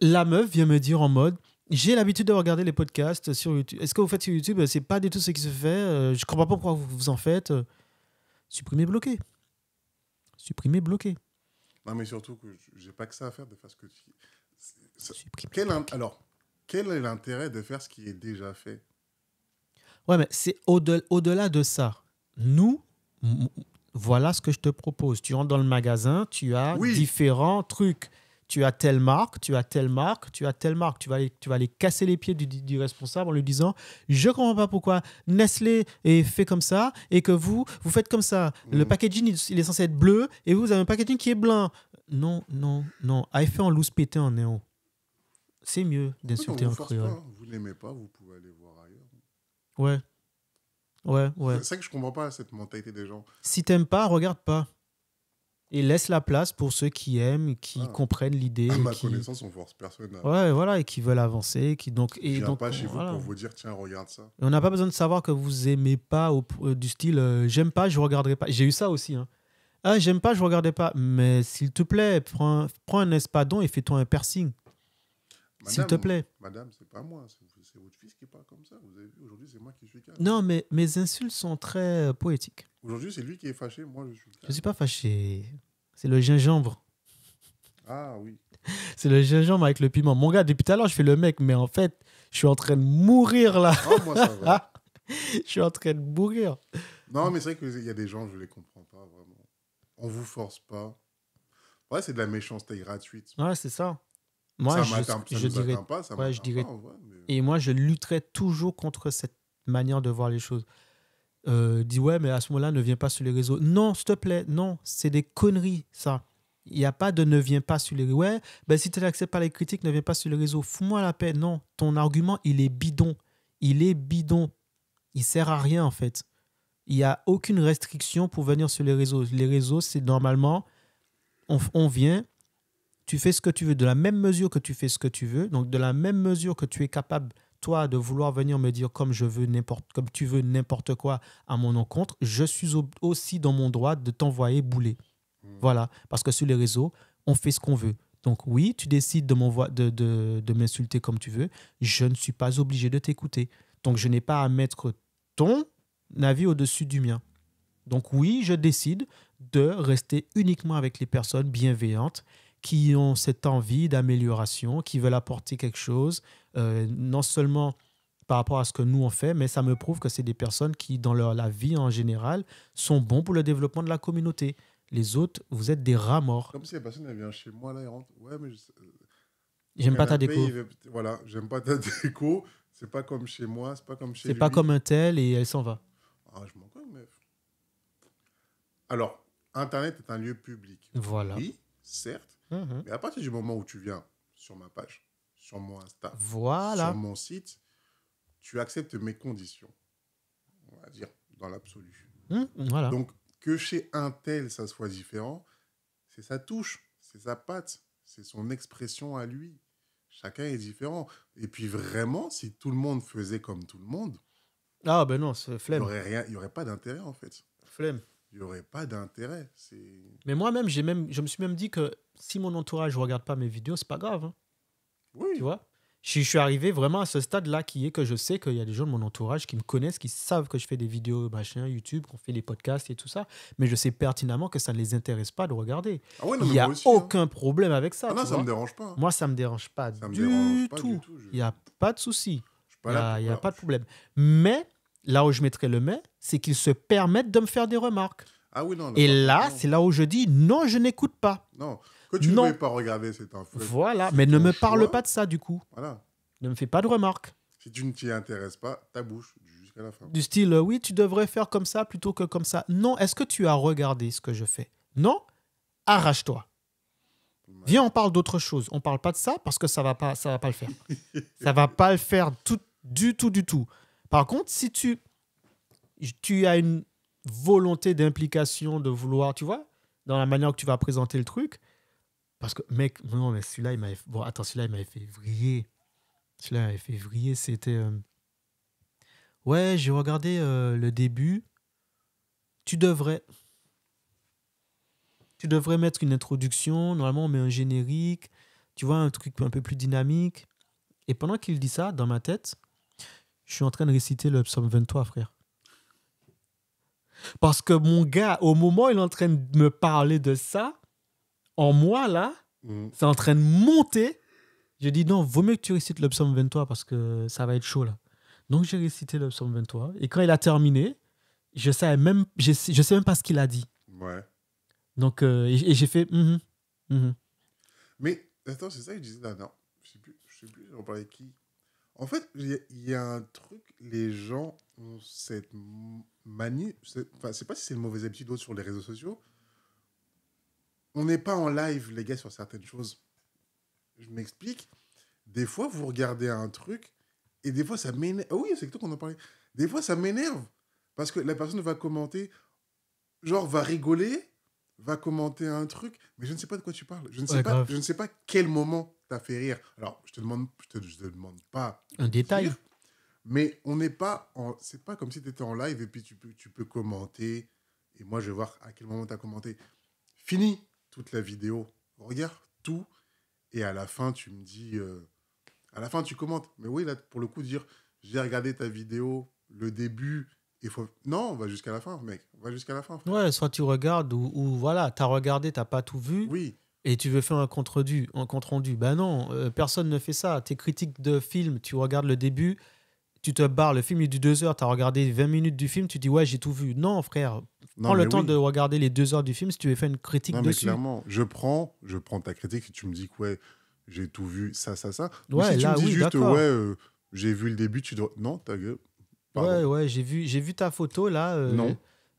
La meuf vient me dire en mode. J'ai l'habitude de regarder les podcasts sur YouTube. Est-ce que vous faites sur YouTube C'est pas du tout ce qui se fait. Je comprends pas pourquoi vous en faites. Supprimer, bloquer. Supprimer, bloquer. Non, mais surtout que j'ai pas que ça à faire de faire que tu. quel Alors, quel est l'intérêt de faire ce qui est déjà fait Ouais, mais c'est au-delà de ça. Nous, voilà ce que je te propose. Tu rentres dans le magasin, tu as différents trucs tu as telle marque, tu as telle marque, tu as telle marque. Tu vas aller, tu vas aller casser les pieds du, responsable en lui disant Je comprends pas pourquoi Nestlé est fait comme ça et que vous, vous faites comme ça. Le mm. packaging, il, est censé être bleu et vous, avez un packaging qui est blanc. Non, non, non. Ah, I fait en loose pété en néon. C'est mieux d'insulter un créole. vous l'aimez pas, vous pouvez aller voir ailleurs. Ouais. Ouais, ouais. C'est ça que je comprends pas, cette mentalité des gens. Si t'aimes pas, regarde pas et laisse la place pour ceux qui aiment, qui ah. comprennent l'idée. ma connaissance, on force personne. Ouais, voilà, et qui veulent avancer, qui donc et pas chez vous pour vous dire tiens regarde ça. on n'a pas besoin de savoir que vous aimez pas euh, du style euh, j'aime pas, je regarderai pas. J'ai eu ça aussi. Hein. Ah j'aime pas, je regardais pas. Mais s'il te plaît, prends un espadon et fais-toi un piercing. S'il te plaît. Madame, c'est pas moi, c'est votre fils qui pas comme ça. Vous avez aujourd'hui, c'est moi qui suis calme. Non, mais mes insultes sont très euh, poétiques. Aujourd'hui, c'est lui qui est fâché, moi, je suis calme. Je suis pas fâché. C'est le gingembre. Ah oui. C'est le gingembre avec le piment. Mon gars, depuis tout à l'heure, je fais le mec, mais en fait, je suis en train de mourir là. Oh, moi, ça va. je suis en train de mourir. Non, mais c'est vrai qu'il y a des gens, je ne les comprends pas vraiment. On ne vous force pas. Ouais, c'est de la méchanceté gratuite. Ouais, c'est ça. Moi, je, je dirais, pas, ça je dirais, et moi, je lutterais toujours contre cette manière de voir les choses. Euh, dis, ouais, mais à ce moment-là, ne viens pas sur les réseaux. Non, s'il te plaît, non, c'est des conneries, ça. Il n'y a pas de ne viens pas sur les réseaux. Ouais, ben, si tu n'acceptes pas les critiques, ne viens pas sur les réseaux. Fous-moi la paix. Non, ton argument, il est bidon. Il est bidon. Il sert à rien, en fait. Il n'y a aucune restriction pour venir sur les réseaux. Les réseaux, c'est normalement, on, on vient, tu fais ce que tu veux, de la même mesure que tu fais ce que tu veux, donc de la même mesure que tu es capable, toi, de vouloir venir me dire comme je veux n'importe, comme tu veux n'importe quoi à mon encontre, je suis aussi dans mon droit de t'envoyer bouler. Hmm. Voilà, parce que sur les réseaux, on fait ce qu'on veut. Donc oui, tu décides de, de m'insulter comme tu veux, je ne suis pas obligé de t'écouter. Donc je n'ai pas à mettre ton avis au-dessus du mien. Donc oui, je décide de rester uniquement avec les personnes bienveillantes qui ont cette envie d'amélioration, qui veulent apporter quelque chose, euh, non seulement par rapport à ce que nous on fait, mais ça me prouve que c'est des personnes qui, dans leur, la vie en général, sont bons pour le développement de la communauté. Les autres, vous êtes des rats morts. Comme si la personne elle vient chez moi, là, elle rentre. Ouais, mais. Euh, j'aime pas ta déco. Voilà, j'aime pas ta déco. C'est pas comme chez moi, c'est pas comme chez. C'est pas comme un tel et elle s'en va. Ah, je m'en meuf. Alors, Internet est un lieu public. Voilà. Oui, certes. Mhm. Mais à partir du moment où tu viens sur ma page, sur mon Insta, voilà. sur mon site, tu acceptes mes conditions, on va dire, dans l'absolu. Mhm, voilà. Donc, que chez un tel, ça soit différent, c'est sa touche, c'est sa patte, c'est son expression à lui. Chacun est différent. Et puis vraiment, si tout le monde faisait comme tout le monde, ah ben non, c'est flemme. Il n'y aurait, y aurait pas d'intérêt en fait. Flemme. Il n'y aurait pas d'intérêt. Mais moi-même, j'ai même, je me suis même dit que si mon entourage ne regarde pas mes vidéos, c'est pas grave. Hein. Oui. Tu vois je, suis arrivé vraiment à ce stade-là qui est que je sais qu'il y a des gens de mon entourage qui me connaissent, qui savent que je fais des vidéos, machin, YouTube, qu'on fait des podcasts et tout ça, mais je sais pertinemment que ça ne les intéresse pas de regarder. Ah il n'y a hein. aucun problème avec ça. Ah ça me dérange pas. Moi, ça me dérange pas, du, me dérange pas tout. du, tout. Il n'y a pas de souci. Il n'y a, pas de problème. Mais là où je mettrai le mais, c'est qu'ils se permettent de me faire des remarques. Ah oui, et là, c'est là où je dis non, je n'écoute pas. Non tu ne pas regarder, cette info. Voilà, mais ne me parle pas de ça du coup. Ne me fais pas de remarques. Si tu ne t'y intéresses pas, ta bouche jusqu'à la fin. Du style, euh, oui, tu devrais faire comme ça plutôt que comme ça. Non, est-ce que tu as regardé ce que je fais Non Arrache-toi. Viens, on parle d'autre chose. On ne parle pas de ça parce que ça va pas, ça va pas le faire. ça va pas le faire tout, du tout, du tout. Par contre, si tu, tu as une volonté d'implication, de vouloir, tu vois, dans la manière que tu vas présenter le truc, parce que, mec, non, mais celui-là, il m'avait. Bon, celui-là, il m'avait fait vriller. Celui-là, il m'avait fait vriller. C'était. Euh, ouais, j'ai regardé euh, le début. Tu devrais. Tu devrais mettre une introduction. Normalement, on met un générique. Tu vois, un truc un peu plus dynamique. Et pendant qu'il dit ça, dans ma tête, je suis en train de réciter le psaume 23, frère. Parce que mon gars, au moment où il est en train de me parler de ça, en moi, là, mm. c'est en train de monter. Je dis, non, vaut mieux que tu récites le 23 parce que ça va être chaud, là. Donc, j'ai récité le 23. Et quand il a terminé, je ne même, je sais, même pas ce qu'il a dit. Ouais. Donc, euh, et, j'ai fait. Mm-hmm, mm-hmm. Mais, attends, c'est ça qu'il disait. Non, non. Je sais plus, je sais plus, on parlait de qui. En fait, il y, a un truc, les gens ont cette manie, enfin, c'est pas si c'est le mauvais habitude autre sur les réseaux sociaux, on n'est pas en live, les gars, sur certaines choses. Je m'explique. Des fois, vous regardez un truc et des fois, ça m'énerve. Ah oui, c'est toi qu'on en parlait. Des fois, ça m'énerve parce que la personne va commenter, genre, va rigoler, va commenter un truc, mais je ne sais pas de quoi tu parles. Je ne sais, pas, je ne sais pas quel moment t'as fait rire. Alors, je te demande, je te, demande pas. Un détail. mais on n'est pas en. C'est pas comme si tu étais en live et puis tu peux, tu peux commenter. Et moi, je vais voir à quel moment tu as commenté. Fini toute la vidéo, regarde tout, et à la fin, tu me dis, euh, à la fin, tu commentes. Mais oui, là, pour le coup, dire, j'ai regardé ta vidéo, le début, il faut... Non, on va jusqu'à la fin, mec. On va jusqu'à la fin. Ouais, soit tu regardes, ou, voilà, voilà, t'as regardé, t'as pas tout vu. Oui. Et tu veux faire un compte-rendu. Un compte Ben non, euh, personne ne fait ça. Tes critiques de film, tu regardes le début, tu te barres, le film est du 2 heures, tu as regardé 20 minutes du film, tu dis ouais, j'ai tout vu. Non, frère, prends le temps de regarder les 2 heures du film si tu veux faire une critique non, Mais clairement, je prends, je prends ta critique et tu me dis que ouais, j'ai tout vu, ça, ça, ça. Ouais, si dis oui, juste ouais, euh, j'ai vu le début, tu dois. Non, t'as gueule. Ouais, ouais, j'ai vu, j'ai vu ta photo là. Euh, non.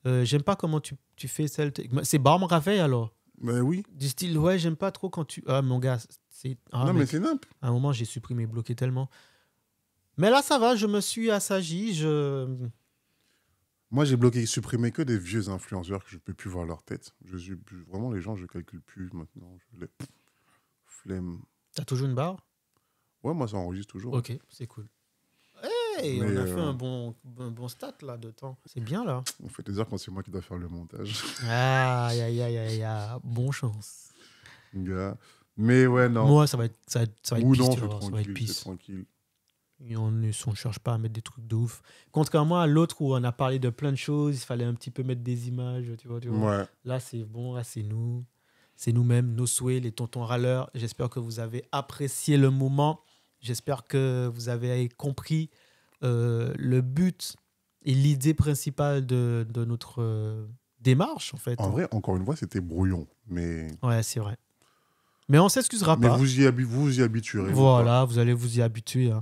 Euh, j'aime pas comment tu, tu fais celle. C'est Barm rafael alors Ben oui. Du style, ouais, j'aime pas trop quand tu. Ah, mon gars, c'est. Ah, non, mais c'est nimp. À un moment, j'ai supprimé, bloqué tellement. Mais là, ça va, je me suis assagi. Je... Moi, j'ai bloqué, supprimé que des vieux influenceurs que je ne peux plus voir leur tête. Je suis vraiment les gens, je calcule plus maintenant. Je les... Flemme. T'as toujours une barre Ouais, moi, ça enregistre toujours. Ok, c'est cool. on a fait euh, un bon, bon stat là de temps. C'est bien là. On fait des heures quand c'est moi qui dois faire le montage. Ah, Bon chance. Mais ouais, non. Moi, ça va être, ça ça va être, piste, tranquille on ne on cherche pas à mettre des trucs de ouf. Contrairement à l'autre où on a parlé de plein de choses, il fallait un petit peu mettre des images, tu vois. Là, c'est bon, là, c'est nous. C'est nous-mêmes, nos souhaits, les tontons râleurs. J'espère que vous avez apprécié le moment. J'espère que vous avez compris euh, le but et l'idée principale de, de notre euh, démarche, en fait. En vrai, encore une fois, c'était brouillon. Mais... Ouais, c'est vrai. Mais on s'excusera pas. Mais vous y, vous y habituerez. Voilà, vous allez vous y habituer. Hein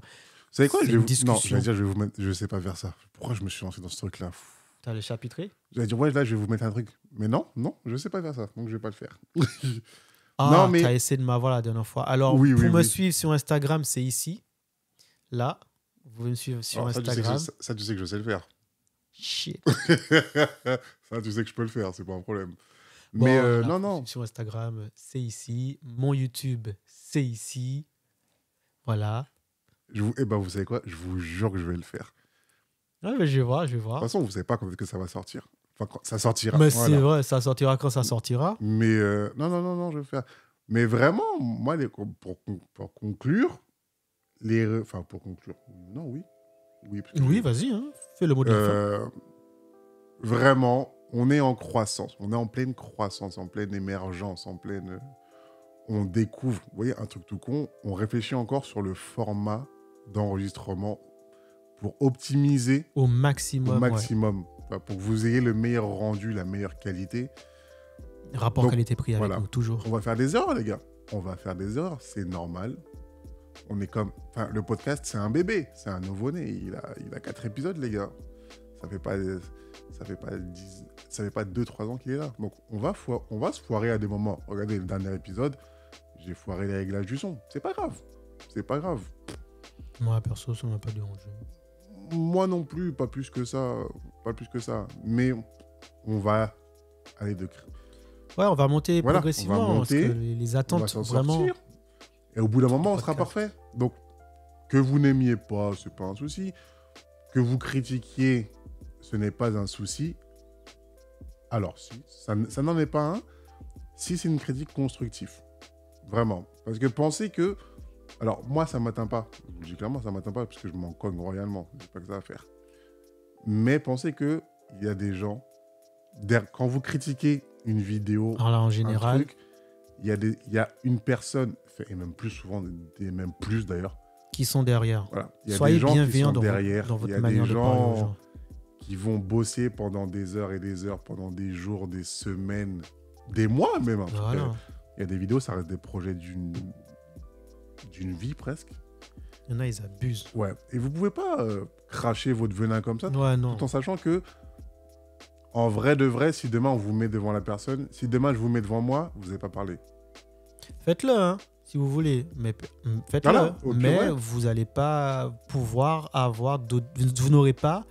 savez quoi je vais, vous... non, je vais dire, je, vais vous mettre... je sais pas faire ça. Pourquoi je me suis lancé dans ce truc-là T'as le chapitré J'allais dire, ouais, là, je vais vous mettre un truc. Mais non, non, je sais pas faire ça, donc je vais pas le faire. ah, non, mais... t'as essayé de m'avoir la dernière fois. Alors, oui, me suivez suivre sur Instagram, c'est ici. Là, vous me suivez sur Instagram. Ça tu, sais que je sais le faire. chier ça, tu sais que je peux le faire, c'est pas un problème. mais euh, non, non. Sur Instagram, c'est ici. Mon YouTube, c'est ici. Voilà. Je vous, eh ben, vous savez quoi Je vous jure que je vais le faire. je vais voir, je vais voir. De toute façon, vous savez pas quand que ça va sortir. Enfin, quand ça sortira. Mais c'est vrai, ça sortira quand ça sortira. Mais euh, non, non, non, non, je vais faire. Mais vraiment, moi, les, pour, pour, conclure, les, enfin, pour conclure, non, oui. Oui, vas-y, hein. fais le mot de fin. Euh, vraiment, on est en croissance, on est en pleine croissance, en pleine émergence, en pleine. Euh, on découvre, vous voyez, un truc tout con, on réfléchit encore sur le format d'enregistrement pour optimiser au maximum, au maximum bah, pour que vous ayez le meilleur rendu, la meilleure qualité. Rapport qualité-prix avec nous, toujours. On va faire des erreurs, les gars. On va faire des erreurs, c'est normal. On est comme, enfin, le podcast, c'est un bébé, c'est un nouveau-né. Il a, il a quatre épisodes, les gars. Ça fait pas, ça fait pas ça fait pas deux, trois ans qu'il est là. Donc, on va, on va se foirer à des moments. Regardez le dernier épisode, j'ai foiré les réglages du son. C'est pas grave, c'est pas grave moi, perso, ça m'a pas dérangé. Moi non plus, pas plus que ça. Pas plus que ça. Mais on va aller de. Ouais, on va monter progressivement. les, attentes vraiment. et au bout d'un moment, on sera parfait. Donc, que vous n'aimiez pas, c'est pas un souci. Que vous critiquiez, ce n'est pas un souci. Alors, si, ça, ça n'en est pas un. Si c'est une critique constructive. Vraiment. Parce que pensez que alors, moi, ça ne m'atteint pas. Je dis clairement, ça ne m'atteint pas parce que je m'en cogne royalement. Je pas que ça à faire. Mais pensez qu'il y a des gens, quand vous critiquez une vidéo, un truc, il y, a y a une personne, et même plus souvent, et même plus d'ailleurs, qui sont derrière. Voilà. Il y a des gens qui sont derrière. il y a des gens, qui vont bosser pendant des heures et des heures, pendant des jours, des semaines, des mois même. Voilà. Il y a des vidéos, ça reste des projets d'une d'une vie presque. Il y en a, ils abusent. Ouais. Et vous pouvez pas euh, cracher votre venin comme ça. Tout en sachant que, en vrai de vrai, si demain on vous met devant la personne, si demain je vous mets devant moi, vous n'avez pas parlé. Faites-le, hein, si vous voulez. Mais faites-le. mais vous n'allez pas pouvoir avoir. Vous n'aurez pas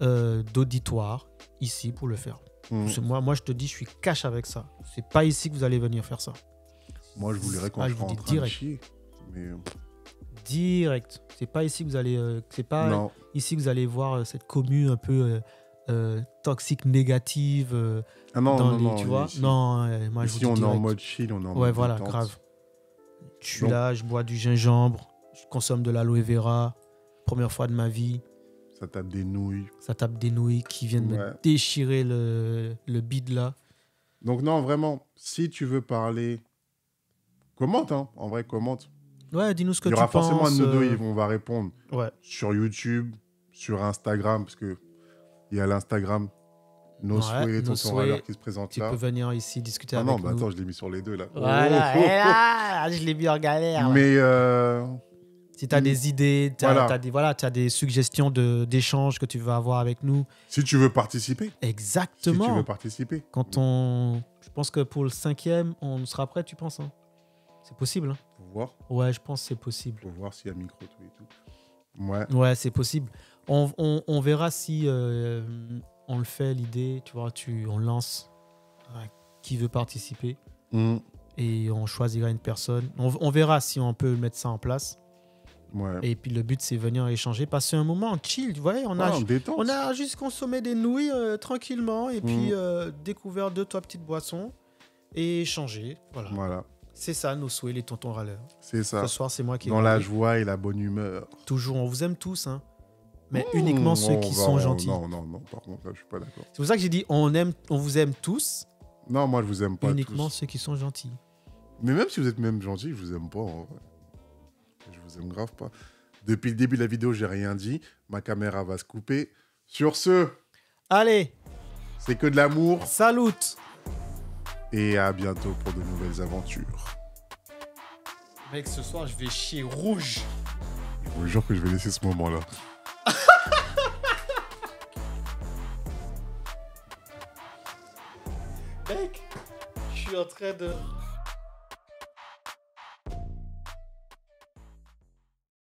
euh, d'auditoire ici pour le faire. Mmh. Moi, moi, je te dis, je suis cash avec ça. C'est pas ici que vous allez venir faire ça. Moi, je vous dirais quand ah, je, vous direct. Euh, direct. C'est pas ici que vous allez, euh, c'est pas ici que vous allez voir euh, cette commune un peu toxique, négative. ah non, non, non, tu vois. Non, moi je on est en mode chill, on ouais, voilà, grave. Je suis là, je bois du gingembre, je consomme de l'aloe vera, première fois de ma vie. Ça tape des nouilles. Ça tape des nouilles qui viennent me déchirer le, le bide là. Donc non, vraiment, si tu veux parler, commente, hein. en vrai, commente. Ouais, dis-nous ce que tu penses. Il y aura forcément un de nous deux, euh. on va répondre. Sur YouTube, sur Instagram, parce qu'il y a l'Instagram. Nos ouais, souhaits qui se présente tu là. Tu peux venir ici discuter ah avec non, mais bah attends, je l'ai mis sur les deux là. Voilà, oh, oh, oh, ah, je l'ai mis en galère. Mais euh, si tu as des mm. idées, tu as, voilà. as, des suggestions d'échanges que tu veux avoir avec nous. Si tu veux participer. Exactement. Si tu veux participer. Quand on. Je pense que pour le cinquième, on sera prêt, tu penses hein. C'est possible. Hein voir. Ouais, je pense que c'est possible. Pour voir s'il y a micro tout et tout. Ouais. Ouais, c'est possible. On, on, on, verra si euh, on le fait, l'idée, tu vois, tu, on lance euh, qui veut participer hmm. et on choisira une personne. On, on, verra si on peut mettre ça en place. Ouais. Et puis le but, c'est venir échanger, passer un moment chill. tu on, a, on, a juste consommé des nouilles euh, tranquillement et puis hmm. découvert deux, trois petites boissons et échanger. Voilà. voilà. C'est ça nos souhaits, les tontons râleurs. C'est ça. Ce soir, c'est moi qui. Dans la joie et la bonne humeur. Toujours, on vous aime tous, hein. Mais uniquement ceux qui bah, sont gentils. Non, non, non, par contre, là, je suis pas d'accord. C'est pour ça que j'ai dit, on aime, on vous aime tous. Non, moi, je vous aime pas. Uniquement ceux qui sont gentils. Mais même si vous êtes même gentil, je vous aime pas. En vrai. Je vous aime grave pas. Depuis le début de la vidéo, j'ai rien dit. Ma caméra va se couper. Sur ce. Allez. C'est que de l'amour. Salut et à bientôt pour de nouvelles aventures. Mec, ce soir, je vais chier rouge. Je vous jure que je vais laisser ce moment-là. Mec, je suis en train de...